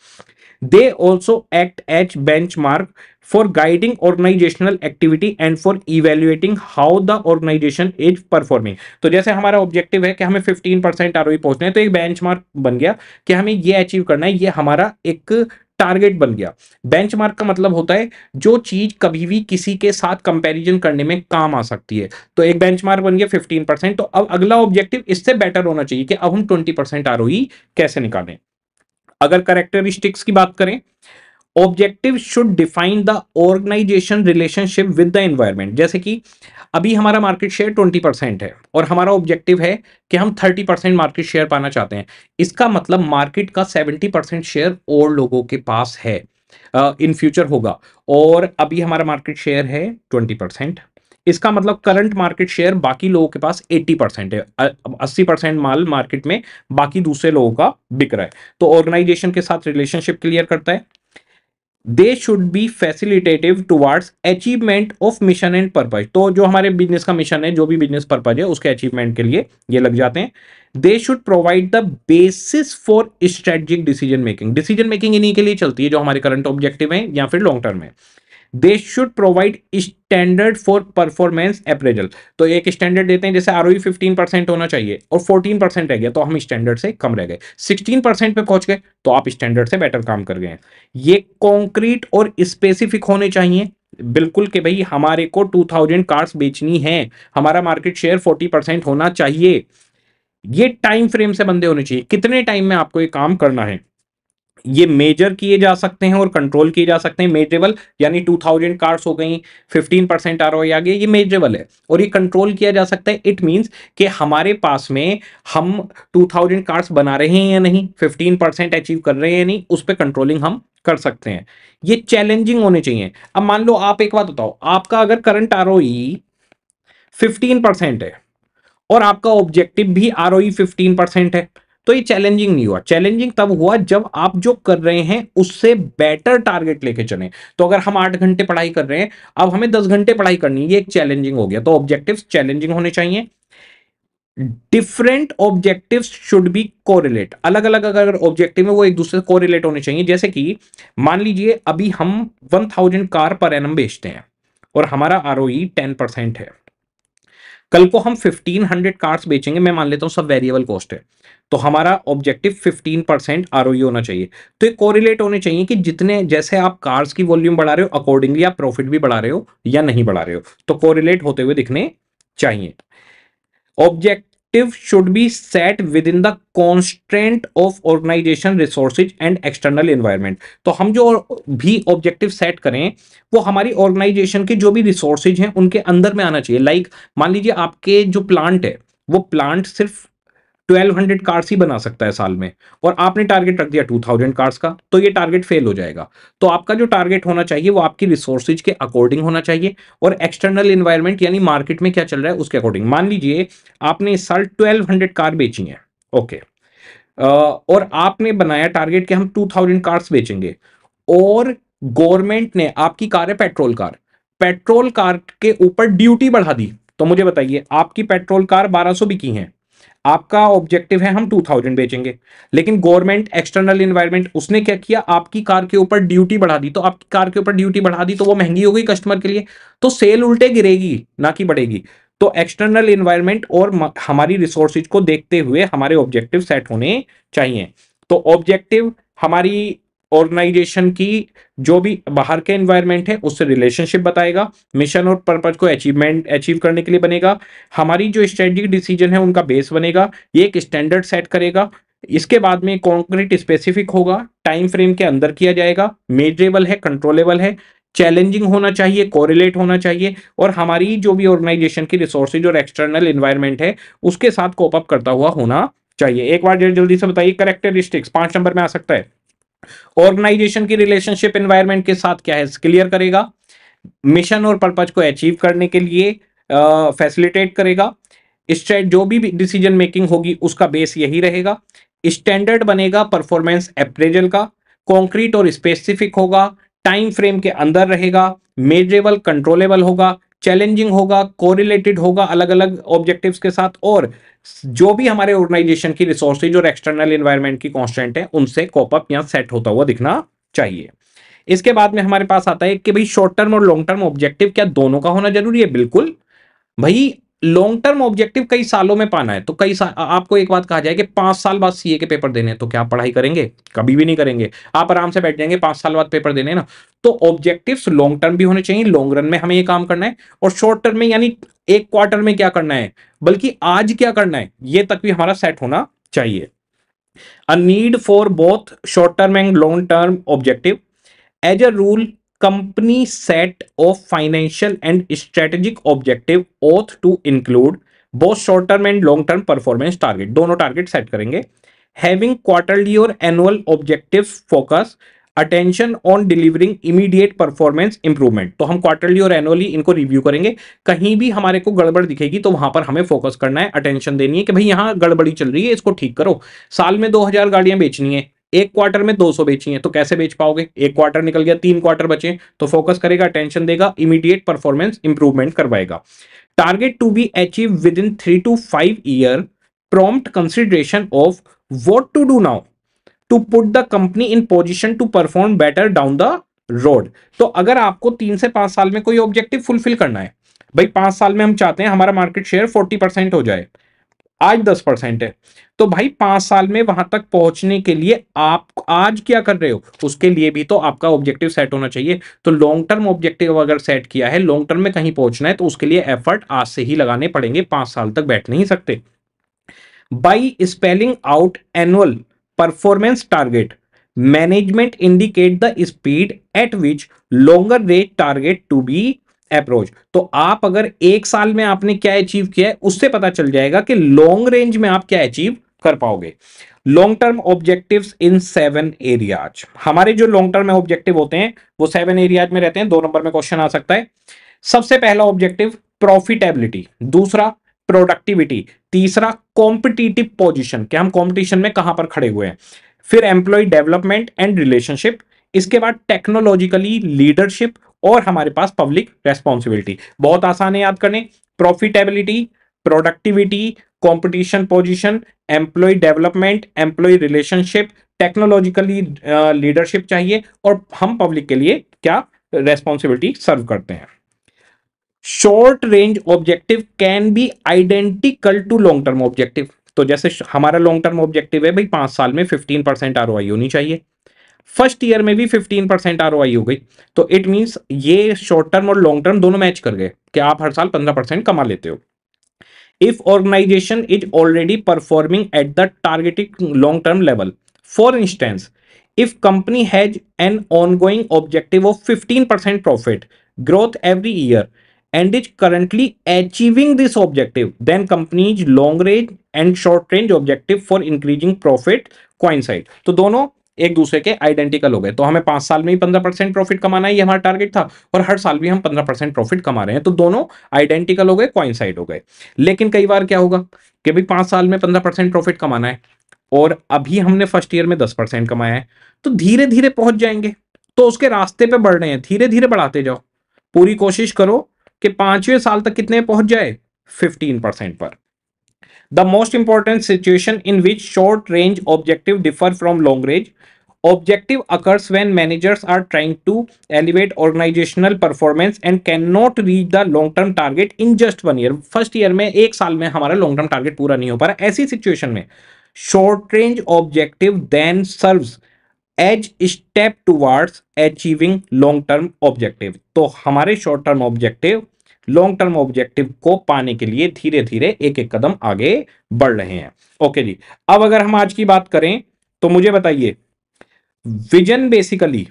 Speaker 1: they also act as benchmark for guiding organisational activity and for evaluating how the organisation is performing तो जैसे हमारा ऑब्जेक्टिव है कि हमें फिफ्टीन परसेंट आर ओ पहुंचना है तो एक बेंच मार्क बन गया कि हमें ये अचीव करना है ये हमारा एक टारगेट बन गया बेंचमार्क का मतलब होता है जो चीज कभी भी किसी के साथ कंपैरिजन करने में काम आ सकती है तो एक बेंचमार्क बन गया 15 परसेंट तो अब अगला ऑब्जेक्टिव इससे बेटर होना चाहिए कि अब हम 20 परसेंट आर कैसे निकालें अगर करेक्टरिस्टिक्स की बात करें objective should define the organisation relationship with the environment जैसे कि अभी हमारा मार्केट शेयर 20 परसेंट है और हमारा ऑब्जेक्टिव है कि हम थर्टी परसेंट मार्केट शेयर पाना चाहते हैं इसका मतलब मार्केट का 70 परसेंट शेयर और लोगों के पास है इन uh, फ्यूचर होगा और अभी हमारा मार्केट शेयर है ट्वेंटी परसेंट इसका मतलब करंट मार्केट शेयर बाकी लोगों के पास 80 परसेंट है 80 परसेंट माल मार्केट में बाकी दूसरे लोगों का बिक रहा है तो ऑर्गेनाइजेशन के साथ रिलेशनशिप क्लियर करता है they should be facilitative towards achievement of mission and purpose तो जो हमारे बिजनेस का मिशन है जो भी बिजनेस पर्पज है उसके अचीवमेंट के लिए ये लग जाते हैं they should provide the basis for strategic decision making decision making इन्हीं के लिए चलती है जो हमारे करंट ऑब्जेक्टिव है या फिर लॉन्ग टर्म है they should provide standard for performance appraisal तो एक स्टैंडर्ड देते हैं जैसे आर ओई फिफ्टीन परसेंट होना चाहिए और फोर्टीन परसेंट रह गया तो हम स्टैंडर्ड से कम रह गए सिक्सटीन परसेंट पे पहुंच गए तो आप स्टैंडर्ड से बेटर काम कर गए हैं ये कॉन्क्रीट और स्पेसिफिक होने चाहिए बिल्कुल के भाई हमारे को 2000 कार्स बेचनी है हमारा मार्केट शेयर 40 परसेंट होना चाहिए ये टाइम फ्रेम से बंदे होने चाहिए कितने टाइम में आपको ये काम करना है ये मेजर किए जा सकते हैं और कंट्रोल किए जा सकते हैं मेजरेबल यानी 2000 कार्स हो गई 15 परसेंट आर आ गया ये मेजरेबल है और ये कंट्रोल किया जा सकता है इट मींस कि हमारे पास में हम 2000 कार्स बना रहे हैं या नहीं 15 परसेंट अचीव कर रहे हैं या नहीं उस पर कंट्रोलिंग हम कर सकते हैं ये चैलेंजिंग होने चाहिए अब मान लो आप एक बात बताओ आपका अगर करंट आर ओ है और आपका ऑब्जेक्टिव भी आर ओ है तो ये चैलेंजिंग नहीं हुआ चैलेंजिंग तब हुआ जब आप जो कर रहे हैं उससे बेटर टारगेट लेके चले तो अगर हम आठ घंटे पढ़ाई कर रहे हैं अब हमें दस घंटे पढ़ाई करनी है ये एक चैलेंजिंग हो गया तो ऑब्जेक्टिव चैलेंजिंग होने चाहिए different objective should be correlate अलग अलग अगर ऑब्जेक्टिव है वो एक दूसरे से कोरिलेट होने चाहिए जैसे कि मान लीजिए अभी हम one thousand car per annum बेचते हैं और हमारा आर ओ टेन परसेंट है कल को हम 1500 कार्ड्स बेचेंगे मैं मान लेता हूं सब वेरिएबल कॉस्ट है तो हमारा ऑब्जेक्टिव 15 परसेंट आर होना चाहिए तो ये कोरिलेट होने चाहिए कि जितने जैसे आप कार्ड्स की वॉल्यूम बढ़ा रहे हो अकॉर्डिंगली आप प्रॉफिट भी बढ़ा रहे हो या नहीं बढ़ा रहे हो तो कोरिलेट होते हुए दिखने चाहिए object objective should be set within the constant of organisation resources and external environment तो हम जो भी ऑब्जेक्टिव सेट करें वो हमारी ऑर्गेनाइजेशन के जो भी रिसोर्सेज हैं उनके अंदर में आना चाहिए लाइक like, मान लीजिए आपके जो प्लांट है वो प्लांट सिर्फ 1200 कार्स ही बना सकता है साल में और आपने टारगेट रख दिया 2000 कार्स का तो ये टारगेट फेल हो जाएगा तो आपका जो टारगेट होना चाहिए वो आपकी रिसोर्सेज के अकॉर्डिंग होना चाहिए और एक्सटर्नल इन्वायरमेंट यानी मार्केट में क्या चल रहा है उसके अकॉर्डिंग मान लीजिए आपने इस साल ट्वेल्व कार बेची है ओके और आपने बनाया टारगेट कि हम टू थाउजेंड कार्स बेचेंगे और गवर्नमेंट ने आपकी कार है पेट्रोल कार पेट्रोल कार के ऊपर ड्यूटी बढ़ा दी तो मुझे बताइए आपकी पेट्रोल कार 1200 बिकी है आपका ऑब्जेक्टिव है हम टू थाउजेंड बेचेंगे लेकिन गवर्नमेंट एक्सटर्नल इन्वायरमेंट उसने क्या किया आपकी कार के ऊपर ड्यूटी बढ़ा दी तो आपकी कार के ऊपर ड्यूटी बढ़ा दी तो वो महंगी हो गई कस्टमर के लिए तो सेल उल्टे गिरेगी ना कि बढ़ेगी तो एक्सटर्नल इन्वायरमेंट और हमारी रिसोर्सिस को देखते हुए हमारे ऑब्जेक्टिव सेट होने चाहिए तो ऑब्जेक्टिव हमारी ऑर्गेनाइजेशन की जो भी बाहर के एनवायरनमेंट है उससे रिलेशनशिप बताएगा मिशन और पर्पज को अचीवमेंट अचीव करने के लिए बनेगा हमारी जो स्ट्रेटिक डिसीजन है उनका बेस बनेगा ये एक स्टैंडर्ड सेट करेगा इसके बाद में कॉन्क्रीट स्पेसिफिक होगा टाइम फ्रेम के अंदर किया जाएगा मेजरेबल है कंट्रोलेबल है चैलेंजिंग होना चाहिए कोरिलेट होना चाहिए और हमारी जो भी ऑर्गेनाइजेशन की रिसोर्सेज और एक्सटर्नल इन्वायरमेंट है उसके साथ कोप अप करता हुआ होना चाहिए एक बार जल्दी से बताइए करेक्टरिस्टिक्स पांच नंबर में आ सकता है ऑर्गेनाइजेशन की रिलेशनशिप एनवायरमेंट के साथ क्या है क्लियर करेगा मिशन और पर्पज को अचीव करने के लिए फैसिलिटेट uh, करेगा स्ट्रेट जो भी डिसीजन मेकिंग होगी उसका बेस यही रहेगा स्टैंडर्ड बनेगा परफॉर्मेंस अप्रेजल का कॉन्क्रीट और स्पेसिफिक होगा टाइम फ्रेम के अंदर रहेगा मेजरेबल कंट्रोलेबल होगा चैलेंजिंग होगा कोरिलेटेड होगा अलग अलग ऑब्जेक्टिव्स के साथ और जो भी हमारे ऑर्गेनाइजेशन की रिसोर्सेज और एक्सटर्नल इन्वायरमेंट की कॉन्स्टेंट है उनसे कॉपअप यहाँ सेट होता हुआ दिखना चाहिए इसके बाद में हमारे पास आता है कि भाई शॉर्ट टर्म और लॉन्ग टर्म ऑब्जेक्टिव क्या दोनों का होना जरूरी है बिल्कुल भाई लॉन्ग टर्म ऑब्जेक्टिव कई सालों में पाना है तो कई आपको एक बात कहा जाए कि पांच साल बाद सीए के पेपर देने हैं तो क्या पढ़ाई करेंगे कभी भी नहीं करेंगे आप आराम से बैठ जाएंगे पांच साल बाद पेपर देने ना तो ऑब्जेक्टिव्स लॉन्ग टर्म भी होने चाहिए लॉन्ग रन में हमें ये काम करना है और शॉर्ट टर्म में यानी एक क्वार्टर में क्या करना है बल्कि आज क्या करना है ये तक भी हमारा सेट होना चाहिए a need for both short term and long term objective as a rule company set of financial and strategic objective ought to include both short term and long term performance target दोनों target set करेंगे having quarterly और annual objective focus attention on delivering immediate performance improvement तो हम quarterly और annually इनको review करेंगे कहीं भी हमारे को गड़बड़ दिखेगी तो वहां पर हमें फोकस करना है अटेंशन देनी है कि भाई यहां गड़बड़ी चल रही है इसको ठीक करो साल में दो हजार गाड़ियां बेचनी है एक क्वार्टर में 200 बेची हैं तो कैसे बेच पाओगे एक क्वार्टर निकल गया तीन क्वार्टर बचे तो फोकस करेगा अटेंशन देगा इमीडिएट परफॉर्मेंस इंप्रूवमेंट करवाएगा target to be achieve within three to five year prompt consideration of what to do now to put the company in position to perform better down the road तो अगर आपको तीन से पांच साल में कोई ऑब्जेक्टिव फुलफिल करना है भाई पांच साल में हम चाहते हैं हमारा मार्केट शेयर फोर्टी परसेंट हो जाए आज दस परसेंट है तो भाई पांच साल में वहां तक पहुंचने के लिए आप आज क्या कर रहे हो उसके लिए भी तो आपका ऑब्जेक्टिव सेट होना चाहिए तो लॉन्ग टर्म ऑब्जेक्टिव अगर सेट किया है लॉन्ग टर्म में कहीं पहुंचना है तो उसके लिए एफर्ट आज से ही लगाने पड़ेंगे पांच साल तक बैठ नहीं सकते by spelling out annual performance target management indicate the speed at which longer rate target to be approach तो आप अगर एक साल में आपने क्या अचीव किया है उससे पता चल जाएगा कि लॉन्ग रेंज में आप क्या अचीव कर पाओगे long term objective in seven areas हमारे जो लॉन्ग टर्म ऑब्जेक्टिव होते हैं वो सेवन एरियाज में रहते हैं दो नंबर में क्वेश्चन आ सकता है सबसे पहला ऑब्जेक्टिव प्रॉफिटेबिलिटी दूसरा प्रोडक्टिविटी तीसरा कॉम्पिटिटिव पोजिशन क्या हम कॉम्पिटिशन में कहां पर खड़े हुए हैं फिर एम्प्लॉय डेवलपमेंट एंड रिलेशनशिप इसके बाद टेक्नोलॉजिकली लीडरशिप और हमारे पास पब्लिक रेस्पॉन्सिबिलिटी बहुत आसान है याद करने profitability productivity competition position employ development employ relationship technologically leadership चाहिए और हम पब्लिक के लिए क्या रेस्पॉन्सिबिलिटी सर्व करते हैं short range objective can be identical to long term objective तो जैसे हमारा लॉन्ग टर्म ऑब्जेक्टिव है भाई पांच साल में फिफ्टीन परसेंट आर होनी चाहिए फर्स्ट ईयर में भी 15 परसेंट आर हो गई तो इट मींस ये शॉर्ट टर्म और लॉन्ग टर्म दोनों मैच कर गए कि आप हर साल 15 परसेंट कमा लेते हो if organisation is already performing at the targeting long term level for instance if company has an ongoing objective of fifteen profit growth every year and is currently achieving this objective then company's long range and short range objective for increasing profit coincide तो दोनों एक दूसरे के identical हो गए तो हमें पांच साल में ही पंद्रह परसेंट प्रॉफिट कमाना है ये हमारा टारगेट था और हर साल भी हम पंद्रह परसेंट प्रॉफिट कमा रहे हैं तो दोनों आइडेंटिकल हो गए क्वाइंसाइड हो गए लेकिन कई बार क्या होगा कि भाई पांच साल में पंद्रह परसेंट प्रॉफिट कमाना है और अभी हमने फर्स्ट ईयर में दस परसेंट कमाया है तो धीरे धीरे पहुंच जाएंगे तो उसके रास्ते पे बढ़ रहे हैं धीरे धीरे बढ़ाते जाओ पूरी कोशिश करो कि पांचवें साल तक कितने पहुंच जाए फिफ्टीन परसेंट पर The most important situation in which short range objective differ from long range. Objective occurs when managers are trying to elevate organizational performance and cannot reach the long term target in just one year. First year में एक साल में हमारा long term target पूरा नहीं हो पा रहा ऐसी सिचुएशन में short range objective then serves as step towards achieving long term objective तो हमारे short term objective long term objective को पाने के लिए धीरे धीरे एक एक कदम आगे बढ़ रहे हैं ओके जी अब अगर हम आज की बात करें तो मुझे बताइए विजन बेसिकली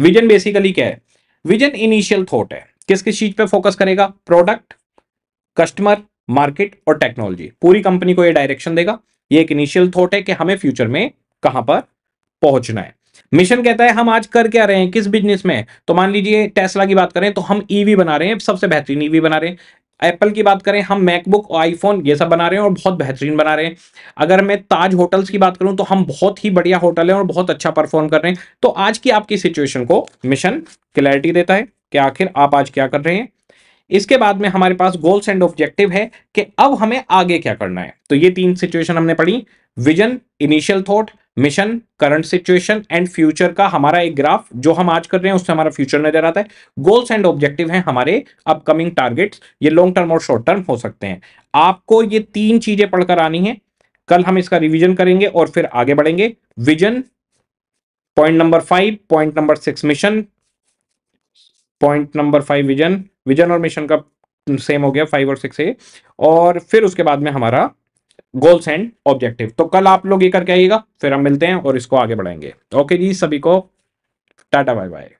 Speaker 1: विजन बेसिकली क्या है विजन इनिशियल थॉट है किस किस चीज पे फोकस करेगा प्रोडक्ट कस्टमर मार्केट और टेक्नोलॉजी पूरी कंपनी को ये डायरेक्शन देगा ये एक इनिशियल थॉट है कि हमें फ्यूचर में कहां पर पहुंचना है मिशन कहता है हम आज कर क्या रहे हैं किस बिजनेस में तो मान लीजिए टेस्ला की बात करें तो हम ईवी e बना रहे हैं सबसे बेहतरीन ईवी e बना रहे हैं एप्पल की बात करें हम मैकबुक और आईफोन ये सब बना रहे हैं और बहुत बेहतरीन बना रहे हैं अगर मैं ताज होटल्स की बात करूं तो हम बहुत ही बढ़िया होटल है और बहुत अच्छा परफॉर्म कर रहे हैं तो आज की आपकी सिचुएशन को मिशन क्लैरिटी देता है कि आखिर आप आज क्या कर रहे हैं इसके बाद में हमारे पास गोल्स एंड ऑब्जेक्टिव है कि अब हमें आगे क्या करना है तो ये तीन सिचुएशन हमने पढ़ी vision initial thought mission current situation and future का हमारा एक ग्राफ जो हम आज कर रहे हैं उससे हमारा फ्यूचर नजर आता है गोल्स एंड ऑब्जेक्टिव हैं हमारे अपकमिंग टारगेट्स ये लॉन्ग टर्म और शॉर्ट टर्म हो सकते हैं आपको ये तीन चीजें पढ़कर आनी है कल हम इसका रिवीजन करेंगे और फिर आगे बढ़ेंगे vision point number five point number six mission point number five vision vision और मिशन का सेम हो गया फाइव और सिक्स ए और फिर उसके बाद में हमारा गोल्स एंड ऑब्जेक्टिव तो कल आप लोग ये करके आइएगा फिर हम मिलते हैं और इसको आगे बढ़ाएंगे ओके जी सभी को टाटा बाय बाय